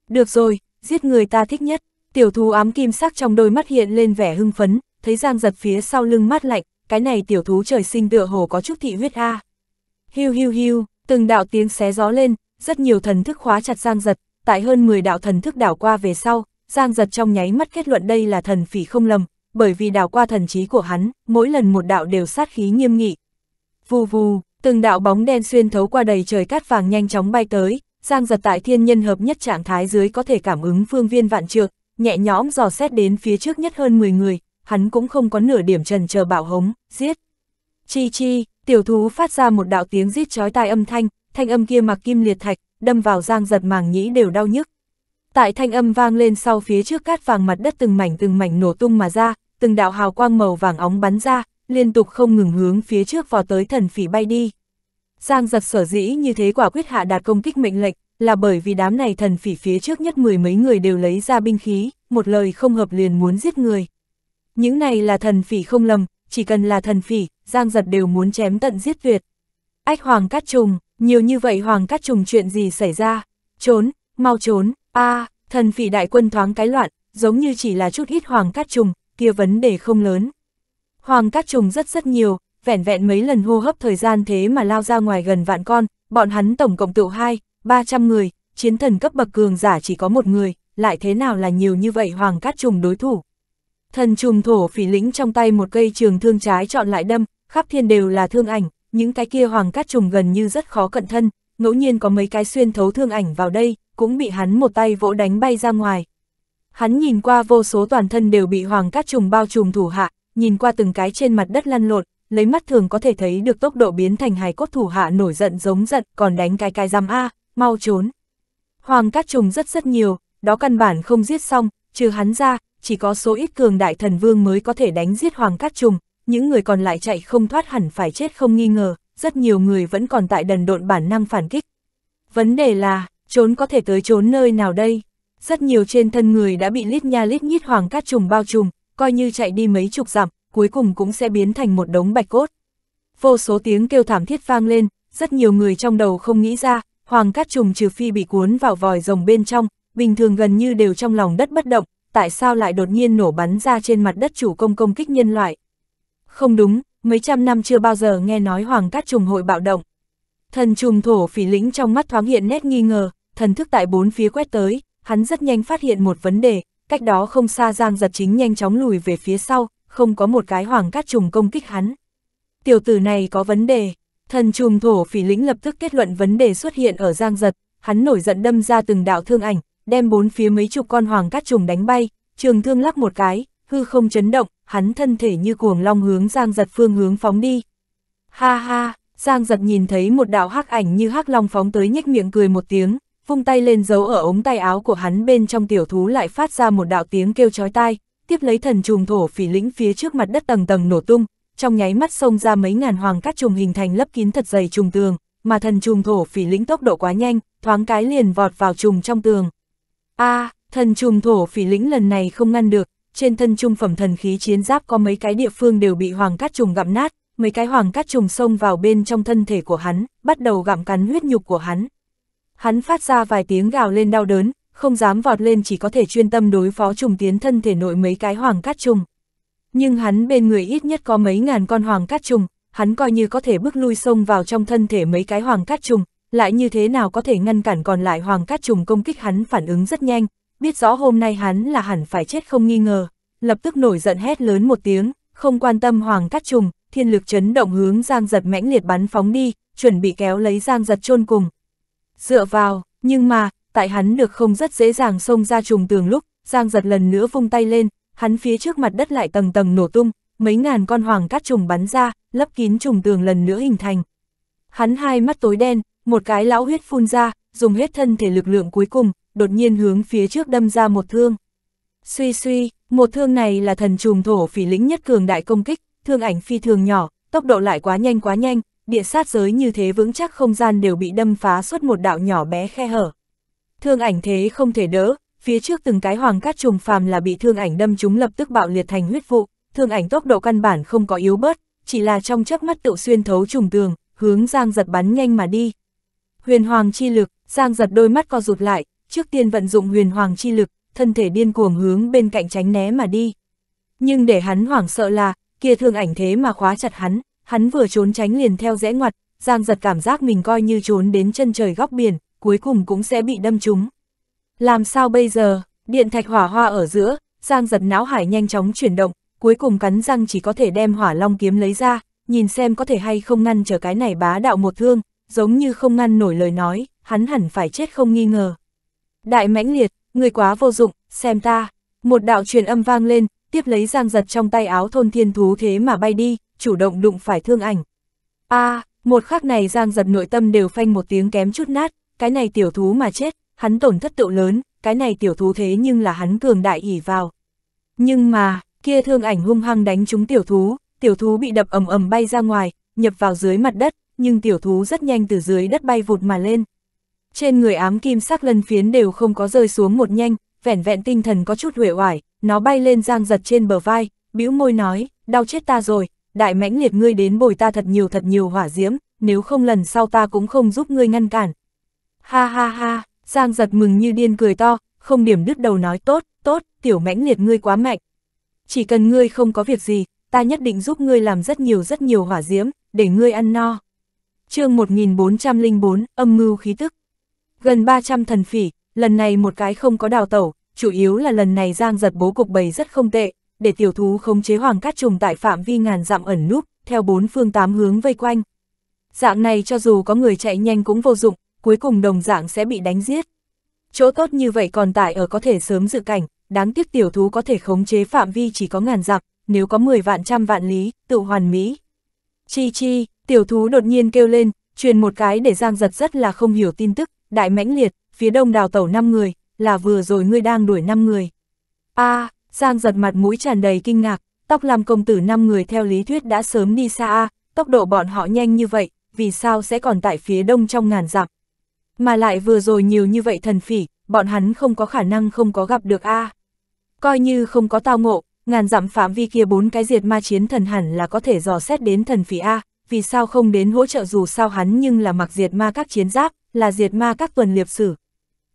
Được rồi, giết người ta thích nhất, tiểu thú ám kim sắc trong đôi mắt hiện lên vẻ hưng phấn, thấy Giang giật phía sau lưng mát lạnh, cái này tiểu thú trời sinh tựa hồ có chút thị huyết a. Hiu hiu hiu, từng đạo tiếng xé gió lên, rất nhiều thần thức khóa chặt Giang giật, tại hơn 10 đạo thần thức đảo qua về sau, Giang giật trong nháy mắt kết luận đây là thần phỉ không lầm, bởi vì đào qua thần trí của hắn, mỗi lần một đạo đều sát khí nghiêm nghị. Vù vù, từng đạo bóng đen xuyên thấu qua đầy trời cát vàng nhanh chóng bay tới, Giang giật tại thiên nhân hợp nhất trạng thái dưới có thể cảm ứng phương viên vạn trượng, nhẹ nhõm dò xét đến phía trước nhất hơn 10 người, hắn cũng không có nửa điểm trần chờ bảo hống, giết. Chi chi, tiểu thú phát ra một đạo tiếng giết chói tai âm thanh, thanh âm kia mặc kim liệt thạch, đâm vào Giang giật màng nhĩ đều đau nhức, Tại thanh âm vang lên sau phía trước cát vàng mặt đất từng mảnh từng mảnh nổ tung mà ra, từng đạo hào quang màu vàng óng bắn ra, liên tục không ngừng hướng phía trước vò tới thần phỉ bay đi. Giang giật sở dĩ như thế quả quyết hạ đạt công kích mệnh lệnh, là bởi vì đám này thần phỉ phía trước nhất mười mấy người đều lấy ra binh khí, một lời không hợp liền muốn giết người. Những này là thần phỉ không lầm, chỉ cần là thần phỉ, Giang giật đều muốn chém tận giết tuyệt. Ách Hoàng Cát Trùng, nhiều như vậy Hoàng Cát Trùng chuyện gì xảy ra? Trốn, mau trốn, a à, thần phỉ đại quân thoáng cái loạn, giống như chỉ là chút ít hoàng cát trùng, kia vấn đề không lớn. Hoàng cát trùng rất rất nhiều, vẻn vẹn mấy lần hô hấp thời gian thế mà lao ra ngoài gần vạn con, bọn hắn tổng cộng tựu 2, 300 người, chiến thần cấp bậc cường giả chỉ có một người, lại thế nào là nhiều như vậy hoàng cát trùng đối thủ. Thần trùng thổ phỉ lĩnh trong tay một cây trường thương trái chọn lại đâm, khắp thiên đều là thương ảnh, những cái kia hoàng cát trùng gần như rất khó cận thân, ngẫu nhiên có mấy cái xuyên thấu thương ảnh vào đây, cũng bị hắn một tay vỗ đánh bay ra ngoài. Hắn nhìn qua vô số toàn thân đều bị hoàng cát trùng bao trùm thủ hạ, nhìn qua từng cái trên mặt đất lăn lộn, lấy mắt thường có thể thấy được tốc độ biến thành hài cốt thủ hạ nổi giận giống giận, còn đánh cái cái giam A, mau trốn. Hoàng cát trùng rất rất nhiều, đó căn bản không giết xong, trừ hắn ra, chỉ có số ít cường đại thần vương mới có thể đánh giết hoàng cát trùng, những người còn lại chạy không thoát hẳn phải chết không nghi ngờ, rất nhiều người vẫn còn tại đần độn bản năng phản kích. Vấn đề là, trốn có thể tới trốn nơi nào đây. Rất nhiều trên thân người đã bị lít nha lít nhít hoàng cát trùng bao trùm, coi như chạy đi mấy chục dặm, cuối cùng cũng sẽ biến thành một đống bạch cốt. Vô số tiếng kêu thảm thiết vang lên, rất nhiều người trong đầu không nghĩ ra, hoàng cát trùng trừ phi bị cuốn vào vòi rồng bên trong, bình thường gần như đều trong lòng đất bất động, tại sao lại đột nhiên nổ bắn ra trên mặt đất chủ công công kích nhân loại. Không đúng, mấy trăm năm chưa bao giờ nghe nói hoàng cát trùng hội bạo động. Thần trùng thổ phỉ lĩnh trong mắt thoáng hiện nét nghi ngờ, thần thức tại bốn phía quét tới, hắn rất nhanh phát hiện một vấn đề, cách đó không xa Giang Giật Chính nhanh chóng lùi về phía sau, không có một cái hoàng cát trùng công kích hắn. Tiểu tử này có vấn đề, thần trùng thổ phỉ lĩnh lập tức kết luận vấn đề xuất hiện ở Giang Giật, hắn nổi giận đâm ra từng đạo thương ảnh, đem bốn phía mấy chục con hoàng cát trùng đánh bay, trường thương lắc một cái, hư không chấn động, hắn thân thể như cuồng long hướng Giang Giật phương hướng phóng đi. Ha ha, Giang Giật nhìn thấy một đạo hắc ảnh như hắc long phóng tới nhếch miệng cười một tiếng, vung tay lên giấu ở ống tay áo của hắn bên trong tiểu thú lại phát ra một đạo tiếng kêu chói tai, tiếp lấy thần trùng thổ phỉ lĩnh phía trước mặt đất tầng tầng nổ tung, trong nháy mắt xông ra mấy ngàn hoàng cát trùng hình thành lấp kín thật dày trùng tường, mà thần trùng thổ phỉ lĩnh tốc độ quá nhanh, thoáng cái liền vọt vào trùng trong tường. A, à, thần trùng thổ phỉ lĩnh lần này không ngăn được, trên thân trung phẩm thần khí chiến giáp có mấy cái địa phương đều bị hoàng cát trùng gặm nát, mấy cái hoàng cát trùng xông vào bên trong thân thể của hắn, bắt đầu gặm cắn huyết nhục của hắn, hắn phát ra vài tiếng gào lên đau đớn, không dám vọt lên chỉ có thể chuyên tâm đối phó trùng tiến thân thể nội mấy cái hoàng cát trùng. Nhưng hắn bên người ít nhất có mấy ngàn con hoàng cát trùng, hắn coi như có thể bước lui sông vào trong thân thể mấy cái hoàng cát trùng, lại như thế nào có thể ngăn cản còn lại hoàng cát trùng công kích hắn phản ứng rất nhanh, biết rõ hôm nay hắn là hẳn phải chết không nghi ngờ, lập tức nổi giận hét lớn một tiếng, không quan tâm hoàng cát trùng, thiên lực chấn động hướng giang giật mãnh liệt bắn phóng đi, chuẩn bị kéo lấy giang giật chôn cùng, dựa vào, nhưng mà, tại hắn được không rất dễ dàng xông ra trùng tường lúc, Giang giật lần nữa vung tay lên, hắn phía trước mặt đất lại tầng tầng nổ tung, mấy ngàn con hoàng cát trùng bắn ra, lấp kín trùng tường lần nữa hình thành. Hắn hai mắt tối đen, một cái lão huyết phun ra, dùng hết thân thể lực lượng cuối cùng, đột nhiên hướng phía trước đâm ra một thương. Suy suy, một thương này là thần trùng thổ phỉ lĩnh nhất cường đại công kích, thương ảnh phi thường nhỏ, tốc độ lại quá nhanh quá nhanh, địa sát giới như thế vững chắc không gian đều bị đâm phá suốt một đạo nhỏ bé khe hở. Thương ảnh thế không thể đỡ, phía trước từng cái hoàng cát trùng phàm là bị thương ảnh đâm chúng lập tức bạo liệt thành huyết vụ, thương ảnh tốc độ căn bản không có yếu bớt, chỉ là trong chớp mắt tự xuyên thấu trùng tường, hướng Giang Giật bắn nhanh mà đi. Huyền hoàng chi lực, Giang Giật đôi mắt co rụt lại, trước tiên vận dụng huyền hoàng chi lực, thân thể điên cuồng hướng bên cạnh tránh né mà đi. Nhưng để hắn hoảng sợ là, kia thương ảnh thế mà khóa chặt hắn, Hắn vừa trốn tránh liền theo rẽ ngoặt, Giang giật cảm giác mình coi như trốn đến chân trời góc biển, cuối cùng cũng sẽ bị đâm trúng. Làm sao bây giờ, điện thạch hỏa hoa ở giữa, Giang giật não hải nhanh chóng chuyển động, cuối cùng cắn răng chỉ có thể đem hỏa long kiếm lấy ra, nhìn xem có thể hay không ngăn trở cái này bá đạo một thương, giống như không ngăn nổi lời nói, hắn hẳn phải chết không nghi ngờ. Đại mãnh liệt, người quá vô dụng, xem ta, một đạo truyền âm vang lên, tiếp lấy Giang giật trong tay áo thôn thiên thú thế mà bay đi, chủ động đụng phải thương ảnh. a à, một khắc này Giang giật nội tâm đều phanh một tiếng kém chút nát, cái này tiểu thú mà chết, hắn tổn thất tựu lớn, cái này tiểu thú thế nhưng là hắn cường đại ỉ vào. Nhưng mà, kia thương ảnh hung hăng đánh trúng tiểu thú, tiểu thú bị đập ầm ầm bay ra ngoài, nhập vào dưới mặt đất, nhưng tiểu thú rất nhanh từ dưới đất bay vụt mà lên. Trên người ám kim sắc lân phiến đều không có rơi xuống một nhanh, vẻn vẹn tinh thần có chút huệ hoài, nó bay lên giang giật trên bờ vai, bĩu môi nói, đau chết ta rồi, đại mãnh liệt ngươi đến bồi ta thật nhiều thật nhiều hỏa diễm, nếu không lần sau ta cũng không giúp ngươi ngăn cản. Ha ha ha, Giang giật mừng như điên cười to, không điểm đứt đầu nói tốt, tốt, tiểu mãnh liệt ngươi quá mạnh. Chỉ cần ngươi không có việc gì, ta nhất định giúp ngươi làm rất nhiều rất nhiều hỏa diễm, để ngươi ăn no. chương 1404, âm mưu khí tức. Gần 300 thần phỉ, lần này một cái không có đào tẩu, chủ yếu là lần này Giang giật bố cục bày rất không tệ, để tiểu thú khống chế hoàng cát trùng tại phạm vi ngàn dặm ẩn núp, theo bốn phương tám hướng vây quanh. Dạng này cho dù có người chạy nhanh cũng vô dụng, cuối cùng đồng dạng sẽ bị đánh giết. Chỗ tốt như vậy còn tại ở có thể sớm dự cảnh, đáng tiếc tiểu thú có thể khống chế phạm vi chỉ có ngàn dặm, nếu có 10 vạn trăm vạn lý, tự hoàn mỹ. Chi chi, tiểu thú đột nhiên kêu lên, truyền một cái để Giang giật rất là không hiểu tin tức, đại mãnh liệt, phía đông đào tẩu 5 người, là vừa rồi ngươi đang đuổi 5 người. a à, Giang giật mặt mũi tràn đầy kinh ngạc, tóc làm công tử năm người theo lý thuyết đã sớm đi xa tốc độ bọn họ nhanh như vậy, vì sao sẽ còn tại phía đông trong ngàn dặm. Mà lại vừa rồi nhiều như vậy thần phỉ, bọn hắn không có khả năng không có gặp được A. Coi như không có tao ngộ, ngàn dặm phạm vi kia bốn cái diệt ma chiến thần hẳn là có thể dò xét đến thần phỉ A, vì sao không đến hỗ trợ dù sao hắn nhưng là mặc diệt ma các chiến giáp, là diệt ma các tuần liệp sử.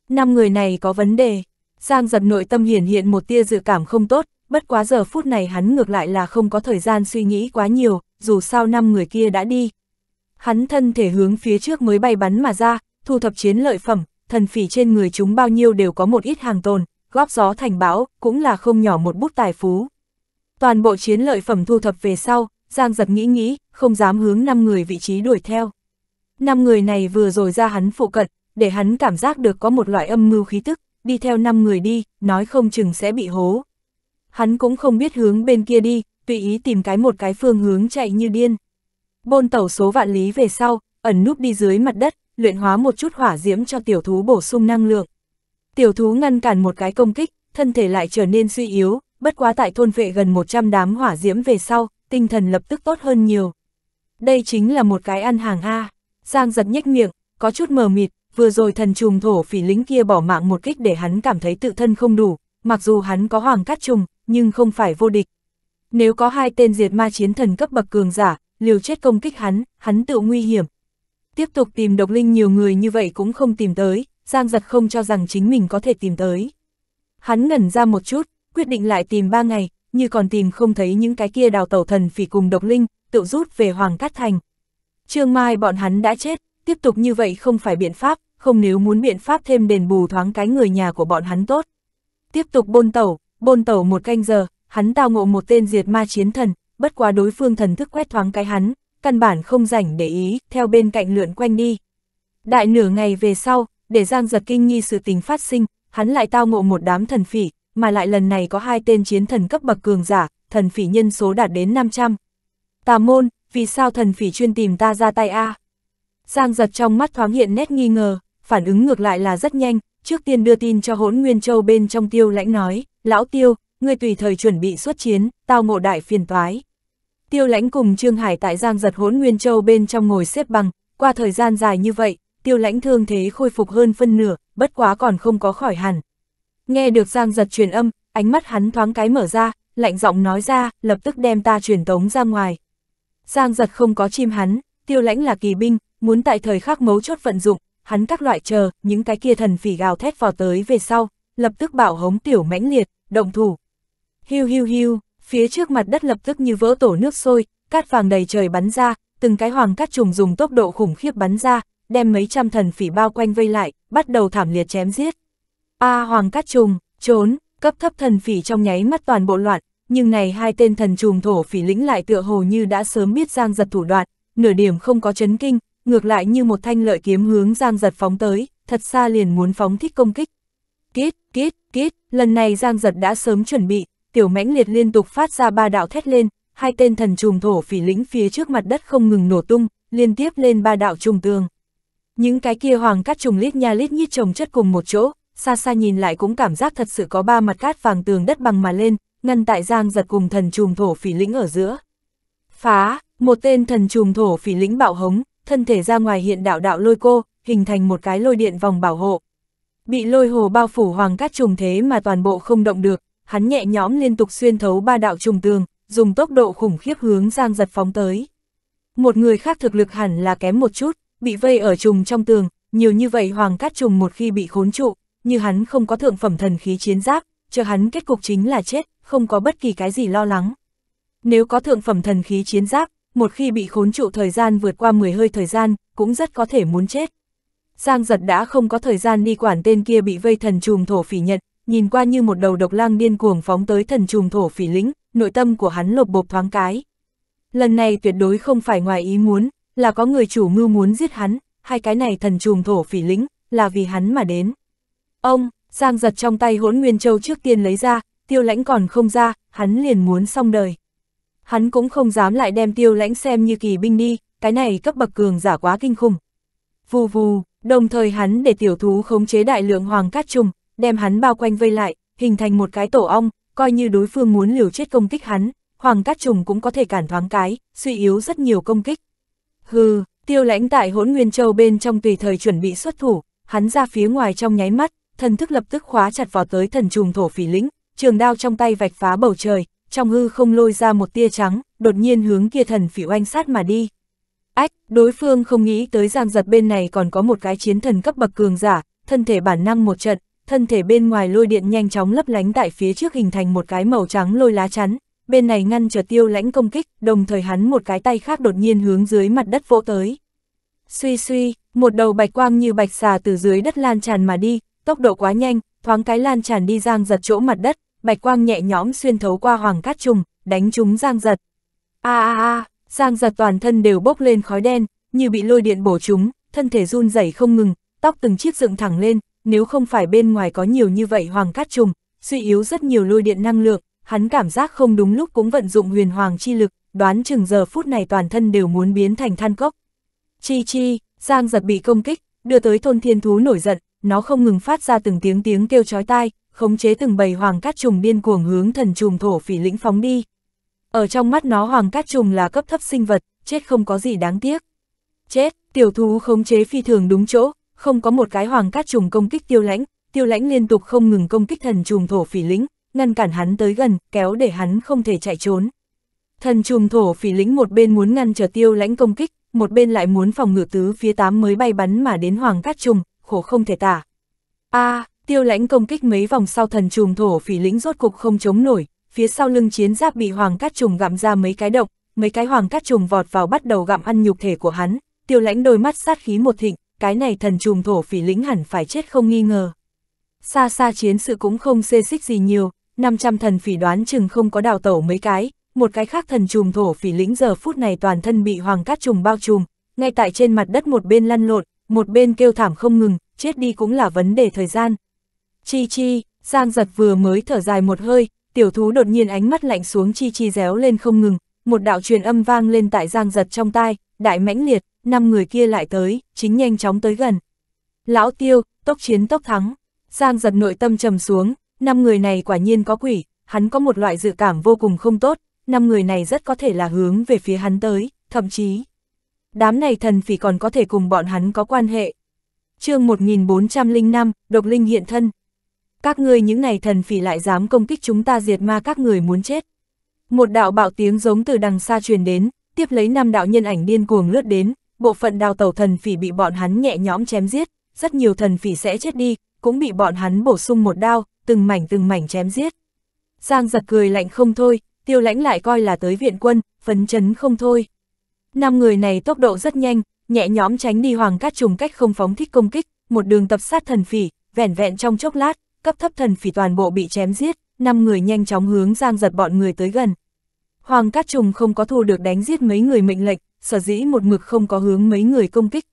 Năm người này có vấn đề. Giang giật nội tâm hiển hiện một tia dự cảm không tốt, bất quá giờ phút này hắn ngược lại là không có thời gian suy nghĩ quá nhiều, dù sao năm người kia đã đi. Hắn thân thể hướng phía trước mới bay bắn mà ra, thu thập chiến lợi phẩm, thần phỉ trên người chúng bao nhiêu đều có một ít hàng tồn, góp gió thành bão, cũng là không nhỏ một bút tài phú. Toàn bộ chiến lợi phẩm thu thập về sau, Giang giật nghĩ nghĩ, không dám hướng 5 người vị trí đuổi theo. 5 người này vừa rồi ra hắn phụ cận, để hắn cảm giác được có một loại âm mưu khí tức đi theo 5 người đi, nói không chừng sẽ bị hố. Hắn cũng không biết hướng bên kia đi, tùy ý tìm cái một cái phương hướng chạy như điên. Bôn tẩu số vạn lý về sau, ẩn núp đi dưới mặt đất, luyện hóa một chút hỏa diễm cho tiểu thú bổ sung năng lượng. Tiểu thú ngăn cản một cái công kích, thân thể lại trở nên suy yếu, bất quá tại thôn vệ gần 100 đám hỏa diễm về sau, tinh thần lập tức tốt hơn nhiều. Đây chính là một cái ăn hàng A. Giang giật nhếch miệng, có chút mờ mịt, vừa rồi thần trùng thổ phỉ lính kia bỏ mạng một kích để hắn cảm thấy tự thân không đủ, mặc dù hắn có hoàng cát trùng, nhưng không phải vô địch. Nếu có hai tên diệt ma chiến thần cấp bậc cường giả, liều chết công kích hắn, hắn tự nguy hiểm. Tiếp tục tìm độc linh nhiều người như vậy cũng không tìm tới, Giang giật không cho rằng chính mình có thể tìm tới. Hắn ngẩn ra một chút, quyết định lại tìm ba ngày, như còn tìm không thấy những cái kia đào tẩu thần phỉ cùng độc linh, tự rút về Hoàng Cát Thành. Trương Mai bọn hắn đã chết, tiếp tục như vậy không phải biện pháp, không nếu muốn biện pháp thêm đền bù thoáng cái người nhà của bọn hắn tốt. Tiếp tục bôn tẩu, bôn tẩu một canh giờ, hắn tao ngộ một tên diệt ma chiến thần, bất quá đối phương thần thức quét thoáng cái hắn, căn bản không rảnh để ý, theo bên cạnh lượn quanh đi. Đại nửa ngày về sau, để Giang giật kinh nghi sự tình phát sinh, hắn lại tao ngộ một đám thần phỉ, mà lại lần này có hai tên chiến thần cấp bậc cường giả, thần phỉ nhân số đạt đến 500. Tà môn, vì sao thần phỉ chuyên tìm ta ra tay a à? Giang giật trong mắt thoáng hiện nét nghi ngờ, phản ứng ngược lại là rất nhanh, trước tiên đưa tin cho hỗn Nguyên Châu bên trong tiêu lãnh nói, lão tiêu, ngươi tùy thời chuẩn bị xuất chiến, tao ngộ đại phiền toái. Tiêu lãnh cùng Trương Hải tại giang giật hỗn Nguyên Châu bên trong ngồi xếp bằng, qua thời gian dài như vậy, tiêu lãnh thương thế khôi phục hơn phân nửa, bất quá còn không có khỏi hẳn. Nghe được giang giật truyền âm, ánh mắt hắn thoáng cái mở ra, lạnh giọng nói ra, lập tức đem ta truyền tống ra ngoài. Giang giật không có chim hắn, tiêu lãnh là kỳ binh, muốn tại thời khắc mấu chốt vận dụng, hắn các loại chờ, những cái kia thần phỉ gào thét vò tới về sau, lập tức bảo hống tiểu mãnh liệt, động thủ. Hiu hiu hiu, phía trước mặt đất lập tức như vỡ tổ nước sôi, cát vàng đầy trời bắn ra, từng cái hoàng cát trùng dùng tốc độ khủng khiếp bắn ra, đem mấy trăm thần phỉ bao quanh vây lại, bắt đầu thảm liệt chém giết. A à, hoàng cát trùng, trốn, cấp thấp thần phỉ trong nháy mắt toàn bộ loạn, nhưng này hai tên thần trùng thổ phỉ lĩnh lại tựa hồ như đã sớm biết giang giật thủ đoạn, nửa điểm không có chấn kinh, ngược lại như một thanh lợi kiếm hướng Giang Giật phóng tới, thật xa liền muốn phóng thích công kích. Kết, kết, kết, lần này Giang Giật đã sớm chuẩn bị, tiểu mãnh liệt liên tục phát ra ba đạo thét lên, hai tên thần trùng thổ phỉ lĩnh phía trước mặt đất không ngừng nổ tung, liên tiếp lên ba đạo trùng tường. Những cái kia hoàng cát trùng lít nha lít nhít trồng chất cùng một chỗ, xa xa nhìn lại cũng cảm giác thật sự có ba mặt cát vàng tường đất bằng mà lên, ngăn tại Giang Giật cùng thần trùng thổ phỉ lĩnh ở giữa. Phá, một tên thần trùng thổ phỉ lĩnh bạo hống, thân thể ra ngoài hiện đạo đạo lôi cô, hình thành một cái lôi điện vòng bảo hộ. Bị lôi hồ bao phủ hoàng cát trùng thế mà toàn bộ không động được, hắn nhẹ nhõm liên tục xuyên thấu ba đạo trùng tường, dùng tốc độ khủng khiếp hướng Giang Giật phóng tới. Một người khác thực lực hẳn là kém một chút, bị vây ở trùng trong tường, nhiều như vậy hoàng cát trùng một khi bị khốn trụ, như hắn không có thượng phẩm thần khí chiến giáp, cho hắn kết cục chính là chết, không có bất kỳ cái gì lo lắng. Nếu có thượng phẩm thần khí chiến giáp, một khi bị khốn trụ thời gian vượt qua 10 hơi thời gian, cũng rất có thể muốn chết. Giang giật đã không có thời gian đi quản tên kia bị vây thần trùm thổ phỉ nhận nhìn qua như một đầu độc lang điên cuồng phóng tới thần trùm thổ phỉ lính, nội tâm của hắn lột bộp thoáng cái. Lần này tuyệt đối không phải ngoài ý muốn, là có người chủ mưu muốn giết hắn, hai cái này thần trùm thổ phỉ lính, là vì hắn mà đến. Ông, Giang giật trong tay hỗn Nguyên Châu trước tiên lấy ra, tiêu lãnh còn không ra, hắn liền muốn xong đời hắn cũng không dám lại đem tiêu lãnh xem như kỳ binh đi, cái này cấp bậc cường giả quá kinh khủng. Vù vù, đồng thời hắn để tiểu thú khống chế đại lượng hoàng cát trùng, đem hắn bao quanh vây lại, hình thành một cái tổ ong, coi như đối phương muốn liều chết công kích hắn, hoàng cát trùng cũng có thể cản thoáng cái, suy yếu rất nhiều công kích. Hừ, tiêu lãnh tại hỗn nguyên châu bên trong tùy thời chuẩn bị xuất thủ, hắn ra phía ngoài trong nháy mắt, thần thức lập tức khóa chặt vào tới thần trùng thổ phỉ lĩnh, trường đao trong tay vạch phá bầu trời, trong hư không lôi ra một tia trắng, đột nhiên hướng kia thần phỉ oanh sát mà đi. Ách, đối phương không nghĩ tới giang giật bên này còn có một cái chiến thần cấp bậc cường giả, thân thể bản năng một trận, thân thể bên ngoài lôi điện nhanh chóng lấp lánh tại phía trước hình thành một cái màu trắng lôi lá chắn, bên này ngăn trở tiêu lãnh công kích, đồng thời hắn một cái tay khác đột nhiên hướng dưới mặt đất vỗ tới. Suy suy, một đầu bạch quang như bạch xà từ dưới đất lan tràn mà đi, tốc độ quá nhanh, thoáng cái lan tràn đi giang giật chỗ mặt đất, bạch quang nhẹ nhõm xuyên thấu qua hoàng cát trùng, đánh trúng giang giật. a a a, giang giật toàn thân đều bốc lên khói đen, như bị lôi điện bổ trúng, thân thể run rẩy không ngừng, tóc từng chiếc dựng thẳng lên, nếu không phải bên ngoài có nhiều như vậy hoàng cát trùng, suy yếu rất nhiều lôi điện năng lượng, hắn cảm giác không đúng lúc cũng vận dụng huyền hoàng chi lực, đoán chừng giờ phút này toàn thân đều muốn biến thành than cốc. Chi chi, Giang giật bị công kích, đưa tới thôn thiên thú nổi giận, nó không ngừng phát ra từng tiếng tiếng kêu chói tai, khống chế từng bầy hoàng cát trùng điên cuồng hướng thần trùng thổ phỉ lĩnh phóng đi. Ở trong mắt nó hoàng cát trùng là cấp thấp sinh vật, chết không có gì đáng tiếc. Chết, tiểu thú khống chế phi thường đúng chỗ, không có một cái hoàng cát trùng công kích tiêu lãnh, tiêu lãnh liên tục không ngừng công kích thần trùng thổ phỉ lĩnh, ngăn cản hắn tới gần, kéo để hắn không thể chạy trốn. Thần trùng thổ phỉ lĩnh một bên muốn ngăn trở tiêu lãnh công kích, một bên lại muốn phòng ngự tứ phía tám mới bay bắn mà đến hoàng cát trùng, khổ không thể tả. A, à, Tiêu lãnh công kích mấy vòng sau thần trùm thổ phỉ lĩnh rốt cục không chống nổi, phía sau lưng chiến giáp bị hoàng cát trùng gặm ra mấy cái động, mấy cái hoàng cát trùng vọt vào bắt đầu gặm ăn nhục thể của hắn, tiêu lãnh đôi mắt sát khí một thịnh, cái này thần trùm thổ phỉ lĩnh hẳn phải chết không nghi ngờ. Xa xa chiến sự cũng không xê xích gì nhiều, 500 thần phỉ đoán chừng không có đào tẩu mấy cái, một cái khác thần trùm thổ phỉ lĩnh giờ phút này toàn thân bị hoàng cát trùng bao trùm, ngay tại trên mặt đất một bên lăn lộn, một bên kêu thảm không ngừng, chết đi cũng là vấn đề thời gian, Chi chi, Giang giật vừa mới thở dài một hơi, tiểu thú đột nhiên ánh mắt lạnh xuống chi chi réo lên không ngừng, một đạo truyền âm vang lên tại Giang giật trong tai, đại mãnh liệt, năm người kia lại tới, chính nhanh chóng tới gần. Lão tiêu, tốc chiến tốc thắng, Giang giật nội tâm trầm xuống, năm người này quả nhiên có quỷ, hắn có một loại dự cảm vô cùng không tốt, năm người này rất có thể là hướng về phía hắn tới, thậm chí. Đám này thần phỉ còn có thể cùng bọn hắn có quan hệ. chương 1405, độc linh hiện thân, các ngươi những này thần phỉ lại dám công kích chúng ta diệt ma các người muốn chết. Một đạo bạo tiếng giống từ đằng xa truyền đến, tiếp lấy năm đạo nhân ảnh điên cuồng lướt đến, bộ phận đào tẩu thần phỉ bị bọn hắn nhẹ nhõm chém giết, rất nhiều thần phỉ sẽ chết đi, cũng bị bọn hắn bổ sung một đao, từng mảnh từng mảnh chém giết. Giang giật cười lạnh không thôi, tiêu lãnh lại coi là tới viện quân, phấn chấn không thôi. Năm người này tốc độ rất nhanh, nhẹ nhõm tránh đi hoàng cát trùng cách không phóng thích công kích, một đường tập sát thần phỉ, vẻn vẹn trong chốc lát, cấp thấp thần phỉ toàn bộ bị chém giết, năm người nhanh chóng hướng giang giật bọn người tới gần. Hoàng Cát Trùng không có thu được đánh giết mấy người mệnh lệnh, sở dĩ một mực không có hướng mấy người công kích.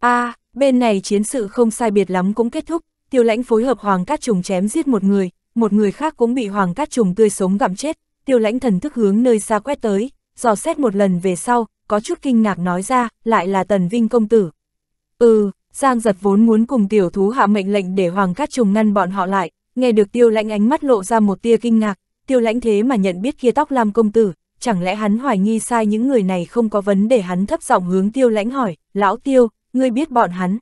a à, bên này chiến sự không sai biệt lắm cũng kết thúc, tiêu lãnh phối hợp Hoàng Cát Trùng chém giết một người, một người khác cũng bị Hoàng Cát Trùng tươi sống gặm chết, tiêu lãnh thần thức hướng nơi xa quét tới, dò xét một lần về sau, có chút kinh ngạc nói ra, lại là Tần Vinh công tử. Ừ, Giang giật vốn muốn cùng tiểu thú hạ mệnh lệnh để Hoàng Cát Trùng ngăn bọn họ lại, nghe được tiêu lãnh ánh mắt lộ ra một tia kinh ngạc, tiêu lãnh thế mà nhận biết kia tóc lam công tử, chẳng lẽ hắn hoài nghi sai những người này không có vấn để hắn thấp giọng hướng tiêu lãnh hỏi, lão tiêu, ngươi biết bọn hắn.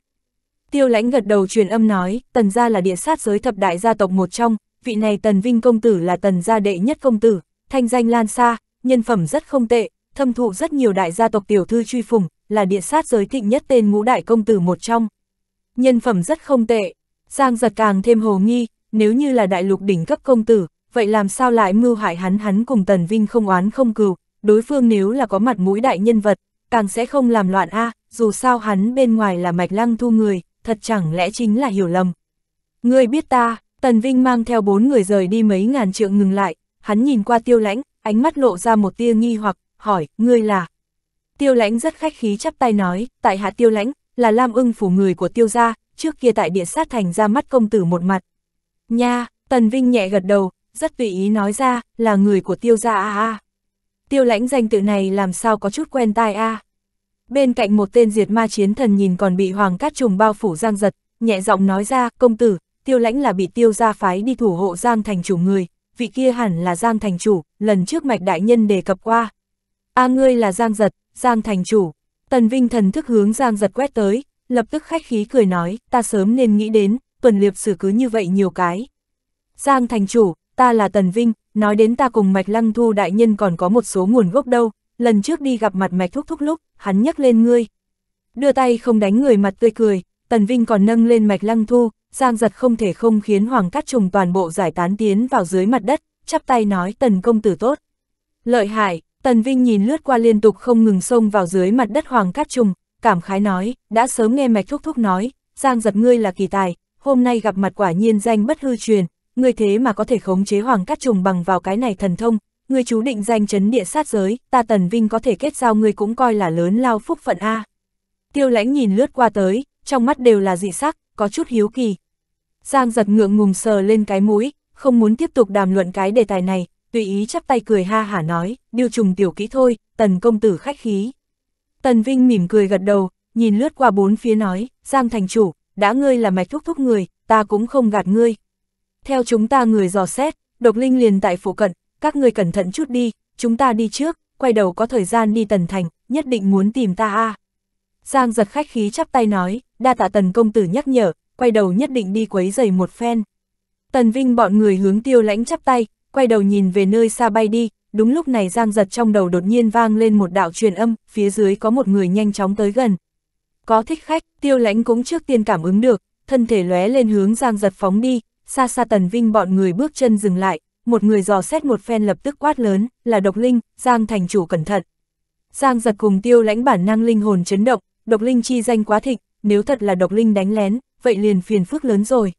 Tiêu lãnh gật đầu truyền âm nói, tần gia là địa sát giới thập đại gia tộc một trong, vị này tần vinh công tử là tần gia đệ nhất công tử, thanh danh lan xa, nhân phẩm rất không tệ, thâm thụ rất nhiều đại gia tộc tiểu thư truy phùng, là địa sát giới thịnh nhất tên ngũ đại công tử một trong. Nhân phẩm rất không tệ, Giang giật càng thêm hồ nghi, nếu như là đại lục đỉnh cấp công tử, vậy làm sao lại mưu hại hắn hắn cùng Tần Vinh không oán không cừu, đối phương nếu là có mặt mũi đại nhân vật, càng sẽ không làm loạn a à, dù sao hắn bên ngoài là mạch lăng thu người, thật chẳng lẽ chính là hiểu lầm. Ngươi biết ta, Tần Vinh mang theo bốn người rời đi mấy ngàn trượng ngừng lại, hắn nhìn qua tiêu lãnh, ánh mắt lộ ra một tia nghi hoặc, hỏi, ngươi là... Tiêu lãnh rất khách khí chắp tay nói, tại hạ tiêu lãnh, là Lam ưng phủ người của tiêu gia, trước kia tại địa sát thành ra mắt công tử một mặt. Nha, Tần Vinh nhẹ gật đầu, rất vị ý nói ra, là người của tiêu gia a a. Tiêu lãnh danh tự này làm sao có chút quen tai a. Bên cạnh một tên diệt ma chiến thần nhìn còn bị hoàng cát trùng bao phủ giang giật, nhẹ giọng nói ra, công tử, tiêu lãnh là bị tiêu gia phái đi thủ hộ giang thành chủ người, vị kia hẳn là giang thành chủ, lần trước mạch đại nhân đề cập qua. A ngươi là giang giật, Giang thành chủ, Tần Vinh thần thức hướng Giang giật quét tới, lập tức khách khí cười nói, ta sớm nên nghĩ đến, tuần liệp xử cứ như vậy nhiều cái. Giang thành chủ, ta là Tần Vinh, nói đến ta cùng Mạch Lăng Thu đại nhân còn có một số nguồn gốc đâu, lần trước đi gặp mặt Mạch Thúc Thúc lúc, hắn nhắc lên ngươi. Đưa tay không đánh người mặt tươi cười, Tần Vinh còn nâng lên Mạch Lăng Thu, Giang giật không thể không khiến Hoàng Cát Trùng toàn bộ giải tán tiến vào dưới mặt đất, chắp tay nói Tần công tử tốt. Lợi hại, Tần Vinh nhìn lướt qua liên tục không ngừng xông vào dưới mặt đất hoàng cát trùng, cảm khái nói, đã sớm nghe mạch thúc thúc nói, Giang giật ngươi là kỳ tài, hôm nay gặp mặt quả nhiên danh bất hư truyền, ngươi thế mà có thể khống chế hoàng cát trùng bằng vào cái này thần thông, ngươi chú định danh chấn địa sát giới, ta Tần Vinh có thể kết giao ngươi cũng coi là lớn lao phúc phận A. Tiêu lãnh nhìn lướt qua tới, trong mắt đều là dị sắc, có chút hiếu kỳ. Giang giật ngượng ngùng sờ lên cái mũi, không muốn tiếp tục đàm luận cái đề tài này, tùy ý chắp tay cười ha hả nói, điều trùng tiểu kỹ thôi, tần công tử khách khí. Tần Vinh mỉm cười gật đầu, nhìn lướt qua bốn phía nói, Giang thành chủ, đã ngươi là mạch thúc thúc người, ta cũng không gạt ngươi. Theo chúng ta người dò xét, độc linh liền tại phụ cận, các ngươi cẩn thận chút đi, chúng ta đi trước, quay đầu có thời gian đi tần thành, nhất định muốn tìm ta a. Giang giật khách khí chắp tay nói, đa tạ tần công tử nhắc nhở, quay đầu nhất định đi quấy giày một phen. Tần Vinh bọn người hướng tiêu lãnh chắp tay, quay đầu nhìn về nơi xa bay đi, đúng lúc này Giang giật trong đầu đột nhiên vang lên một đạo truyền âm, phía dưới có một người nhanh chóng tới gần. Có thích khách, tiêu lãnh cũng trước tiên cảm ứng được, thân thể lóe lên hướng Giang giật phóng đi, xa xa tần vinh bọn người bước chân dừng lại, một người dò xét một phen lập tức quát lớn, là độc linh, Giang thành chủ cẩn thận. Giang giật cùng tiêu lãnh bản năng linh hồn chấn động, độc linh chi danh quá thịnh, nếu thật là độc linh đánh lén, vậy liền phiền phức lớn rồi.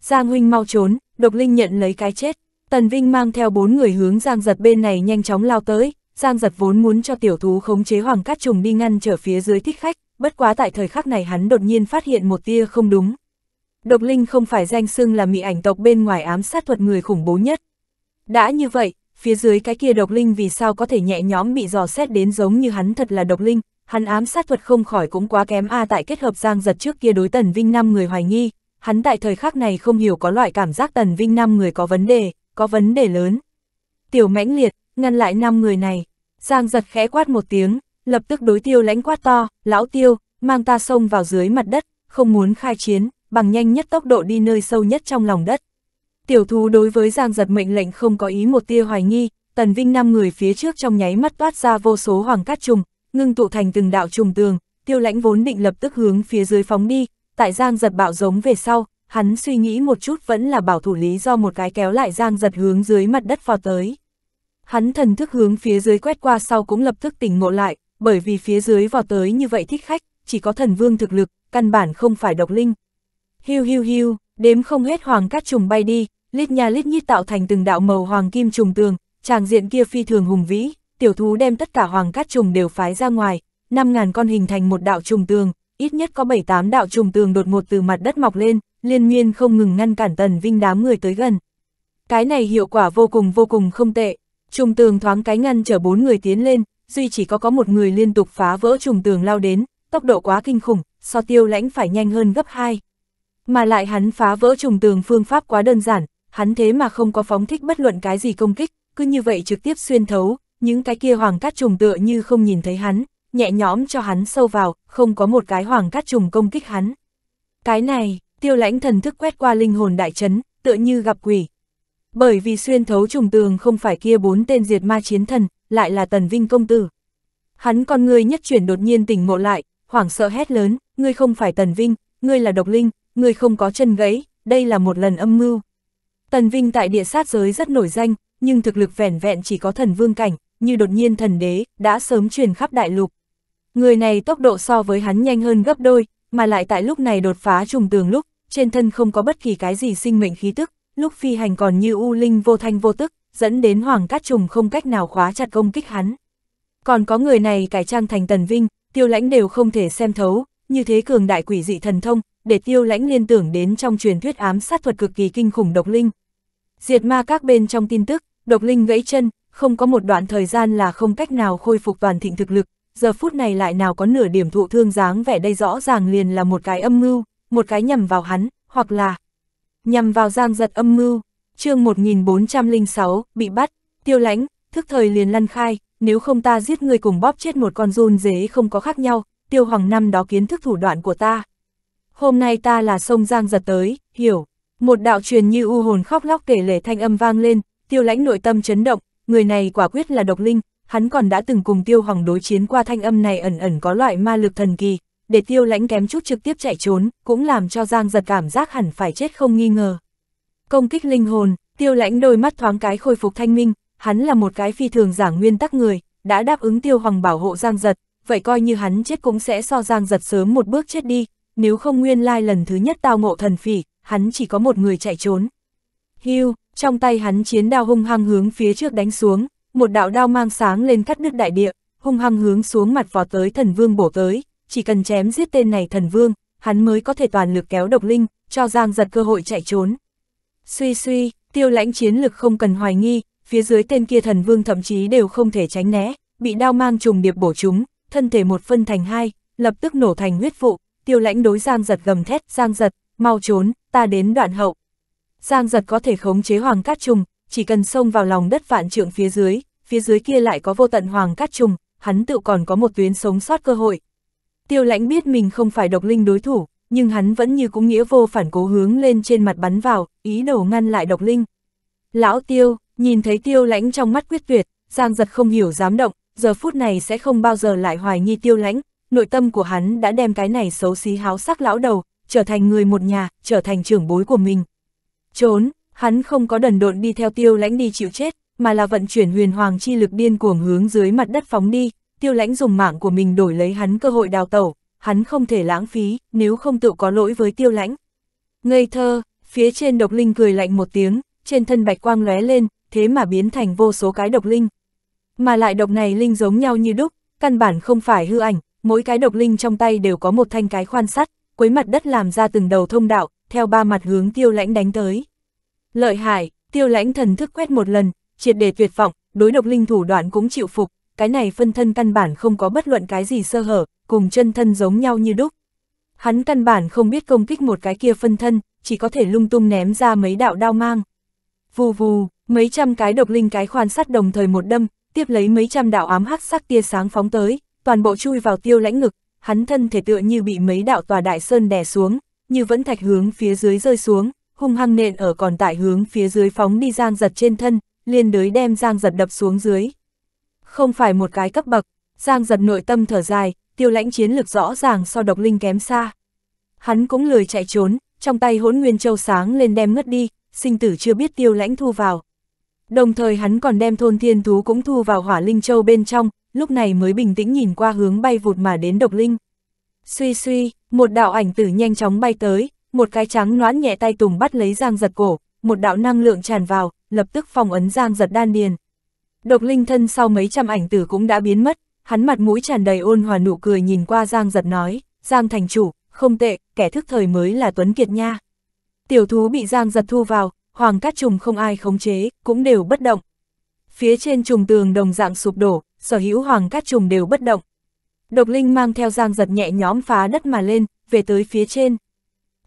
Giang huynh mau trốn, độc linh nhận lấy cái chết, Tần Vinh mang theo bốn người hướng Giang Giật bên này nhanh chóng lao tới, Giang Giật vốn muốn cho tiểu thú khống chế Hoàng Cát Trùng đi ngăn trở phía dưới thích khách, bất quá tại thời khắc này hắn đột nhiên phát hiện một tia không đúng. Độc Linh không phải danh xưng là mỹ ảnh tộc bên ngoài ám sát thuật người khủng bố nhất. Đã như vậy, phía dưới cái kia Độc Linh vì sao có thể nhẹ nhõm bị dò xét đến giống như hắn thật là Độc Linh, hắn ám sát thuật không khỏi cũng quá kém a à, tại kết hợp Giang Giật trước kia đối Tần Vinh năm người hoài nghi, hắn tại thời khắc này không hiểu có loại cảm giác Tần Vinh năm người có vấn đề, có vấn đề lớn. Tiểu mãnh liệt, ngăn lại năm người này. Giang giật khẽ quát một tiếng, lập tức đối tiêu lãnh quát to, lão tiêu, mang ta sông vào dưới mặt đất, không muốn khai chiến, bằng nhanh nhất tốc độ đi nơi sâu nhất trong lòng đất. Tiểu thú đối với Giang giật mệnh lệnh không có ý một tia hoài nghi, tần vinh năm người phía trước trong nháy mắt toát ra vô số hoàng cát trùng, ngưng tụ thành từng đạo trùng tường, tiêu lãnh vốn định lập tức hướng phía dưới phóng đi, tại Giang giật bạo giống về sau, hắn suy nghĩ một chút vẫn là bảo thủ lý do một cái kéo lại giang giật hướng dưới mặt đất vào tới. Hắn thần thức hướng phía dưới quét qua sau cũng lập tức tỉnh ngộ lại, bởi vì phía dưới vào tới như vậy thích khách, chỉ có thần vương thực lực, căn bản không phải độc linh. Hiu hiu hiu, đếm không hết hoàng cát trùng bay đi, lít nha lít nhít tạo thành từng đạo màu hoàng kim trùng tường, chàng diện kia phi thường hùng vĩ, tiểu thú đem tất cả hoàng cát trùng đều phái ra ngoài, 5.000 con hình thành một đạo trùng tường, ít nhất có 7-8 đạo trùng tường đột ngột từ mặt đất mọc lên, liên miên không ngừng ngăn cản tần vinh đám người tới gần. Cái này hiệu quả vô cùng vô cùng không tệ, trùng tường thoáng cái ngăn chở bốn người tiến lên, duy chỉ có có một người liên tục phá vỡ trùng tường lao đến, tốc độ quá kinh khủng, so tiêu lãnh phải nhanh hơn gấp 2. Mà lại hắn phá vỡ trùng tường phương pháp quá đơn giản, hắn thế mà không có phóng thích bất luận cái gì công kích, cứ như vậy trực tiếp xuyên thấu, những cái kia hoàng cát trùng tựa như không nhìn thấy hắn, nhẹ nhõm cho hắn sâu vào, không có một cái hoàng cát trùng công kích hắn. Cái này, tiêu lãnh thần thức quét qua linh hồn đại chấn, tựa như gặp quỷ. Bởi vì xuyên thấu trùng tường không phải kia bốn tên diệt ma chiến thần, lại là tần vinh công tử. Hắn con người nhất chuyển đột nhiên tỉnh ngộ lại, hoảng sợ hét lớn, ngươi không phải tần vinh, ngươi là độc linh, ngươi không có chân gãy, đây là một lần âm mưu. Tần vinh tại địa sát giới rất nổi danh, nhưng thực lực vẻn vẹn chỉ có thần vương cảnh, như đột nhiên thần đế, đã sớm truyền khắp đại lục. Người này tốc độ so với hắn nhanh hơn gấp đôi, mà lại tại lúc này đột phá trùng tường lúc, trên thân không có bất kỳ cái gì sinh mệnh khí tức, lúc phi hành còn như u linh vô thanh vô tức, dẫn đến Hoàng Cát Trùng không cách nào khóa chặt công kích hắn. Còn có người này cải trang thành tần vinh, tiêu lãnh đều không thể xem thấu, như thế cường đại quỷ dị thần thông, để tiêu lãnh liên tưởng đến trong truyền thuyết ám sát thuật cực kỳ kinh khủng độc linh. Diệt ma các bên trong tin tức, độc linh gãy chân, không có một đoạn thời gian là không cách nào khôi phục toàn thịnh thực lực, giờ phút này lại nào có nửa điểm thụ thương dáng vẻ đây rõ ràng liền là một cái âm mưu một cái nhầm vào hắn, hoặc là nhầm vào giang giật âm mưu. chương 1406, bị bắt, tiêu lãnh, thức thời liền lăn khai, nếu không ta giết người cùng bóp chết một con run dế không có khác nhau, tiêu hoàng năm đó kiến thức thủ đoạn của ta. Hôm nay ta là sông giang giật tới, hiểu. Một đạo truyền như u hồn khóc lóc kể lể thanh âm vang lên, tiêu lãnh nội tâm chấn động, người này quả quyết là độc linh, hắn còn đã từng cùng tiêu hoàng đối chiến qua thanh âm này ẩn ẩn có loại ma lực thần kỳ, để tiêu lãnh kém chút trực tiếp chạy trốn, cũng làm cho Giang giật cảm giác hẳn phải chết không nghi ngờ. Công kích linh hồn, tiêu lãnh đôi mắt thoáng cái khôi phục thanh minh, hắn là một cái phi thường giảng nguyên tắc người, đã đáp ứng tiêu hoàng bảo hộ Giang giật, vậy coi như hắn chết cũng sẽ so Giang giật sớm một bước chết đi, nếu không nguyên lai lần thứ nhất tao ngộ thần phỉ, hắn chỉ có một người chạy trốn. Hưu, trong tay hắn chiến đao hung hăng hướng phía trước đánh xuống, một đạo đao mang sáng lên cắt đứt đại địa, hung hăng hướng xuống mặt vò tới thần vương bổ tới chỉ cần chém giết tên này thần vương, hắn mới có thể toàn lực kéo độc linh, cho Giang giật cơ hội chạy trốn. Suy suy, tiêu lãnh chiến lực không cần hoài nghi, phía dưới tên kia thần vương thậm chí đều không thể tránh né, bị đao mang trùng điệp bổ chúng, thân thể một phân thành hai, lập tức nổ thành huyết vụ, tiêu lãnh đối Giang giật gầm thét, Giang giật, mau trốn, ta đến đoạn hậu. Giang giật có thể khống chế hoàng cát trùng, chỉ cần xông vào lòng đất vạn trượng phía dưới, phía dưới kia lại có vô tận hoàng cát trùng, hắn tự còn có một tuyến sống sót cơ hội, Tiêu lãnh biết mình không phải độc linh đối thủ, nhưng hắn vẫn như cũng nghĩa vô phản cố hướng lên trên mặt bắn vào, ý đồ ngăn lại độc linh. Lão tiêu, nhìn thấy tiêu lãnh trong mắt quyết tuyệt, Giang giật không hiểu dám động, giờ phút này sẽ không bao giờ lại hoài nghi tiêu lãnh, nội tâm của hắn đã đem cái này xấu xí háo sắc lão đầu, trở thành người một nhà, trở thành trưởng bối của mình. Trốn, hắn không có đần độn đi theo tiêu lãnh đi chịu chết, mà là vận chuyển huyền hoàng chi lực điên cuồng hướng dưới mặt đất phóng đi, tiêu lãnh dùng mạng của mình đổi lấy hắn cơ hội đào tẩu, hắn không thể lãng phí, nếu không tự có lỗi với tiêu lãnh. Ngây thơ, phía trên độc linh cười lạnh một tiếng, trên thân bạch quang lóe lên, thế mà biến thành vô số cái độc linh. Mà lại độc này linh giống nhau như đúc, căn bản không phải hư ảnh, mỗi cái độc linh trong tay đều có một thanh cái khoan sắt, quấy mặt đất làm ra từng đầu thông đạo, theo ba mặt hướng tiêu lãnh đánh tới. Lợi hại, tiêu lãnh thần thức quét một lần, triệt để tuyệt vọng, đối độc linh thủ đoạn cũng chịu phục, cái này phân thân căn bản không có bất luận cái gì sơ hở, cùng chân thân giống nhau như đúc. Hắn căn bản không biết công kích một cái kia phân thân, chỉ có thể lung tung ném ra mấy đạo đao mang. Vù vù, mấy trăm cái độc linh cái khoan sắt đồng thời một đâm, tiếp lấy mấy trăm đạo ám hắc sắc tia sáng phóng tới, toàn bộ chui vào tiêu lãnh ngực, hắn thân thể tựa như bị mấy đạo tòa đại sơn đè xuống, như vẫn thạch hướng phía dưới rơi xuống, hung hăng nện ở còn tại hướng phía dưới phóng đi giang giật trên thân, liên đới đem giang giật đập xuống dưới không phải một cái cấp bậc, Giang giật nội tâm thở dài, tiêu lãnh chiến lực rõ ràng so độc linh kém xa. Hắn cũng lười chạy trốn, trong tay hỗn nguyên châu sáng lên đem ngất đi, sinh tử chưa biết tiêu lãnh thu vào. Đồng thời hắn còn đem thôn thiên thú cũng thu vào hỏa linh châu bên trong, lúc này mới bình tĩnh nhìn qua hướng bay vụt mà đến độc linh. Suy suy, một đạo ảnh tử nhanh chóng bay tới, một cái trắng noãn nhẹ tay tùng bắt lấy giang giật cổ, một đạo năng lượng tràn vào, lập tức phong ấn giang giật đan điền. Độc linh thân sau mấy trăm ảnh tử cũng đã biến mất, hắn mặt mũi tràn đầy ôn hòa nụ cười nhìn qua Giang giật nói, Giang thành chủ, không tệ, kẻ thức thời mới là Tuấn Kiệt nha. Tiểu thú bị Giang giật thu vào, hoàng cát trùng không ai khống chế, cũng đều bất động. Phía trên trùng tường đồng dạng sụp đổ, sở hữu hoàng cát trùng đều bất động. Độc linh mang theo Giang giật nhẹ nhóm phá đất mà lên, về tới phía trên.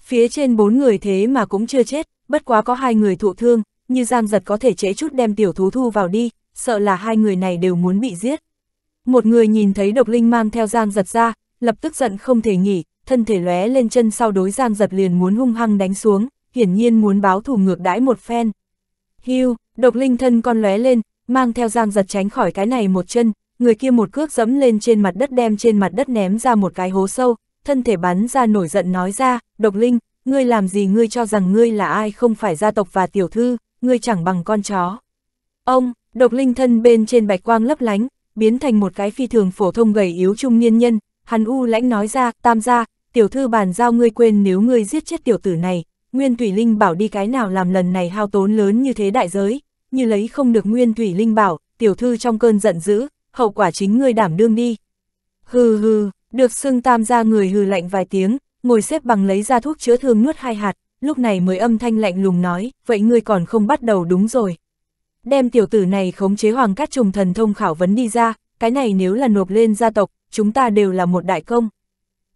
Phía trên bốn người thế mà cũng chưa chết, bất quá có hai người thụ thương, như Giang giật có thể chế chút đem tiểu thú thu vào đi, sợ là hai người này đều muốn bị giết. Một người nhìn thấy độc linh mang theo Giang giật ra, lập tức giận không thể nghỉ, thân thể lóe lên chân sau đối Giang giật liền muốn hung hăng đánh xuống, hiển nhiên muốn báo thù ngược đãi một phen. Hiu, độc linh thân con lóe lên, mang theo Giang giật tránh khỏi cái này một chân, người kia một cước dẫm lên trên mặt đất đem trên mặt đất ném ra một cái hố sâu, thân thể bắn ra nổi giận nói ra, độc linh, ngươi làm gì ngươi cho rằng ngươi là ai không phải gia tộc và tiểu thư, ngươi chẳng bằng con chó. Ông, Độc linh thân bên trên bạch quang lấp lánh, biến thành một cái phi thường phổ thông gầy yếu trung niên nhân, hắn u lãnh nói ra, tam gia, tiểu thư bàn giao ngươi quên nếu ngươi giết chết tiểu tử này, Nguyên Thủy Linh bảo đi cái nào làm lần này hao tốn lớn như thế đại giới, như lấy không được Nguyên Thủy Linh bảo, tiểu thư trong cơn giận dữ, hậu quả chính ngươi đảm đương đi. Hừ hừ, được xưng tam gia người hừ lạnh vài tiếng, ngồi xếp bằng lấy ra thuốc chữa thương nuốt hai hạt, lúc này mới âm thanh lạnh lùng nói, vậy ngươi còn không bắt đầu đúng rồi đem tiểu tử này khống chế hoàng cát trùng thần thông khảo vấn đi ra, cái này nếu là nộp lên gia tộc, chúng ta đều là một đại công.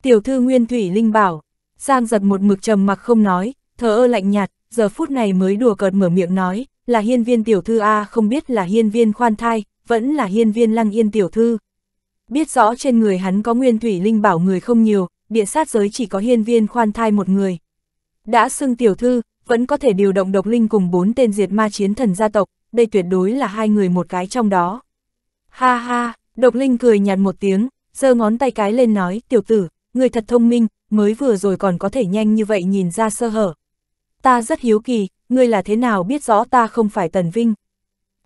Tiểu thư Nguyên Thủy Linh bảo, Giang giật một mực trầm mặc không nói, thờ ơ lạnh nhạt, giờ phút này mới đùa cợt mở miệng nói, là hiên viên tiểu thư A không biết là hiên viên khoan thai, vẫn là hiên viên lăng yên tiểu thư. Biết rõ trên người hắn có Nguyên Thủy Linh bảo người không nhiều, địa sát giới chỉ có hiên viên khoan thai một người. Đã xưng tiểu thư, vẫn có thể điều động độc linh cùng bốn tên diệt ma chiến thần gia tộc, đây tuyệt đối là hai người một cái trong đó. Ha ha, Độc Linh cười nhạt một tiếng, giơ ngón tay cái lên nói, tiểu tử, người thật thông minh, mới vừa rồi còn có thể nhanh như vậy nhìn ra sơ hở. Ta rất hiếu kỳ, ngươi là thế nào biết rõ ta không phải Tần Vinh.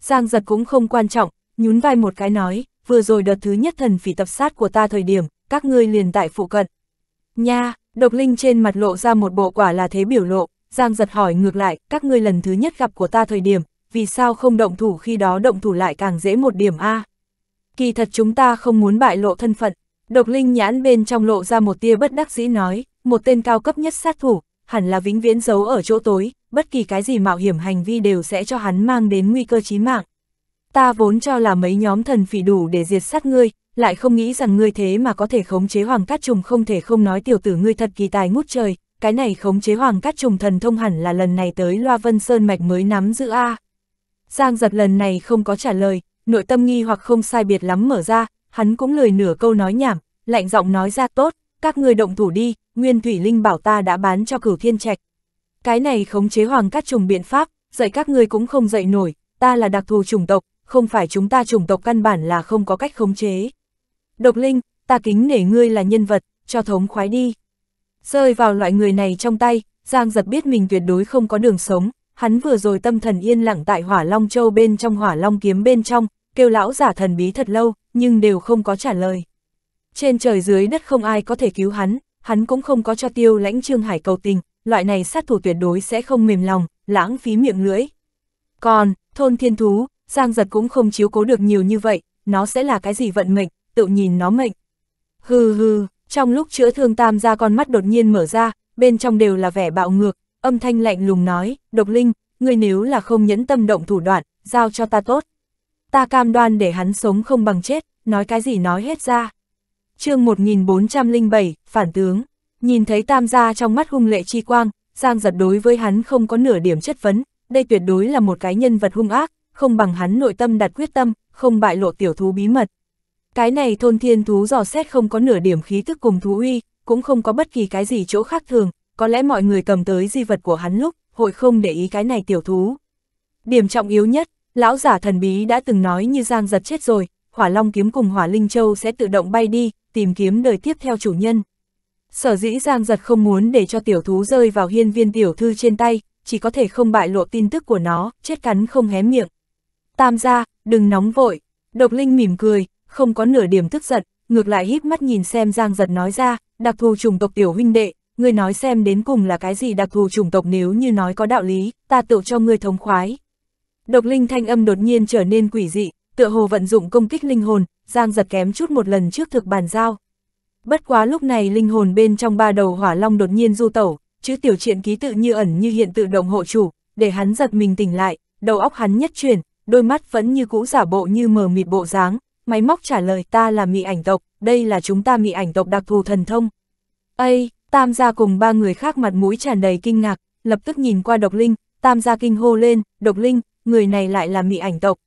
Giang giật cũng không quan trọng, nhún vai một cái nói, vừa rồi đợt thứ nhất thần phỉ tập sát của ta thời điểm, các ngươi liền tại phụ cận. Nha, độc linh trên mặt lộ ra một bộ quả là thế biểu lộ, Giang giật hỏi ngược lại, các ngươi lần thứ nhất gặp của ta thời điểm, vì sao không động thủ khi đó động thủ lại càng dễ một điểm A. Kỳ thật chúng ta không muốn bại lộ thân phận, độc linh nhãn bên trong lộ ra một tia bất đắc dĩ nói, một tên cao cấp nhất sát thủ, hẳn là vĩnh viễn giấu ở chỗ tối, bất kỳ cái gì mạo hiểm hành vi đều sẽ cho hắn mang đến nguy cơ chí mạng. Ta vốn cho là mấy nhóm thần phỉ đủ để diệt sát ngươi, lại không nghĩ rằng ngươi thế mà có thể khống chế hoàng cát trùng không thể không nói tiểu tử ngươi thật kỳ tài ngút trời, cái này khống chế hoàng cát trùng thần thông hẳn là lần này tới loa vân sơn mạch mới nắm giữ A, Giang giật lần này không có trả lời, nội tâm nghi hoặc không sai biệt lắm mở ra, hắn cũng lười nửa câu nói nhảm, lạnh giọng nói ra tốt, các người động thủ đi, Nguyên Thủy Linh bảo ta đã bán cho cửu thiên trạch. Cái này khống chế hoàng cát trùng biện pháp, dạy các ngươi cũng không dạy nổi, ta là đặc thù chủng tộc, không phải chúng ta chủng tộc căn bản là không có cách khống chế. Độc Linh, ta kính nể ngươi là nhân vật, cho thống khoái đi. Rơi vào loại người này trong tay, Giang giật biết mình tuyệt đối không có đường sống, hắn vừa rồi tâm thần yên lặng tại hỏa long châu bên trong hỏa long kiếm bên trong, kêu lão giả thần bí thật lâu, nhưng đều không có trả lời. Trên trời dưới đất không ai có thể cứu hắn, hắn cũng không có cho tiêu lãnh Trương Hải cầu tình, loại này sát thủ tuyệt đối sẽ không mềm lòng, lãng phí miệng lưỡi. Còn, thôn thiên thú, Giang Giật cũng không chiếu cố được nhiều như vậy, nó sẽ là cái gì vận mệnh, tự nhìn nó mệnh. Hừ hừ, trong lúc chữa thương tam ra con mắt đột nhiên mở ra, bên trong đều là vẻ bạo ngược, âm thanh lạnh lùng nói, độc linh, ngươi nếu là không nhẫn tâm động thủ đoạn, giao cho ta tốt. Ta cam đoan để hắn sống không bằng chết, nói cái gì nói hết ra. chương 1407, Phản tướng, nhìn thấy tam gia trong mắt hung lệ chi quang, Giang giật đối với hắn không có nửa điểm chất vấn, đây tuyệt đối là một cái nhân vật hung ác, không bằng hắn nội tâm đặt quyết tâm, không bại lộ tiểu thú bí mật. Cái này thôn thiên thú dò xét không có nửa điểm khí tức cùng thú uy, cũng không có bất kỳ cái gì chỗ khác thường, có lẽ mọi người cầm tới di vật của hắn lúc, hội không để ý cái này tiểu thú. Điểm trọng yếu nhất, lão giả thần bí đã từng nói như giang giật chết rồi, hỏa long kiếm cùng hỏa linh châu sẽ tự động bay đi, tìm kiếm đời tiếp theo chủ nhân. Sở dĩ giang giật không muốn để cho tiểu thú rơi vào hiên viên tiểu thư trên tay, chỉ có thể không bại lộ tin tức của nó, chết cắn không hé miệng. Tam gia, đừng nóng vội. Độc Linh mỉm cười, không có nửa điểm tức giận, ngược lại híp mắt nhìn xem Giang Giật nói ra, đặc thù trùng tộc tiểu huynh đệ, ngươi nói xem đến cùng là cái gì đặc thù chủng tộc nếu như nói có đạo lý, ta tự cho ngươi thống khoái. Độc linh thanh âm đột nhiên trở nên quỷ dị, tựa hồ vận dụng công kích linh hồn, giang giật kém chút một lần trước thực bàn giao. Bất quá lúc này linh hồn bên trong ba đầu hỏa long đột nhiên du tẩu, chứ tiểu triện ký tự như ẩn như hiện tự động hộ chủ, để hắn giật mình tỉnh lại, đầu óc hắn nhất chuyển, đôi mắt vẫn như cũ giả bộ như mờ mịt bộ dáng, máy móc trả lời ta là mị ảnh tộc, đây là chúng ta mị ảnh tộc đặc thù thần thông. Ây, Tam gia cùng ba người khác mặt mũi tràn đầy kinh ngạc, lập tức nhìn qua độc linh, tam gia kinh hô lên, độc linh, người này lại là mị ảnh tộc.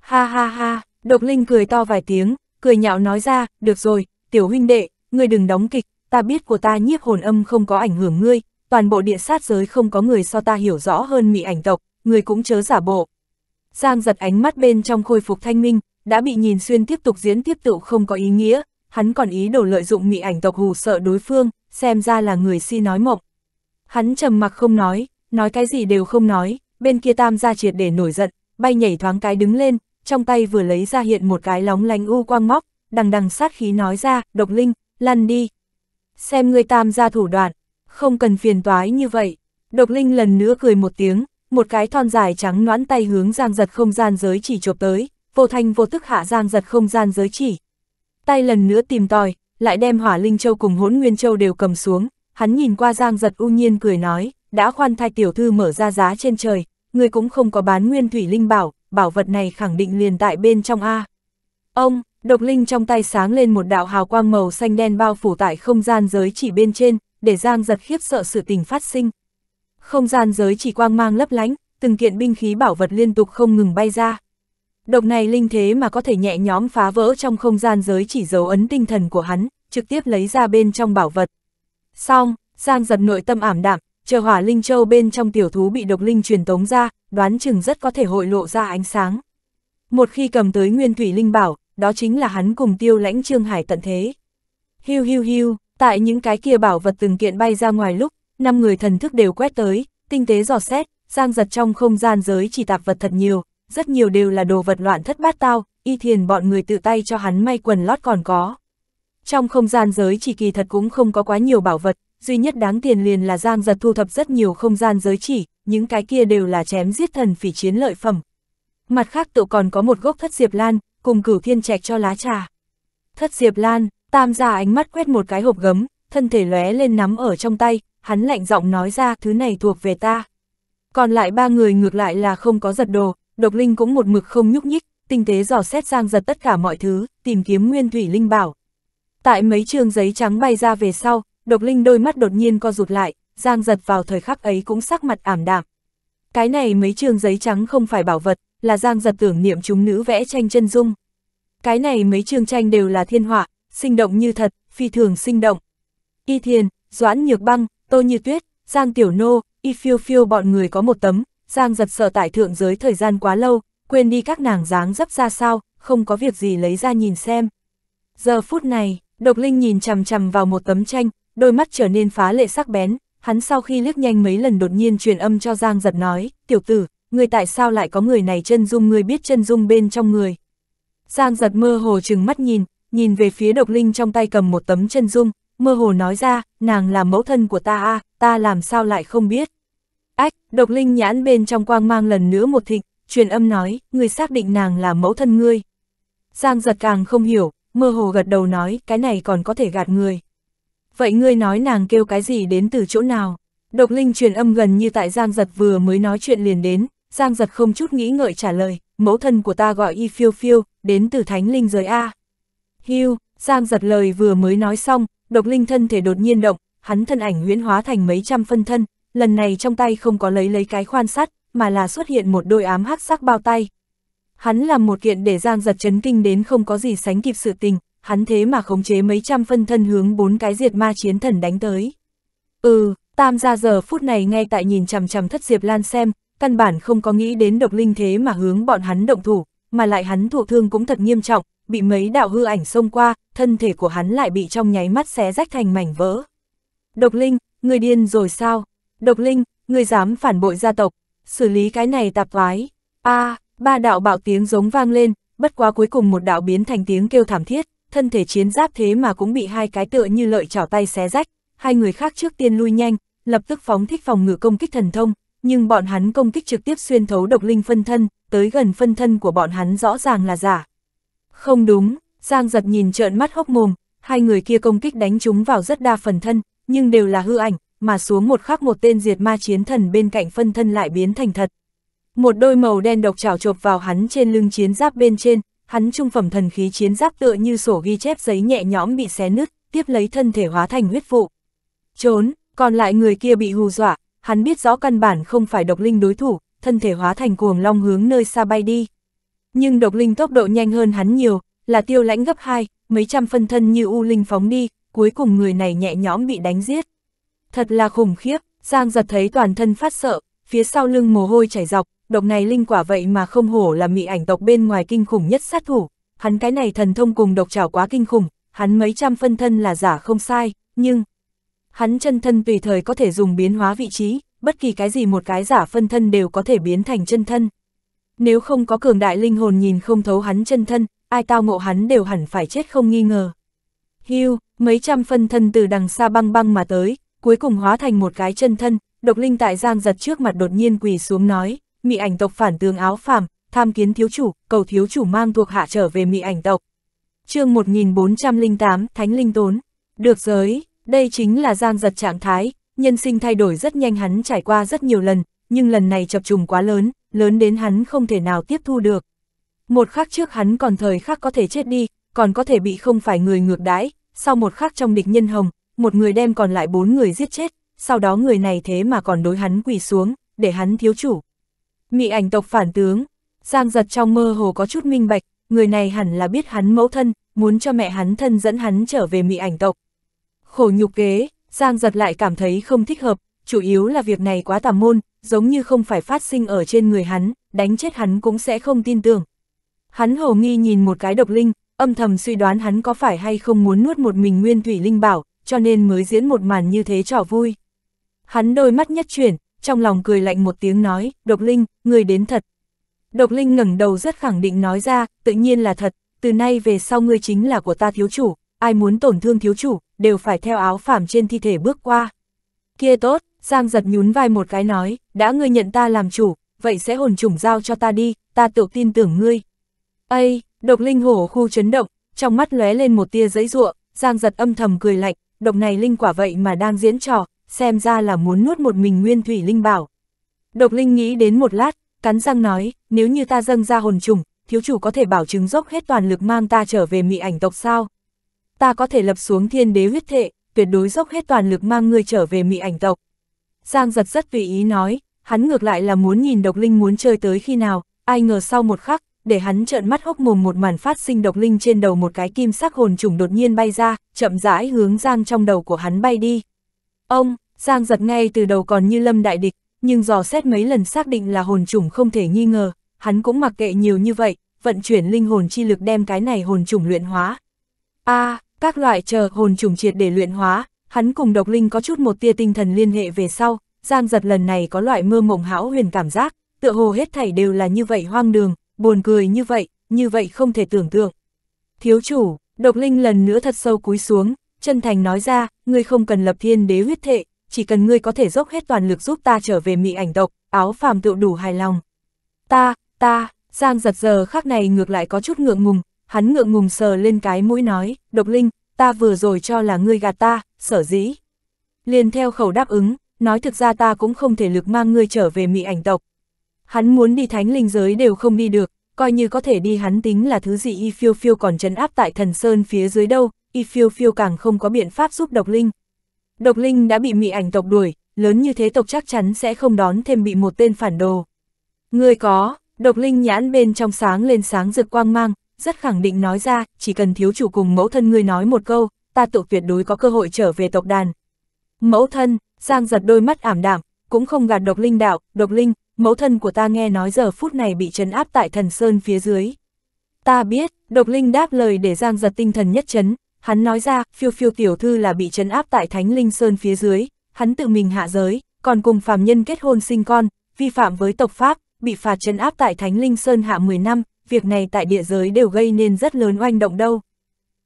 Ha ha ha, độc linh cười to vài tiếng, cười nhạo nói ra, được rồi, tiểu huynh đệ, ngươi đừng đóng kịch, ta biết của ta nhiếp hồn âm không có ảnh hưởng ngươi, toàn bộ địa sát giới không có người so ta hiểu rõ hơn mị ảnh tộc, ngươi cũng chớ giả bộ. Giang giật ánh mắt bên trong khôi phục thanh minh, đã bị nhìn xuyên tiếp tục diễn tiếp tựu không có ý nghĩa, hắn còn ý đồ lợi dụng mị ảnh tộc hù sợ đối phương, xem ra là người si nói mộng. Hắn trầm mặc không nói, nói cái gì đều không nói, bên kia tam gia triệt để nổi giận, bay nhảy thoáng cái đứng lên, trong tay vừa lấy ra hiện một cái lóng lánh u quang móc, đằng đằng sát khí nói ra, độc linh, lăn đi. Xem người tam gia thủ đoạn, không cần phiền toái như vậy. Độc linh lần nữa cười một tiếng, một cái thon dài trắng noãn tay hướng giang giật không gian giới chỉ chộp tới, vô thanh vô tức hạ giang giật không gian giới chỉ, tay lần nữa tìm tòi, lại đem hỏa linh châu cùng hỗn nguyên châu đều cầm xuống, hắn nhìn qua giang giật u nhiên cười nói, đã khoan thai tiểu thư mở ra giá trên trời, người cũng không có bán nguyên thủy linh bảo, bảo vật này khẳng định liền tại bên trong A. Ông, độc linh trong tay sáng lên một đạo hào quang màu xanh đen bao phủ tại không gian giới chỉ bên trên, để giang giật khiếp sợ sự tình phát sinh. Không gian giới chỉ quang mang lấp lánh, từng kiện binh khí bảo vật liên tục không ngừng bay ra. Độc này linh thế mà có thể nhẹ nhóm phá vỡ trong không gian giới chỉ dấu ấn tinh thần của hắn, trực tiếp lấy ra bên trong bảo vật. Xong, Giang giật nội tâm ảm đạm, chờ hỏa linh châu bên trong tiểu thú bị độc linh truyền tống ra, đoán chừng rất có thể hội lộ ra ánh sáng. Một khi cầm tới nguyên thủy linh bảo, đó chính là hắn cùng tiêu lãnh Trương Hải tận thế. Hiu hiu hiu, tại những cái kia bảo vật từng kiện bay ra ngoài lúc, năm người thần thức đều quét tới, tinh tế dò xét, Giang giật trong không gian giới chỉ tạp vật thật nhiều, rất nhiều đều là đồ vật loạn thất bát tao, y thiền bọn người tự tay cho hắn may quần lót còn có. Trong không gian giới chỉ kỳ thật cũng không có quá nhiều bảo vật, duy nhất đáng tiền liền là Giang Giật thu thập rất nhiều không gian giới chỉ, những cái kia đều là chém giết thần phỉ chiến lợi phẩm. Mặt khác tự còn có một gốc thất diệp lan, cùng cửu thiên trạch cho lá trà. Thất diệp lan, tam gia ánh mắt quét một cái hộp gấm, thân thể lóe lên nắm ở trong tay, hắn lạnh giọng nói ra thứ này thuộc về ta. Còn lại ba người ngược lại là không có giật đồ, Độc Linh cũng một mực không nhúc nhích, tinh tế dò xét Giang Giật tất cả mọi thứ, tìm kiếm nguyên thủy linh bảo. Tại mấy trường giấy trắng bay ra về sau, Độc Linh đôi mắt đột nhiên co rụt lại, Giang Giật vào thời khắc ấy cũng sắc mặt ảm đạm. Cái này mấy trường giấy trắng không phải bảo vật, là Giang Giật tưởng niệm chúng nữ vẽ tranh chân dung. Cái này mấy trường tranh đều là thiên họa, sinh động như thật, phi thường sinh động. Y Thiền, Doãn Nhược Băng, Tô Như Tuyết, Giang Tiểu Nô, Y Phiêu Phiêu bọn người có một tấm, Giang giật sợ tại thượng giới thời gian quá lâu, quên đi các nàng dáng dấp ra sao, không có việc gì lấy ra nhìn xem. Giờ phút này, Độc Linh nhìn chằm chằm vào một tấm tranh, đôi mắt trở nên phá lệ sắc bén, hắn sau khi liếc nhanh mấy lần đột nhiên truyền âm cho Giang giật nói, tiểu tử, người tại sao lại có người này chân dung người biết chân dung bên trong người. Giang giật mơ hồ chừng mắt nhìn, nhìn về phía Độc Linh trong tay cầm một tấm chân dung, mơ hồ nói ra, nàng là mẫu thân của ta a ta làm sao lại không biết. Ách, độc linh nhãn bên trong quang mang lần nữa một thịnh, truyền âm nói, người xác định nàng là mẫu thân ngươi. Giang giật càng không hiểu, mơ hồ gật đầu nói, cái này còn có thể gạt người. Vậy ngươi nói nàng kêu cái gì đến từ chỗ nào? Độc linh truyền âm gần như tại Giang giật vừa mới nói chuyện liền đến, Giang giật không chút nghĩ ngợi trả lời, mẫu thân của ta gọi y phiêu phiêu, đến từ thánh linh giới A. Hiu, Giang giật lời vừa mới nói xong, độc linh thân thể đột nhiên động, hắn thân ảnh huyễn hóa thành mấy trăm phân thân, lần này trong tay không có lấy lấy cái khoan sắt, mà là xuất hiện một đôi ám hắc sắc bao tay. Hắn làm một kiện để Giang giật chấn kinh đến không có gì sánh kịp sự tình, hắn thế mà khống chế mấy trăm phân thân hướng bốn cái diệt ma chiến thần đánh tới. Ừ, tam gia giờ phút này ngay tại nhìn chằm chằm thất diệp lan xem, căn bản không có nghĩ đến độc linh thế mà hướng bọn hắn động thủ, mà lại hắn thụ thương cũng thật nghiêm trọng, bị mấy đạo hư ảnh xông qua, thân thể của hắn lại bị trong nháy mắt xé rách thành mảnh vỡ. Độc linh, người điên rồi sao? Độc Linh, người dám phản bội gia tộc, xử lý cái này tạp thoái. A, ba đạo bạo tiếng giống vang lên, bất quá cuối cùng một đạo biến thành tiếng kêu thảm thiết, thân thể chiến giáp thế mà cũng bị hai cái tựa như lợi chảo tay xé rách, hai người khác trước tiên lui nhanh, lập tức phóng thích phòng ngự công kích thần thông, nhưng bọn hắn công kích trực tiếp xuyên thấu độc linh phân thân, tới gần phân thân của bọn hắn rõ ràng là giả. Không đúng, Giang giật nhìn trợn mắt hốc mồm, hai người kia công kích đánh chúng vào rất đa phần thân, nhưng đều là hư ảnh, mà xuống một khắc một tên diệt ma chiến thần bên cạnh phân thân lại biến thành thật. Một đôi màu đen độc chảo chộp vào hắn trên lưng chiến giáp bên trên, hắn trung phẩm thần khí chiến giáp tựa như sổ ghi chép giấy nhẹ nhõm bị xé nứt, tiếp lấy thân thể hóa thành huyết vụ. Trốn, còn lại người kia bị hù dọa, hắn biết rõ căn bản không phải độc linh đối thủ, thân thể hóa thành cuồng long hướng nơi xa bay đi. Nhưng độc linh tốc độ nhanh hơn hắn nhiều, là tiêu lãnh gấp 2, mấy trăm phân thân như u linh phóng đi, cuối cùng người này nhẹ nhõm bị đánh giết. Thật là khủng khiếp, Giang giật thấy toàn thân phát sợ, phía sau lưng mồ hôi chảy dọc, độc này linh quả vậy mà không hổ là mị ảnh tộc bên ngoài kinh khủng nhất sát thủ. Hắn cái này thần thông cùng độc trảo quá kinh khủng, hắn mấy trăm phân thân là giả không sai, nhưng... Hắn chân thân tùy thời có thể dùng biến hóa vị trí, bất kỳ cái gì một cái giả phân thân đều có thể biến thành chân thân. Nếu không có cường đại linh hồn nhìn không thấu hắn chân thân, ai tao ngộ hắn đều hẳn phải chết không nghi ngờ. Hưu, mấy trăm phân thân từ đằng xa băng băng mà tới, cuối cùng hóa thành một cái chân thân, độc linh tại giang giật trước mặt đột nhiên quỳ xuống nói, mị ảnh tộc phản tướng áo phàm, tham kiến thiếu chủ, cầu thiếu chủ mang thuộc hạ trở về mị ảnh tộc. chương 1408, Thánh Linh Tốn, được giới, đây chính là giang giật trạng thái, nhân sinh thay đổi rất nhanh hắn trải qua rất nhiều lần, nhưng lần này chập trùng quá lớn, lớn đến hắn không thể nào tiếp thu được. Một khắc trước hắn còn thời khắc có thể chết đi, còn có thể bị không phải người ngược đãi, sau một khắc trong địch nhân hồng, một người đem còn lại bốn người giết chết, sau đó người này thế mà còn đối hắn quỳ xuống, để hắn thiếu chủ. Mị ảnh tộc phản tướng, Giang giật trong mơ hồ có chút minh bạch, người này hẳn là biết hắn mẫu thân, muốn cho mẹ hắn thân dẫn hắn trở về mị ảnh tộc. Khổ nhục ghế, Giang giật lại cảm thấy không thích hợp, chủ yếu là việc này quá tà môn, giống như không phải phát sinh ở trên người hắn, đánh chết hắn cũng sẽ không tin tưởng. Hắn hồ nghi nhìn một cái độc linh, âm thầm suy đoán hắn có phải hay không muốn nuốt một mình nguyên thủy linh bảo, cho nên mới diễn một màn như thế trò vui. Hắn đôi mắt nhất chuyển, trong lòng cười lạnh một tiếng nói, Độc Linh, người đến thật. Độc Linh ngẩng đầu rất khẳng định nói ra, tự nhiên là thật, từ nay về sau ngươi chính là của ta thiếu chủ, ai muốn tổn thương thiếu chủ, đều phải theo áo phảm trên thi thể bước qua. Kia tốt, Giang giật nhún vai một cái nói, đã ngươi nhận ta làm chủ, vậy sẽ hồn trùng giao cho ta đi, ta tự tin tưởng ngươi. Ây, độc linh hổ khu chấn động, trong mắt lóe lên một tia giấy ruộng, Giang giật âm thầm cười lạnh, độc này linh quả vậy mà đang diễn trò, xem ra là muốn nuốt một mình nguyên thủy linh bảo. Độc linh nghĩ đến một lát, cắn răng nói, nếu như ta dâng ra hồn trùng, thiếu chủ có thể bảo chứng dốc hết toàn lực mang ta trở về mị ảnh tộc sao? Ta có thể lập xuống thiên đế huyết thệ, tuyệt đối dốc hết toàn lực mang ngươi trở về mị ảnh tộc. Giang giật rất tùy ý nói, hắn ngược lại là muốn nhìn độc linh muốn chơi tới khi nào, ai ngờ sau một khắc, để hắn trợn mắt hốc mồm một màn phát sinh độc linh trên đầu một cái kim sắc hồn trùng đột nhiên bay ra, chậm rãi hướng Giang trong đầu của hắn bay đi. Ông, Giang giật ngay từ đầu còn như lâm đại địch, nhưng dò xét mấy lần xác định là hồn trùng không thể nghi ngờ, hắn cũng mặc kệ nhiều như vậy, vận chuyển linh hồn chi lực đem cái này hồn trùng luyện hóa. A, à, các loại chờ hồn trùng triệt để luyện hóa, hắn cùng độc linh có chút một tia tinh thần liên hệ về sau, Giang giật lần này có loại mơ mộng hão huyền cảm giác, tựa hồ hết thảy đều là như vậy hoang đường, buồn cười như vậy, như vậy không thể tưởng tượng. Thiếu chủ, độc linh lần nữa thật sâu cúi xuống, chân thành nói ra, ngươi không cần lập thiên đế huyết thệ, chỉ cần ngươi có thể dốc hết toàn lực giúp ta trở về mị ảnh tộc, áo phàm tựu đủ hài lòng. Ta, ta, Giang giật giờ khắc này ngược lại có chút ngượng ngùng, hắn ngượng ngùng sờ lên cái mũi nói, độc linh, ta vừa rồi cho là ngươi gạt ta, sở dĩ. Liền theo khẩu đáp ứng, nói thực ra ta cũng không thể lực mang ngươi trở về mị ảnh tộc, Hắn muốn đi thánh linh giới đều không đi được, coi như có thể đi hắn tính là thứ gì y phiêu phiêu còn trấn áp tại thần sơn phía dưới đâu, y phiêu phiêu càng không có biện pháp giúp độc linh. Độc linh đã bị mị ảnh tộc đuổi, lớn như thế tộc chắc chắn sẽ không đón thêm bị một tên phản đồ. Người có, độc linh nhãn bên trong sáng lên sáng rực quang mang, rất khẳng định nói ra, chỉ cần thiếu chủ cùng mẫu thân ngươi nói một câu, ta tự tuyệt đối có cơ hội trở về tộc đàn. Mẫu thân, Giang giật đôi mắt ảm đạm, cũng không gạt độc linh đạo, độc linh, mẫu thân của ta nghe nói giờ phút này bị trấn áp tại thần sơn phía dưới. Ta biết, độc linh đáp lời để giang giật tinh thần nhất chấn, hắn nói ra, phiêu phiêu tiểu thư là bị trấn áp tại thánh linh sơn phía dưới, hắn tự mình hạ giới, còn cùng phàm nhân kết hôn sinh con, vi phạm với tộc Pháp, bị phạt trấn áp tại thánh linh sơn hạ 10 năm, việc này tại địa giới đều gây nên rất lớn oanh động đâu.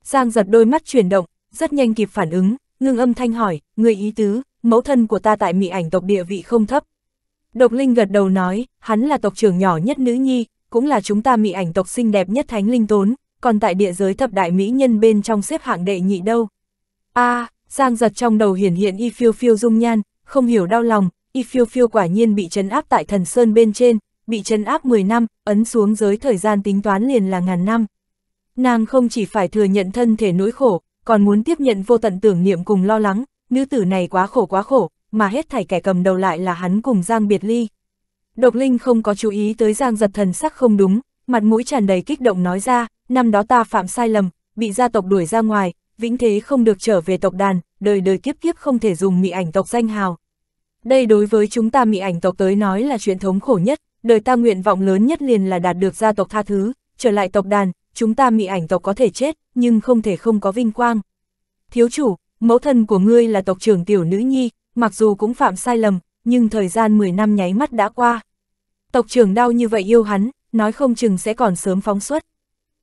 Giang giật đôi mắt chuyển động, rất nhanh kịp phản ứng, ngưng âm thanh hỏi, người ý tứ, mẫu thân của ta tại mị ảnh tộc địa vị không thấp, Độc Linh gật đầu nói, hắn là tộc trưởng nhỏ nhất nữ nhi, cũng là chúng ta mỹ ảnh tộc xinh đẹp nhất thánh linh tốn, còn tại địa giới thập đại mỹ nhân bên trong xếp hạng đệ nhị đâu. a à, Giang giật trong đầu hiển hiện y phiêu phiêu dung nhan, không hiểu đau lòng, y phiêu phiêu quả nhiên bị trấn áp tại thần sơn bên trên, bị trấn áp 10 năm, ấn xuống giới thời gian tính toán liền là ngàn năm. Nàng không chỉ phải thừa nhận thân thể nỗi khổ, còn muốn tiếp nhận vô tận tưởng niệm cùng lo lắng, nữ tử này quá khổ quá khổ, mà hết thảy kẻ cầm đầu lại là hắn cùng Giang Biệt Ly. Độc Linh không có chú ý tới Giang giật thần sắc không đúng, mặt mũi tràn đầy kích động nói ra, năm đó ta phạm sai lầm, bị gia tộc đuổi ra ngoài, vĩnh thế không được trở về tộc đàn, đời đời kiếp kiếp không thể dùng mị ảnh tộc danh hào. Đây đối với chúng ta mị ảnh tộc tới nói là chuyện thống khổ nhất, đời ta nguyện vọng lớn nhất liền là đạt được gia tộc tha thứ, trở lại tộc đàn, chúng ta mị ảnh tộc có thể chết, nhưng không thể không có vinh quang. Thiếu chủ, mẫu thân của ngươi là tộc trưởng tiểu nữ nhi, mặc dù cũng phạm sai lầm, nhưng thời gian 10 năm nháy mắt đã qua. Tộc trưởng đau như vậy yêu hắn, nói không chừng sẽ còn sớm phóng xuất.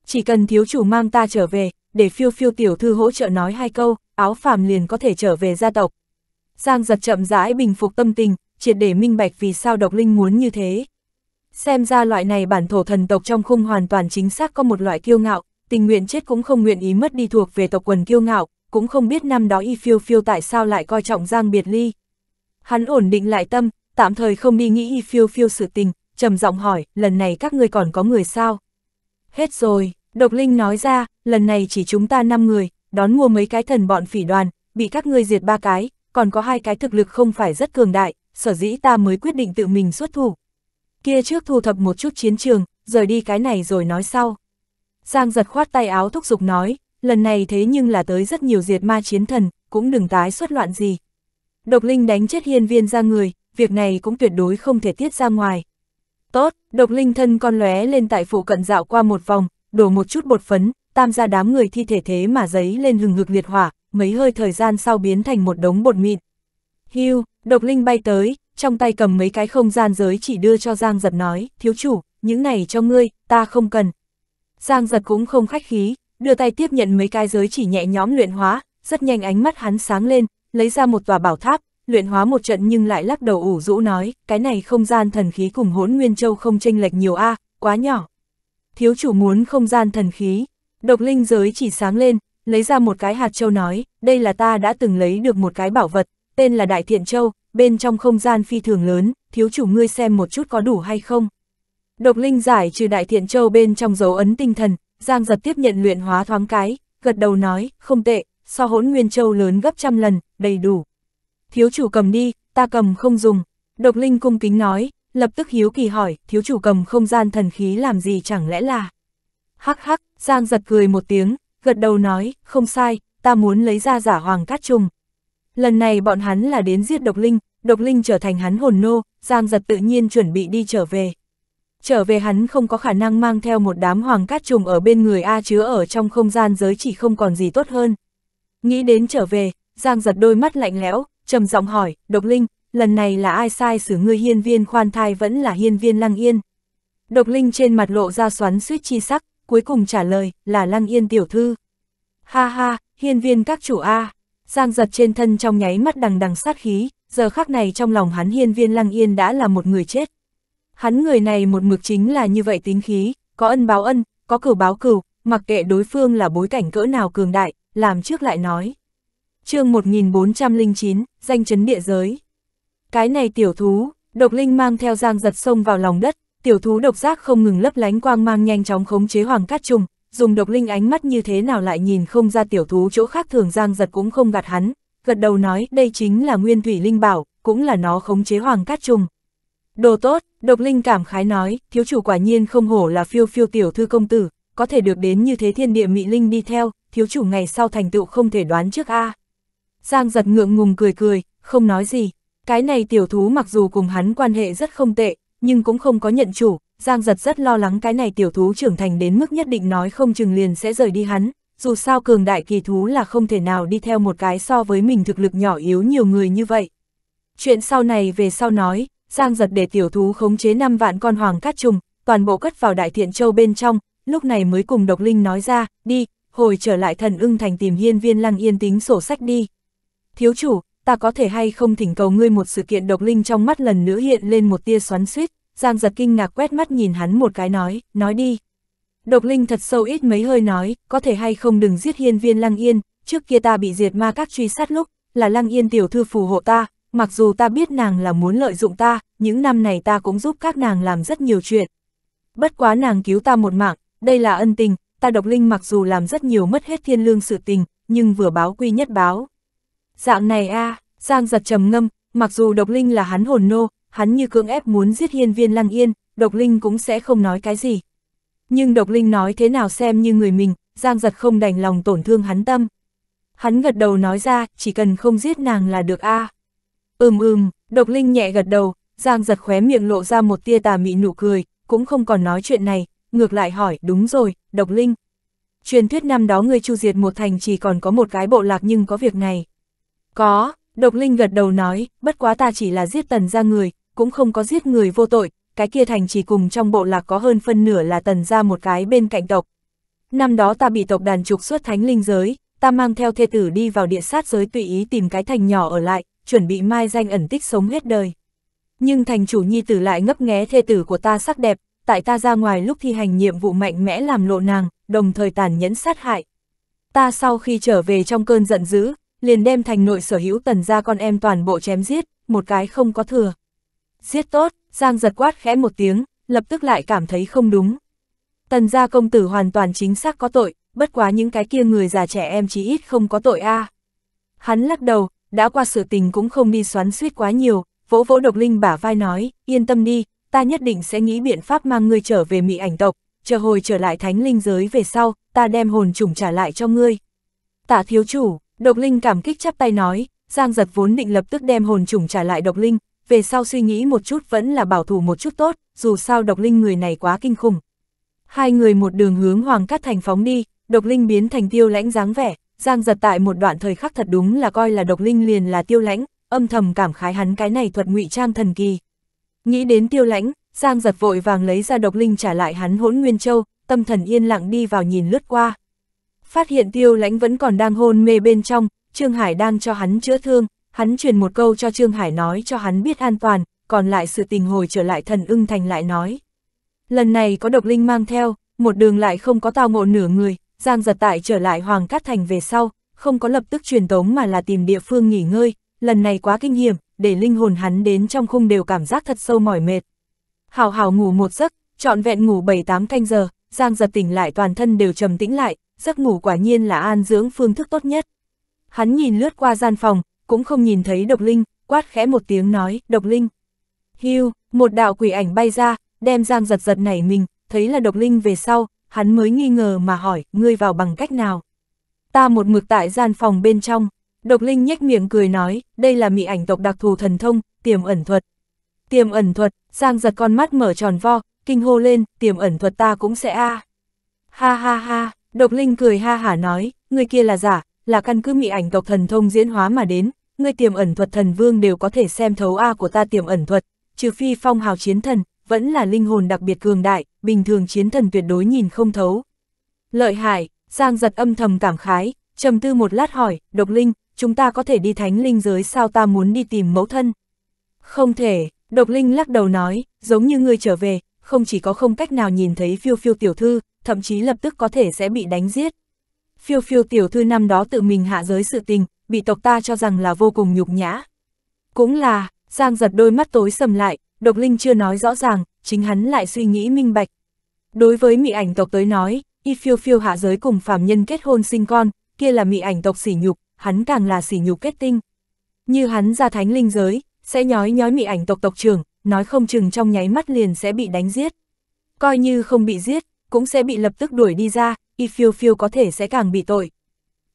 Chỉ cần thiếu chủ mang ta trở về, để phiêu phiêu tiểu thư hỗ trợ nói hai câu, áo phàm liền có thể trở về gia tộc. Giang giật chậm rãi bình phục tâm tình, triệt để minh bạch vì sao độc linh muốn như thế. Xem ra loại này bản thổ thần tộc trong khung hoàn toàn chính xác có một loại kiêu ngạo, tình nguyện chết cũng không nguyện ý mất đi thuộc về tộc quần kiêu ngạo, cũng không biết năm đó y phiêu phiêu tại sao lại coi trọng Giang Biệt Ly. Hắn ổn định lại tâm, tạm thời không đi nghĩ y phiêu phiêu sự tình, trầm giọng hỏi, lần này các ngươi còn có người sao? Hết rồi, Độc Linh nói ra, lần này chỉ chúng ta 5 người, đón mua mấy cái thần bọn phỉ đoàn, bị các ngươi diệt ba cái, còn có hai cái thực lực không phải rất cường đại, sở dĩ ta mới quyết định tự mình xuất thủ. Kia trước thu thập một chút chiến trường, rời đi cái này rồi nói sau. Giang giật khoát tay áo thúc giục nói, lần này thế nhưng là tới rất nhiều diệt ma chiến thần, cũng đừng tái xuất loạn gì. Độc linh đánh chết hiên viên ra người, việc này cũng tuyệt đối không thể tiết ra ngoài. Tốt, độc linh thân con lóe lên tại phụ cận dạo qua một vòng, đổ một chút bột phấn, tam ra đám người thi thể thế mà giấy lên hừng hực liệt hỏa, mấy hơi thời gian sau biến thành một đống bột mịn. Hưu, độc linh bay tới, trong tay cầm mấy cái không gian giới chỉ đưa cho Giang Giật nói, thiếu chủ, những này cho ngươi, ta không cần. Giang Giật cũng không khách khí, đưa tay tiếp nhận mấy cái giới chỉ nhẹ nhóm luyện hóa, rất nhanh ánh mắt hắn sáng lên, lấy ra một tòa bảo tháp, luyện hóa một trận nhưng lại lắc đầu ủ rũ nói, cái này không gian thần khí cùng hỗn nguyên châu không tranh lệch nhiều a quá nhỏ. Thiếu chủ muốn không gian thần khí, độc linh giới chỉ sáng lên, lấy ra một cái hạt châu nói, đây là ta đã từng lấy được một cái bảo vật, tên là Đại Thiện Châu, bên trong không gian phi thường lớn, thiếu chủ ngươi xem một chút có đủ hay không. Độc linh giải trừ Đại Thiện Châu bên trong dấu ấn tinh thần, Giang giật tiếp nhận luyện hóa thoáng cái, gật đầu nói, không tệ, so hỗn nguyên châu lớn gấp trăm lần, đầy đủ. Thiếu chủ cầm đi, ta cầm không dùng. Độc linh cung kính nói, lập tức hiếu kỳ hỏi, thiếu chủ cầm không gian thần khí làm gì chẳng lẽ là... Hắc hắc, Giang giật cười một tiếng, gật đầu nói, không sai, ta muốn lấy ra giả hoàng cát trùng. Lần này bọn hắn là đến giết độc linh, độc linh trở thành hắn hồn nô, Giang giật tự nhiên chuẩn bị đi trở về, trở về hắn không có khả năng mang theo một đám hoàng cát trùng ở bên người A chứa ở trong không gian giới chỉ không còn gì tốt hơn. Nghĩ đến trở về, Giang giật đôi mắt lạnh lẽo, trầm giọng hỏi, Độc Linh, lần này là ai sai xử ngươi hiên viên khoan thai vẫn là hiên viên lăng yên. Độc Linh trên mặt lộ ra xoắn suýt chi sắc, cuối cùng trả lời, là lăng yên tiểu thư. Ha ha, hiên viên các chủ A, Giang giật trên thân trong nháy mắt đằng đằng sát khí, giờ khắc này trong lòng hắn hiên viên lăng yên đã là một người chết. Hắn người này một mực chính là như vậy tính khí, có ân báo ân, có cửu báo cửu, mặc kệ đối phương là bối cảnh cỡ nào cường đại, làm trước lại nói. chương 1409, danh chấn địa giới. Cái này tiểu thú, độc linh mang theo giang giật sông vào lòng đất, tiểu thú độc giác không ngừng lấp lánh quang mang nhanh chóng khống chế hoàng cát trùng, dùng độc linh ánh mắt như thế nào lại nhìn không ra tiểu thú chỗ khác thường giang giật cũng không gạt hắn, gật đầu nói đây chính là nguyên thủy linh bảo, cũng là nó khống chế hoàng cát trùng. Đồ tốt, độc linh cảm khái nói, thiếu chủ quả nhiên không hổ là phiêu phiêu tiểu thư công tử, có thể được đến như thế thiên địa mị linh đi theo, thiếu chủ ngày sau thành tựu không thể đoán trước a. Giang giật ngượng ngùng cười cười, không nói gì, cái này tiểu thú mặc dù cùng hắn quan hệ rất không tệ, nhưng cũng không có nhận chủ, Giang giật rất lo lắng cái này tiểu thú trưởng thành đến mức nhất định nói không chừng liền sẽ rời đi hắn, dù sao cường đại kỳ thú là không thể nào đi theo một cái so với mình thực lực nhỏ yếu nhiều người như vậy. Chuyện sau này về sau nói, Giang giật để tiểu thú khống chế 5 vạn con hoàng cát trùng, toàn bộ cất vào đại thiện châu bên trong, lúc này mới cùng độc linh nói ra, đi, hồi trở lại thần ưng thành tìm hiên viên lăng yên tính sổ sách đi. Thiếu chủ, ta có thể hay không thỉnh cầu ngươi một sự kiện độc linh trong mắt lần nữa hiện lên một tia xoắn suýt, Giang giật kinh ngạc quét mắt nhìn hắn một cái nói, nói đi. Độc linh thật sâu ít mấy hơi nói, có thể hay không đừng giết hiên viên lăng yên, trước kia ta bị diệt ma các truy sát lúc, là lăng yên tiểu thư phù hộ ta, mặc dù ta biết nàng là muốn lợi dụng ta, những năm này ta cũng giúp các nàng làm rất nhiều chuyện. Bất quá nàng cứu ta một mạng, đây là ân tình, ta độc linh mặc dù làm rất nhiều mất hết thiên lương sự tình, nhưng vừa báo quy nhất báo. Dạng này a à, Giang giật trầm ngâm, mặc dù độc linh là hắn hồn nô, hắn như cưỡng ép muốn giết hiên viên lăng yên, độc linh cũng sẽ không nói cái gì. Nhưng độc linh nói thế nào xem như người mình, Giang giật không đành lòng tổn thương hắn tâm. Hắn gật đầu nói ra, chỉ cần không giết nàng là được a à. Ừm ừm, độc linh nhẹ gật đầu, Giang giật khóe miệng lộ ra một tia tà mị nụ cười, cũng không còn nói chuyện này, ngược lại hỏi, đúng rồi, độc linh. Truyền thuyết năm đó ngươi chu diệt một thành chỉ còn có một cái bộ lạc nhưng có việc này. Có, độc linh gật đầu nói, bất quá ta chỉ là giết tần ra người, cũng không có giết người vô tội, cái kia thành chỉ cùng trong bộ lạc có hơn phân nửa là tần ra một cái bên cạnh tộc. Năm đó ta bị tộc đàn trục xuất thánh linh giới, ta mang theo thê tử đi vào địa sát giới tùy ý tìm cái thành nhỏ ở lại, chuẩn bị mai danh ẩn tích sống hết đời. Nhưng thành chủ nhi tử lại ngấp nghé thê tử của ta sắc đẹp, tại ta ra ngoài lúc thi hành nhiệm vụ mạnh mẽ làm lộ nàng, đồng thời tàn nhẫn sát hại. Ta sau khi trở về trong cơn giận dữ, liền đem thành nội sở hữu tần ra con em toàn bộ chém giết, một cái không có thừa. Giết tốt, Giang giật quát khẽ một tiếng, lập tức lại cảm thấy không đúng. Tần gia công tử hoàn toàn chính xác có tội, bất quá những cái kia người già trẻ em chỉ ít không có tội a. À. Hắn lắc đầu, đã qua sự tình cũng không đi xoắn suýt quá nhiều, vỗ vỗ độc linh bả vai nói, yên tâm đi, ta nhất định sẽ nghĩ biện pháp mang ngươi trở về mị ảnh tộc, chờ hồi trở lại thánh linh giới về sau, ta đem hồn trùng trả lại cho ngươi. Tạ thiếu chủ, độc linh cảm kích chắp tay nói, Giang giật vốn định lập tức đem hồn trùng trả lại độc linh, về sau suy nghĩ một chút vẫn là bảo thủ một chút tốt, dù sao độc linh người này quá kinh khủng. Hai người một đường hướng Hoàng Cát Thành phóng đi, độc linh biến thành tiêu lãnh dáng vẻ, Giang giật tại một đoạn thời khắc thật đúng là coi là độc linh liền là tiêu lãnh, âm thầm cảm khái hắn cái này thuật ngụy trang thần kỳ. Nghĩ đến tiêu lãnh, Giang giật vội vàng lấy ra độc linh trả lại hắn hỗn nguyên châu, tâm thần yên lặng đi vào nhìn lướt qua. Phát hiện tiêu lãnh vẫn còn đang hôn mê bên trong, Trương Hải đang cho hắn chữa thương, hắn truyền một câu cho Trương Hải nói cho hắn biết an toàn, còn lại sự tình hồi trở lại thần ưng thành lại nói. Lần này có độc linh mang theo, một đường lại không có tao ngộ nửa người, Giang giật tại trở lại Hoàng Cát Thành về sau, không có lập tức truyền tống mà là tìm địa phương nghỉ ngơi, lần này quá kinh hiểm, để linh hồn hắn đến trong khung đều cảm giác thật sâu mỏi mệt. Hào hào ngủ một giấc, trọn vẹn ngủ 7-8 canh giờ, Giang giật tỉnh lại toàn thân đều trầm tĩnh lại, giấc ngủ quả nhiên là an dưỡng phương thức tốt nhất. Hắn nhìn lướt qua gian phòng, cũng không nhìn thấy độc linh, quát khẽ một tiếng nói, độc linh. Hưu, một đạo quỷ ảnh bay ra, đem Giang giật giật nảy mình, thấy là độc linh về sau, hắn mới nghi ngờ mà hỏi, ngươi vào bằng cách nào? Ta một mực tại gian phòng bên trong, độc linh nhếch miệng cười nói, đây là mị ảnh tộc đặc thù thần thông, tiềm ẩn thuật. Tiềm ẩn thuật, Giang giật con mắt mở tròn vo, kinh hô lên, tiềm ẩn thuật ta cũng sẽ a. Ha ha ha, độc linh cười ha hả nói, ngươi kia là giả, là căn cứ mị ảnh tộc thần thông diễn hóa mà đến, ngươi tiềm ẩn thuật thần vương đều có thể xem thấu a của ta tiềm ẩn thuật, trừ phi phong hào chiến thần, vẫn là linh hồn đặc biệt cường đại, bình thường chiến thần tuyệt đối nhìn không thấu. Lợi hại, Giang giật âm thầm cảm khái, trầm tư một lát hỏi, độc linh, chúng ta có thể đi thánh linh giới sao ta muốn đi tìm mẫu thân? Không thể, độc linh lắc đầu nói, giống như người trở về, không chỉ có không cách nào nhìn thấy phiêu phiêu tiểu thư, thậm chí lập tức có thể sẽ bị đánh giết. Phiêu phiêu tiểu thư năm đó tự mình hạ giới sự tình, bị tộc ta cho rằng là vô cùng nhục nhã. Cũng là, Giang giật đôi mắt tối sầm lại, Độc Linh chưa nói rõ ràng, chính hắn lại suy nghĩ minh bạch. Đối với mị ảnh tộc tới nói, y phiêu phiêu hạ giới cùng phàm nhân kết hôn sinh con, kia là mị ảnh tộc sỉ nhục, hắn càng là sỉ nhục kết tinh. Như hắn ra thánh linh giới, sẽ nhói nhói mị ảnh tộc tộc trưởng, nói không chừng trong nháy mắt liền sẽ bị đánh giết. Coi như không bị giết, cũng sẽ bị lập tức đuổi đi ra, y phiêu phiêu có thể sẽ càng bị tội.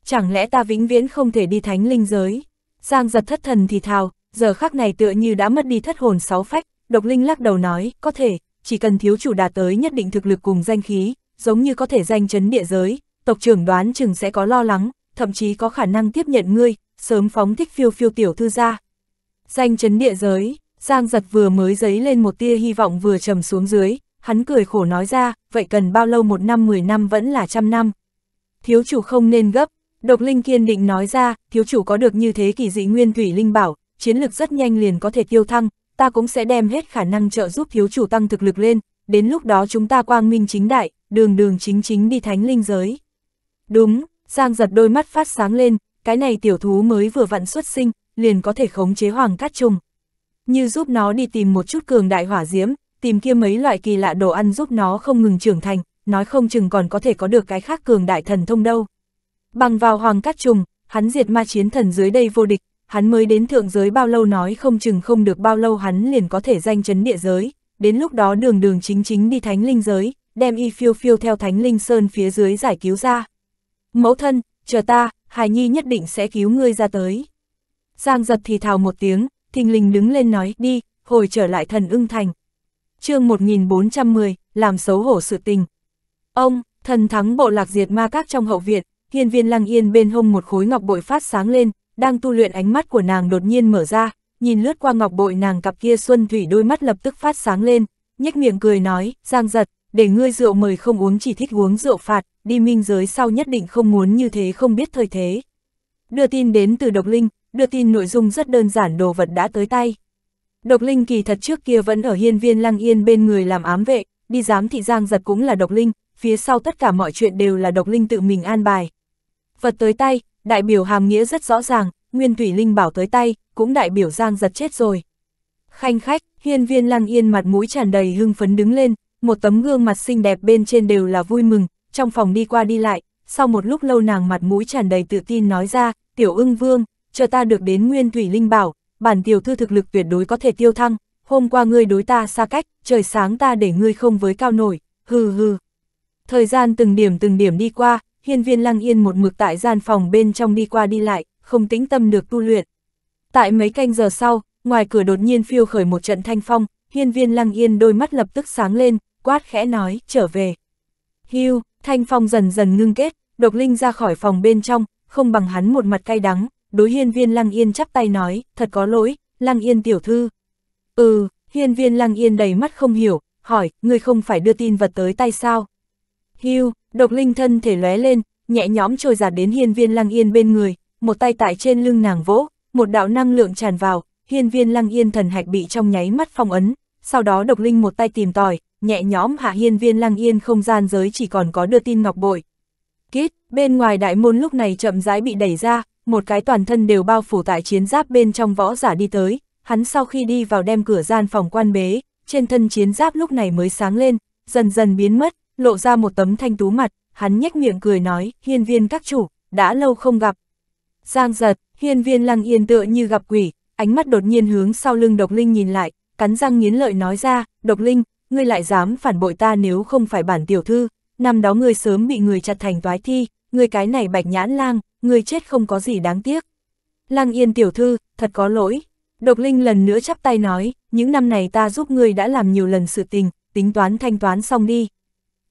Chẳng lẽ ta vĩnh viễn không thể đi thánh linh giới? Giang giật thất thần thì thào, giờ khắc này tựa như đã mất đi thất hồn sáu phách, Độc Linh lắc đầu nói, có thể, chỉ cần thiếu chủ đạt tới nhất định thực lực cùng danh khí, giống như có thể danh chấn địa giới, tộc trưởng đoán chừng sẽ có lo lắng, thậm chí có khả năng tiếp nhận ngươi, sớm phóng thích phiêu phiêu tiểu thư ra. Danh chấn địa giới, Giang giật vừa mới giấy lên một tia hy vọng vừa trầm xuống dưới, hắn cười khổ nói ra, vậy cần bao lâu một năm mười năm vẫn là trăm năm. Thiếu chủ không nên gấp, độc linh kiên định nói ra, thiếu chủ có được như thế kỳ dị nguyên thủy linh bảo, chiến lực rất nhanh liền có thể tiêu thăng, ta cũng sẽ đem hết khả năng trợ giúp thiếu chủ tăng thực lực lên, đến lúc đó chúng ta quang minh chính đại, đường đường chính chính đi thánh linh giới. Đúng, Giang giật đôi mắt phát sáng lên, cái này tiểu thú mới vừa vặn xuất sinh, liền có thể khống chế hoàng cát trùng. Như giúp nó đi tìm một chút cường đại hỏa diễm, tìm kia mấy loại kỳ lạ đồ ăn giúp nó không ngừng trưởng thành, nói không chừng còn có thể có được cái khác cường đại thần thông đâu. Bằng vào hoàng cát trùng, hắn diệt ma chiến thần dưới đây vô địch, hắn mới đến thượng giới bao lâu nói không chừng không được bao lâu hắn liền có thể danh chấn địa giới, đến lúc đó đường đường chính chính đi thánh linh giới, đem y phiêu phiêu theo thánh linh sơn phía dưới giải cứu ra. Mẫu thân, chờ ta, hài nhi nhất định sẽ cứu ngươi ra tới. Giang giật thì thào một tiếng, thình lình đứng lên nói đi, hồi trở lại thần ưng thành. chương 1410, làm xấu hổ sự tình. Ông, thần thắng bộ lạc diệt ma các trong hậu viện, hiên viên lăng yên bên hông một khối ngọc bội phát sáng lên, đang tu luyện ánh mắt của nàng đột nhiên mở ra, nhìn lướt qua ngọc bội nàng cặp kia xuân thủy đôi mắt lập tức phát sáng lên, nhếch miệng cười nói, giang giật, để ngươi rượu mời không uống chỉ thích uống rượu phạt, đi minh giới sau nhất định không muốn như thế không biết thời thế. Đưa tin đến từ Độc Linh, đưa tin nội dung rất đơn giản đồ vật đã tới tay. Độc Linh kỳ thật trước kia vẫn ở hiên viên lăng yên bên người làm ám vệ, đi giám thị giang giật cũng là Độc Linh, phía sau tất cả mọi chuyện đều là Độc Linh tự mình an bài, Vật tới tay, đại biểu hàm nghĩa rất rõ ràng, nguyên thủy linh bảo tới tay, cũng đại biểu giang giật chết rồi. Khanh khách, hiên viên lăng yên mặt mũi tràn đầy hưng phấn đứng lên, một tấm gương mặt xinh đẹp bên trên đều là vui mừng, trong phòng đi qua đi lại, sau một lúc lâu nàng mặt mũi tràn đầy tự tin nói ra, tiểu ưng vương, chờ ta được đến nguyên thủy linh bảo, bản tiểu thư thực lực tuyệt đối có thể tiêu thăng, hôm qua ngươi đối ta xa cách, trời sáng ta để ngươi không với cao nổi, hừ hừ. Thời gian từng điểm từng điểm đi qua, hiên viên lăng yên một mực tại gian phòng bên trong đi qua đi lại, không tĩnh tâm được tu luyện. Tại mấy canh giờ sau, ngoài cửa đột nhiên phiêu khởi một trận thanh phong, hiên viên lăng yên đôi mắt lập tức sáng lên, quát khẽ nói, trở về. Hưu, thanh phong dần dần ngưng kết, độc linh ra khỏi phòng bên trong, không bằng hắn một mặt cay đắng, đối hiên viên lăng yên chắp tay nói, thật có lỗi, lăng yên tiểu thư. Ừ, hiên viên lăng yên đầy mắt không hiểu, hỏi, ngươi không phải đưa tin vật tới tay sao? Hưu, độc linh thân thể lóe lên, nhẹ nhõm trôi giạt đến hiên viên lăng yên bên người, một tay tại trên lưng nàng vỗ, một đạo năng lượng tràn vào, hiên viên lăng yên thần hạch bị trong nháy mắt phong ấn, sau đó độc linh một tay tìm tòi, nhẹ nhõm hạ hiên viên lăng yên không gian giới chỉ còn có đưa tin ngọc bội. Kít, bên ngoài đại môn lúc này chậm rãi bị đẩy ra, một cái toàn thân đều bao phủ tại chiến giáp bên trong võ giả đi tới, hắn sau khi đi vào đem cửa gian phòng quan bế, trên thân chiến giáp lúc này mới sáng lên, dần dần biến mất, lộ ra một tấm thanh tú mặt, hắn nhếch miệng cười nói, hiên viên các chủ, đã lâu không gặp. Giang giật, hiên viên lăng yên tựa như gặp quỷ, ánh mắt đột nhiên hướng sau lưng độc linh nhìn lại, cắn răng nghiến lợi nói ra, độc linh, ngươi lại dám phản bội ta nếu không phải bản tiểu thư, năm đó ngươi sớm bị người chặt thành toái thi, ngươi cái này bạch nhãn lang, ngươi chết không có gì đáng tiếc. Lăng yên tiểu thư, thật có lỗi. Độc linh lần nữa chắp tay nói, những năm này ta giúp ngươi đã làm nhiều lần sự tình, tính toán thanh toán xong đi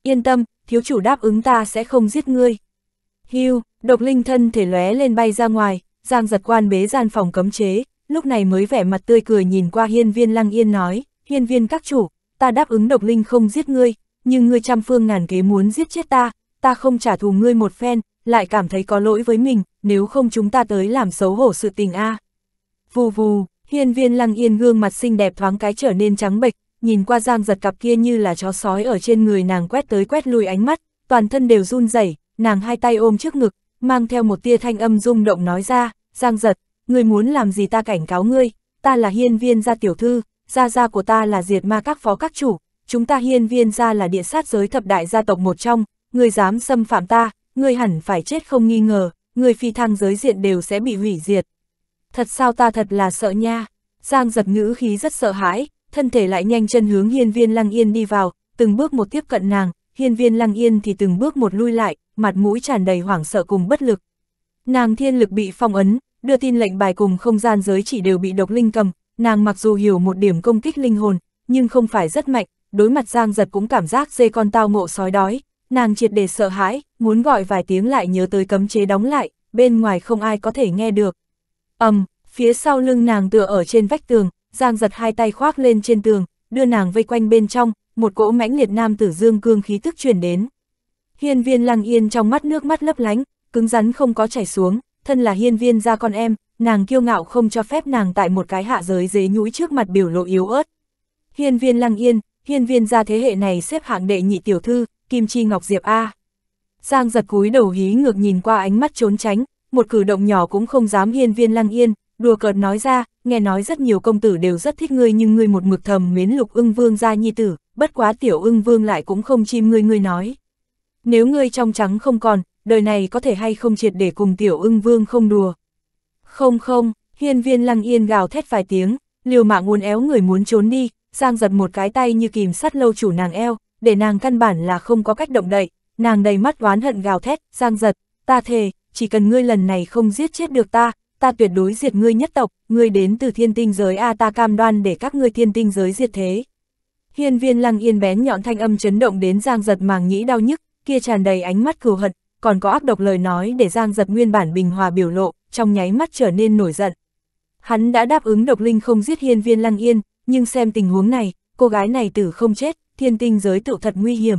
yên tâm, thiếu chủ đáp ứng ta sẽ không giết ngươi. Hưu, độc linh thân thể lóe lên bay ra ngoài, giang giật quan bế gian phòng cấm chế, lúc này mới vẻ mặt tươi cười nhìn qua hiên viên lăng yên nói, hiên viên các chủ, ta đáp ứng độc linh không giết ngươi, nhưng ngươi trăm phương ngàn kế muốn giết chết ta, ta không trả thù ngươi một phen, lại cảm thấy có lỗi với mình, nếu không chúng ta tới làm xấu hổ sự tình a. À. Vù vù, hiên viên lăng yên gương mặt xinh đẹp thoáng cái trở nên trắng bệch, nhìn qua giang giật cặp kia như là chó sói ở trên người nàng quét tới quét lui ánh mắt, toàn thân đều run rẩy nàng hai tay ôm trước ngực, mang theo một tia thanh âm rung động nói ra, giang giật, người muốn làm gì ta cảnh cáo ngươi, ta là hiên viên gia tiểu thư, gia gia của ta là diệt ma các phó các chủ, chúng ta hiên viên gia là địa sát giới thập đại gia tộc một trong, người dám xâm phạm ta, người hẳn phải chết không nghi ngờ, người phi thăng giới diện đều sẽ bị hủy diệt. Thật sao ta thật là sợ nha, giang giật ngữ khí rất sợ hãi, thân thể lại nhanh chân hướng hiên viên lăng yên đi vào, từng bước một tiếp cận nàng, hiên viên lăng yên thì từng bước một lui lại, mặt mũi tràn đầy hoảng sợ cùng bất lực. Nàng thiên lực bị phong ấn, đưa tin lệnh bài cùng không gian giới chỉ đều bị độc linh cầm, nàng mặc dù hiểu một điểm công kích linh hồn, nhưng không phải rất mạnh, đối mặt giang giật cũng cảm giác dê con tao ngộ sói đói, nàng triệt để sợ hãi, muốn gọi vài tiếng lại nhớ tới cấm chế đóng lại, bên ngoài không ai có thể nghe được. ầm, um, phía sau lưng nàng tựa ở trên vách tường, Giang giật hai tay khoác lên trên tường, đưa nàng vây quanh bên trong, một cỗ mãnh liệt nam tử dương cương khí tức chuyển đến. Hiên viên lăng yên trong mắt nước mắt lấp lánh, cứng rắn không có chảy xuống, thân là hiên viên ra con em, nàng kiêu ngạo không cho phép nàng tại một cái hạ giới dế nhũi trước mặt biểu lộ yếu ớt. Hiên viên lăng yên, hiên viên ra thế hệ này xếp hạng đệ nhị tiểu thư, Kim Chi Ngọc Diệp A. Giang giật cúi đầu hí ngược nhìn qua ánh mắt trốn tránh, một cử động nhỏ cũng không dám hiên viên lăng yên, đùa cợt nói ra, nghe nói rất nhiều công tử đều rất thích ngươi nhưng ngươi một mực thầm mến lục ưng vương gia nhi tử, bất quá tiểu ưng vương lại cũng không chim ngươi ngươi nói. Nếu ngươi trong trắng không còn, đời này có thể hay không triệt để cùng tiểu ưng vương không đùa. Không không, hiên viên lăng yên gào thét vài tiếng, liều mạng muốn éo người muốn trốn đi, giang giật một cái tay như kìm sắt lâu chủ nàng eo, để nàng căn bản là không có cách động đậy, nàng đầy mắt oán hận gào thét, giang giật, ta thề, chỉ cần ngươi lần này không giết chết được ta, ta tuyệt đối diệt ngươi nhất tộc, ngươi đến từ thiên tinh giới A ta cam đoan để các ngươi thiên tinh giới diệt thế. Hiên viên lăng yên bén nhọn thanh âm chấn động đến giang giật màng nhĩ đau nhức, kia tràn đầy ánh mắt cừu hận, còn có ác độc lời nói để giang giật nguyên bản bình hòa biểu lộ, trong nháy mắt trở nên nổi giận. Hắn đã đáp ứng độc linh không giết hiên viên lăng yên, nhưng xem tình huống này, cô gái này tử không chết, thiên tinh giới tự thật nguy hiểm.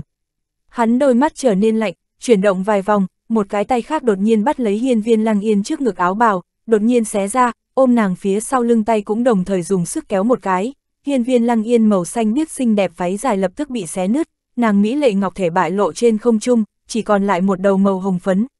Hắn đôi mắt trở nên lạnh, chuyển động vài vòng, một cái tay khác đột nhiên bắt lấy hiên viên lăng yên trước ngực áo bào, đột nhiên xé ra, ôm nàng phía sau lưng tay cũng đồng thời dùng sức kéo một cái, hiên viên lăng yên màu xanh biết xinh đẹp váy dài lập tức bị xé nứt, nàng Mỹ lệ ngọc thể bại lộ trên không trung, chỉ còn lại một đầu màu hồng phấn,